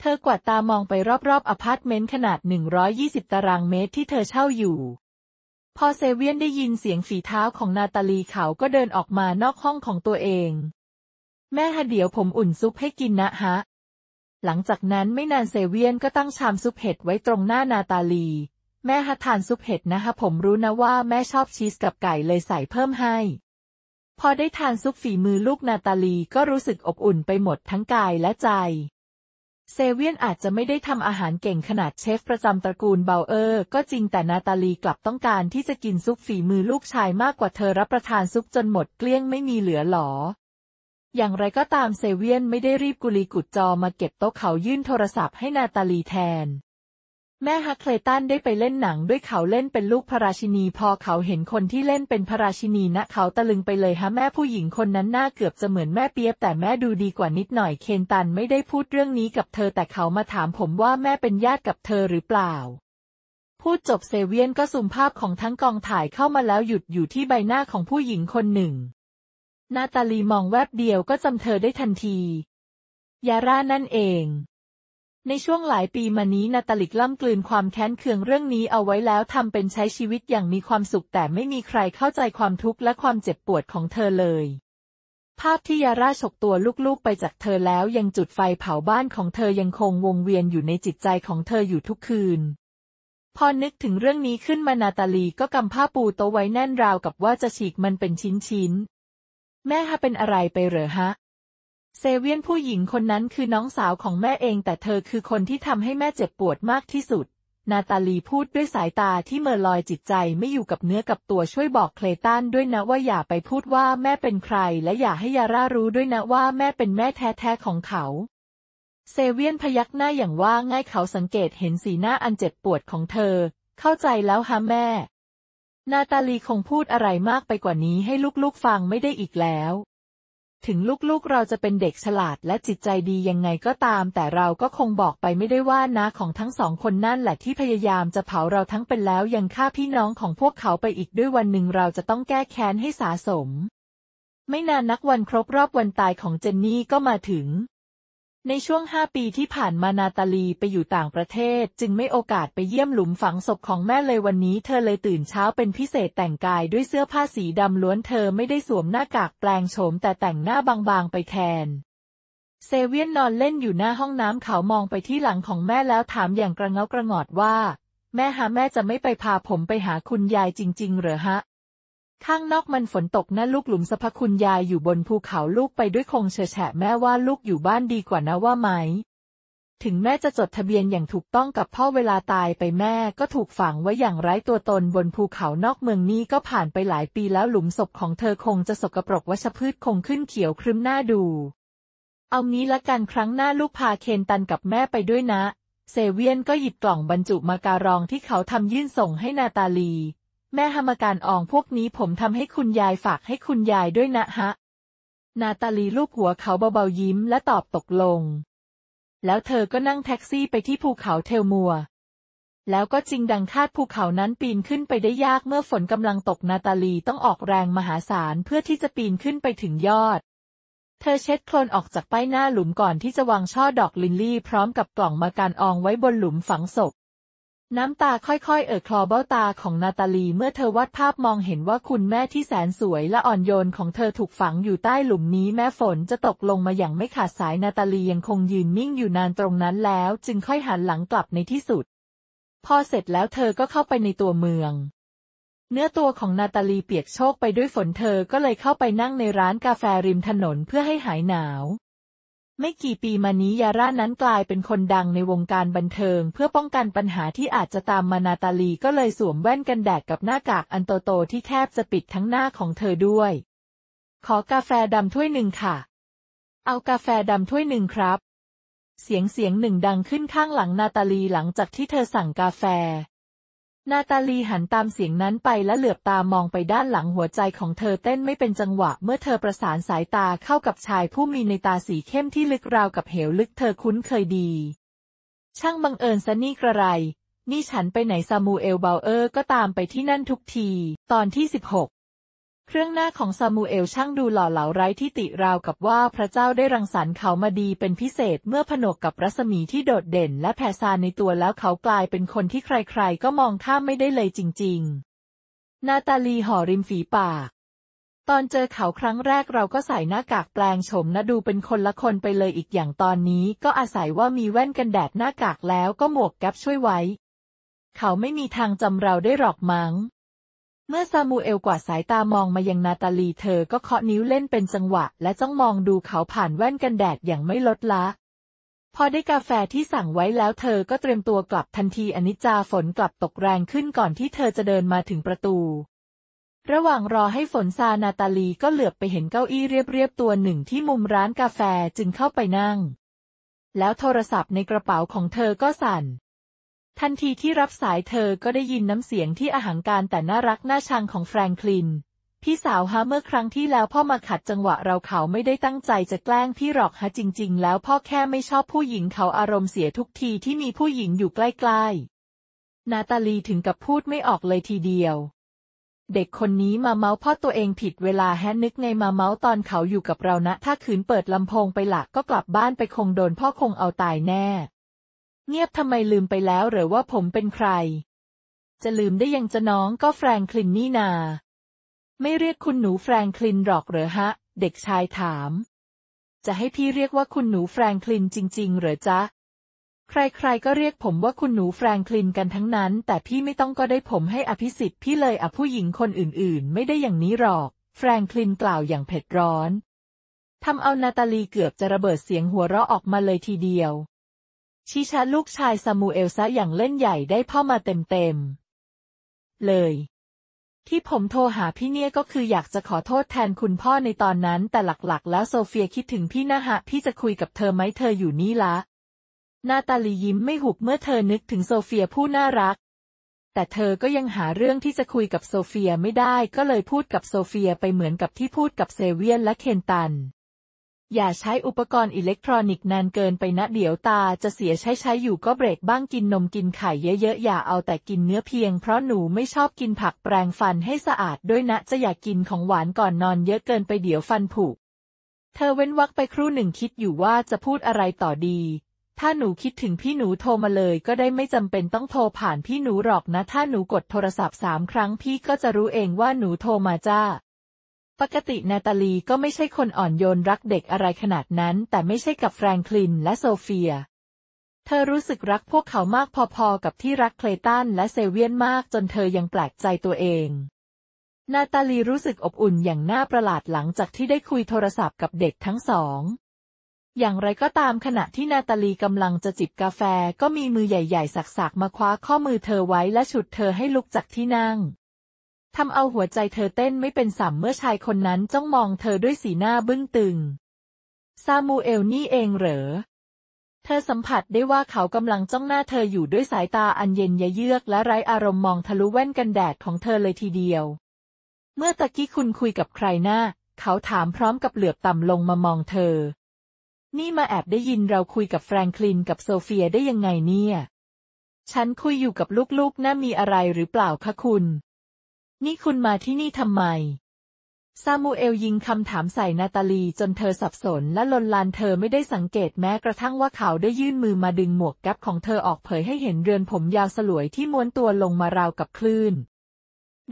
เธอกวาดตามองไปรอบๆอพาร์ตเมนต์ขนาด 120ตารางเมตรที่เธอเช่าอยู่ พอเซเวียนได้ยินเสียงฝีเท้าของนาตาลีเขาก็เดินออกมานอกห้องของตัวเอง แม่ฮะเดี๋ยวผมอุ่นซุปให้กินนะฮะ หลังจากนั้นไม่นานเซเวียนก็ตั้งชามซุปเห็ดไว้ตรงหน้านาตาลี แม่ฮะทานซุปเห็ดนะฮะผมรู้นะว่าแม่ชอบชีสกับไก่เลยใส่เพิ่มให้พอได้ทานซุปฝีมือลูกนาตาลีก็รู้สึกอบอุ่นไปหมดทั้งกายและใจ เซเวียนอาจจะไม่ได้ทำอาหารเก่งขนาดเชฟประจำตระกูลเบลเออร์ก็จริงแต่นาตาลีกลับต้องการที่จะกินซุปฝีมือลูกชายมากกว่าเธอรับประทานซุปจนหมดเกลี้ยงไม่มีเหลือหรออย่างไรก็ตามเซเวียนไม่ได้รีบกุลีกุดจอ มาเก็บโต๊ะเขายื่นโทรศัพท์ให้นาตาลีแทนแม่ฮักเคลตันได้ไปเล่นหนังด้วยเขาเล่นเป็นลูกพระราชินี พอเขาเห็นคนที่เล่นเป็นพระราชินีนะเขาตะลึงไปเลยฮะแม่ผู้หญิงคนนั้นหน้าเกือบจะเหมือนแม่เปียบแต่แม่ดูดีกว่านิดหน่อยเคนตันไม่ได้พูดเรื่องนี้กับเธอ แต่เขามาถามผมว่าแม่เป็นญาติกับเธอหรือเปล่าพูดจบเซเวียนก็ซูมภาพของทั้งกองถ่ายเข้ามาแล้วหยุดอยู่ที่ใบหน้าของผู้หญิงคนหนึ่ง นาตาลีมองแวบเดียวก็จำเธอได้ทันที ยาร่านั่นเองในช่วงหลายปีมานี้นาตาลิกล่ำกลืนความแค้นเคืองเรื่องนี้เอาไว้แล้วทำเป็นใช้ชีวิตอย่างมีความสุขแต่ไม่มีใครเข้าใจความทุกข์และความเจ็บปวดของเธอเลย ภาพที่ยาร่าฉกตัวลูกๆ ไปจากเธอแล้วยังจุดไฟเผาบ้านของเธอยังคงวงเวียนอยู่ในจิตใจของเธออยู่ทุกคืน พอนึกถึงเรื่องนี้ขึ้นมานาตาลีก็กำผ้าปูโตไว้แน่นราวกับว่าจะฉีกมันเป็นชิ้นๆแม่ฮะเป็นอะไรไปเหรอฮะเซเวียนผู้หญิงคนนั้นคือน้องสาวของแม่เองแต่เธอคือคนที่ทำให้แม่เจ็บปวดมากที่สุด นาตาลีพูดด้วยสายตาที่เมื่อลอยจิตใจไม่อยู่กับเนื้อกับตัวช่วยบอกเคลตันด้วยนะว่าอย่าไปพูดว่าแม่เป็นใคร และอย่าให้ยาร่ารู้ด้วยนะว่าแม่เป็นแม่แท้ๆของเขา เซเวียนพยักหน้าอย่างว่าง่ายเขาสังเกตเห็นสีหน้าอันเจ็บปวดของเธอ เข้าใจแล้วฮะแม่ นาตาลีคงพูดอะไรมากไปกว่านี้ให้ลูกๆฟังไม่ได้อีกแล้วถึงลูกๆ เราจะเป็นเด็กฉลาด และจิตใจดียังไงก็ตาม แต่เราก็คงบอกไปไม่ได้ว่านะของทั้งสองคนนั่นแหละที่พยายามจะเผาเราทั้งเป็นแล้วยังฆ่าพี่น้องของพวกเขาไปอีกด้วยวันหนึ่งเราจะต้องแก้แค้นให้สาสม ไม่นานนักวันครบรอบวันตายของเจนนี่ก็มาถึงในช่วงห้าปีที่ผ่านมานาตาลีไปอยู่ต่างประเทศ จึงไม่โอกาสไปเยี่ยมหลุมฝังศพของแม่เลยวันนี้ เธอเลยตื่นเช้าเป็นพิเศษแต่งกายด้วยเสื้อผ้าสีดำล้วนเธอไม่ได้สวมหน้ากากแปลงโฉมแต่แต่งหน้าบางๆไปแทน เซเวียนนอนเล่นอยู่หน้าห้องน้ำเขามองไปที่หลังของแม่แล้วถามอย่างกระเงากระงอดว่า แม่ฮะแม่จะไม่ไปพาผมไปหาคุณยายจริง ๆเหรอฮะข้างนอกมันฝนตกนะลูกหลุมสภคุณยายอยู่บนภูเขาลูกไปด้วยคงเฉแฉะ แม่ว่าลูกอยู่บ้านดีกว่านะว่าไหมถึงแม่จะจดทะเบียนอย่างถูกต้องกับพ่อเวลาตายไปแม่ ก็ถูกฝังไว้อย่างไร้ตัวตนบนภูเขานอกเมืองนี้ก็ผ่านไปหลายปีแล้วหลุมศพของเธอคงจะสกรปรกวัชพืชคงขึ้นเขียวครึ้มหน้าดู เอางี้ละกันครั้งหน้าลูกพาเคนตันกับแม่ไปด้วยนะ เซเวียนก็หยิบกล่องบรรจุมาการองที่เขาทำยื่นส่งให้นาตาลีแม่ฮามาการอ่องพวกนี้ผมทำให้คุณยายฝากให้คุณยายด้วยนะฮะ นาตาลีลูบหัวเขาเบาๆยิ้มและตอบตกลง แล้วเธอก็นั่งแท็กซี่ไปที่ภูเขาเทลมัว แล้วก็จริงดังคาดภูเขานั้นปีนขึ้นไปได้ยากเมื่อฝนกำลังตกนาตาลีต้องออกแรงมหาศาลเพื่อที่จะปีนขึ้นไปถึงยอด เธอเช็ดโคลนออกจากป้ายหน้าหลุมก่อนที่จะวางช่อดอกลินลี่พร้อมกับกล่องมาการอองไว้บนหลุมฝังศพน้ำตาค่อย ๆเอ่อคลอเบ้า ตาของนาตาลี เมื่อเธอวาดภาพมองเห็นว่าคุณแม่ที่แสนสวยและอ่อนโยนของเธอถูกฝังอยู่ใต้หลุมนี้แม้ฝนจะตกลงมาอย่างไม่ขาดสายนาตาลียังคงยืนนิ่งอยู่นานตรงนั้นแล้วจึงค่อยหันหลังกลับในที่สุด พอเสร็จแล้วเธอก็เข้าไปในตัวเมือง เนื้อตัวของนาตาลีเปียกโชกไปด้วยฝนเธอก็เลยเข้าไปนั่งในร้านกาแฟริมถนนเพื่อให้หายหนาวไม่กี่ปีมานี้ยาร่านั้นกลายเป็นคนดังในวงการบันเทิง เพื่อป้องกันปัญหาที่อาจจะตามมานาตาลีก็เลยสวมแว่นกันแดดกับหน้ากากอันโตโตที่แทบจะปิดทั้งหน้าของเธอด้วย ขอกาแฟดำถ้วยหนึ่งค่ะ เอากาแฟดำถ้วยหนึ่งครับ เสียงเสียงหนึ่งดังขึ้นข้างหลังนาตาลีหลังจากที่เธอสั่งกาแฟนาตาลีหันตามเสียงนั้นไปและเหลือบตามองไปด้านหลังหัวใจของเธอเต้นไม่เป็นจังหวะเมื่อเธอประสานสายตาเข้ากับชายผู้มีในตาสีเข้มที่ลึกราวกับเหวลึกเธอคุ้นเคยดี ช่างบังเอิญซะนี่กระไรนี่ฉันไปไหนซามูเอลเบลเออร์ก็ตามไปที่นั่นทุกที ตอนที่ 16เครื่องหน้าของซามูเอลช่างดูหล่อเหลาไร้ที่ติราวกับว่าพระเจ้าได้รังสรรค์เขามาดีเป็นพิเศษเมื่อผนวกกับรัศมีที่โดดเด่นและแผ่ซ่านในตัวแล้วเขากลายเป็นคนที่ใครๆก็มองข้ามไม่ได้เลยจริง ๆ นาตาลีห่อริมฝีปาก ตอนเจอเขาครั้งแรกเราก็ใส่หน้ากากแปลงโฉมนะดูเป็นคนละคนไปเลยอีกอย่างตอนนี้ก็อาศัยว่ามีแว่นกันแดดหน้ากากแล้วก็หมวกแก๊ปช่วยไว้ เขาไม่มีทางจำเราได้หรอกมัง้งเมื่อซามูเอลกวาดสายตามองมายังนาตาลี เธอ ก็เคาะนิ้วเล่นเป็นจังหวะ และ จ้องมองดูเขาผ่านแว่นกันแดด อย่างไม่ลดละ พอได้กาแฟที่สั่งไว้แล้ว เธอ ก็เตรียมตัวกลับทันทีอนิจจาฝนกลับตกแรงขึ้นก่อนที่เธอจะเดินมาถึงประตู ระหว่างรอให้ฝนซานาตาลีก็เหลือบไปเห็นเก้าอี้เรียบๆตัวหนึ่งที่มุมร้านกาแฟจึงเข้าไปนั่ง แล้วโทรศัพท์ในกระเป๋าของเธอก็สั่นทันทีที่รับสายเธอก็ได้ยินน้ำเสียงที่อหังการแต่น่ารักน่าชังของแฟรงคลิน พี่สาวฮะเมื่อครั้งที่แล้วพ่อมาขัดจังหวะเราเขาไม่ได้ตั้งใจจะแกล้งพี่หรอกฮะจริงๆ แล้วพ่อแค่ไม่ชอบผู้หญิงเขาอารมณ์เสียทุกทีที่มีผู้หญิงอยู่ใกล้ๆ นาตาลีถึงกับพูดไม่ออกเลยทีเดียว เด็กคนนี้มาเมาพ่อตัวเองผิดเวลาแฮนึกไงมาเมาตอนเขาอยู่กับเรานะ ถ้าขืนเปิดลำโพงไปหลักก็กลับบ้านไปคงโดนพ่อคงเอาตายแน่เงียบทำไมลืมไปแล้วหรือว่าผมเป็นใคร จะลืมได้ยังจะน้องก็แฟรงคลินนี่นา ไม่เรียกคุณหนูแฟรงคลินหรอกเหรอฮะ เด็กชายถาม จะให้พี่เรียกว่าคุณหนูแฟรงคลินจริง ๆ เหรอจ๊ะใครๆ ก็เรียกผมว่าคุณหนูแฟรงคลินกันทั้งนั้น แต่พี่ไม่ต้องก็ได้ผมให้อภิสิทธิ์ พี่เลยอ่ะผู้หญิงคนอื่นๆไม่ได้อย่างนี้หรอก แฟรงคลินกล่าวอย่างเผ็ดร้อนทำเอานาตาลีเกือบจะระเบิดเสียงหัวเราะออกมาเลยทีเดียวชี้ชัดลูกชายซามูเอลซะอย่างเล่นใหญ่ได้พ่อมาเต็มๆเลย ที่ผมโทรหาพี่เนี่ยก็คืออยากจะขอโทษแทนคุณพ่อในตอนนั้น แต่หลักๆแล้วโซเฟียคิดถึงพี่นะฮะพี่จะคุยกับเธอไหมเธออยู่นี่ละ นาตาลียิ้มไม่หุบเมื่อเธอนึกถึงโซเฟียผู้น่ารัก แต่เธอก็ยังหาเรื่องที่จะคุยกับโซเฟียไม่ได้ ก็เลยพูดกับโซเฟียไปเหมือนกับที่พูดกับเซเวียนและเคนตันอย่าใช้อุปกรณ์อิเล็กทรอนิกส์นานเกินไปนะเดี๋ยวตาจะเสียใช้ใช้อยู่ก็เบรกบ้างกินนมกินไข่เยอะๆอย่าเอาแต่กินเนื้อเพียง เพราะหนูไม่ชอบกินผักแปรงฟันให้สะอาดด้วยนะจะอย่ากินของหวานก่อนนอนเยอะเกินไปเดี๋ยวฟันผุ เธอเว้นวักไปครู่หนึ่งคิดอยู่ว่าจะพูดอะไรต่อดี ถ้าหนูคิดถึงพี่หนูโทรมาเลยก็ได้ไม่จำเป็นต้องโทรผ่านพี่หนูหรอกนะถ้าหนูกดโทรศัพท์สามครั้งพี่ก็จะรู้เองว่าหนูโทรมาจ้าปกตินาตาลีก็ไม่ใช่คนอ่อนโยนรักเด็กอะไรขนาดนั้น แต่ไม่ใช่กับแฟรงคลินและโซเฟีย เธอรู้สึกรักพวกเขามากพอๆกับที่รักเคลตันและเซเวียนมากจนเธอยังแปลกใจตัวเอง นาตาลีรู้สึกอบอุ่นอย่างน่าประหลาดหลังจากที่ได้คุยโทรศัพท์กับเด็กทั้งสอง อย่างไรก็ตามขณะที่นาตาลีกำลังจะจิบกาแฟก็มีมือใหญ่ๆสักๆ มาคว้าข้อมือเธอไว้และฉุดเธอให้ลุกจากที่นั่งทำเอาหัวใจเธอเต้นไม่เป็นสัมเมื่อชายคนนั้นจ้องมองเธอด้วยสีหน้าบึ้งตึง ซามูเอลนี่เองเหรอ เธอสัมผัสได้ว่าเขากำลังจ้องหน้าเธออยู่ด้วยสายตาอันเย็นยะเยือกและไร้อารมณ์มองทะลุแว่นกันแดดของเธอเลยทีเดียว เมื่อตะกี้คุณคุยกับใครนะ้า เขาถามพร้อมกับเหลือบต่ำลงมามองเธอ นี่มาแอบได้ยินเราคุยกับแฟรงคลินกับโซเฟียได้ยังไงเนี่ย ฉันคุยอยู่กับลูกๆนะ่ามีอะไรหรือเปล่าคะคุณนี่คุณมาที่นี่ทำไม ซามูเอลยิงคำถามใส่นาตาลีจนเธอสับสนและลนลานเธอไม่ได้สังเกตแม้กระทั่งว่าเขาได้ยื่นมือมาดึงหมวกแก๊ปของเธอออกเผยให้เห็นเรือนผมยาวสลวยที่ม้วนตัวลงมาราวกับคลื่น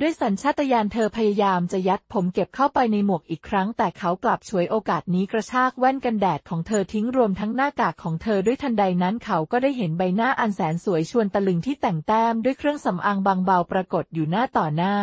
ด้วยสัญชาตญาณเธอพยายามจะยัดผมเก็บเข้าไปในหมวกอีกครั้งแต่เขากลับฉวยโอกาสนี้กระชากแว่นกันแดดของเธอทิ้งรวมทั้งหน้ากากของเธอด้วยทันใดนั้นเขาก็ได้เห็นใบหน้าอันแสนสวยชวนตะลึงที่แต่งแต้มด้วยเครื่องสำอางบางเบาปรากฏอยู่หน้าต่อหน้า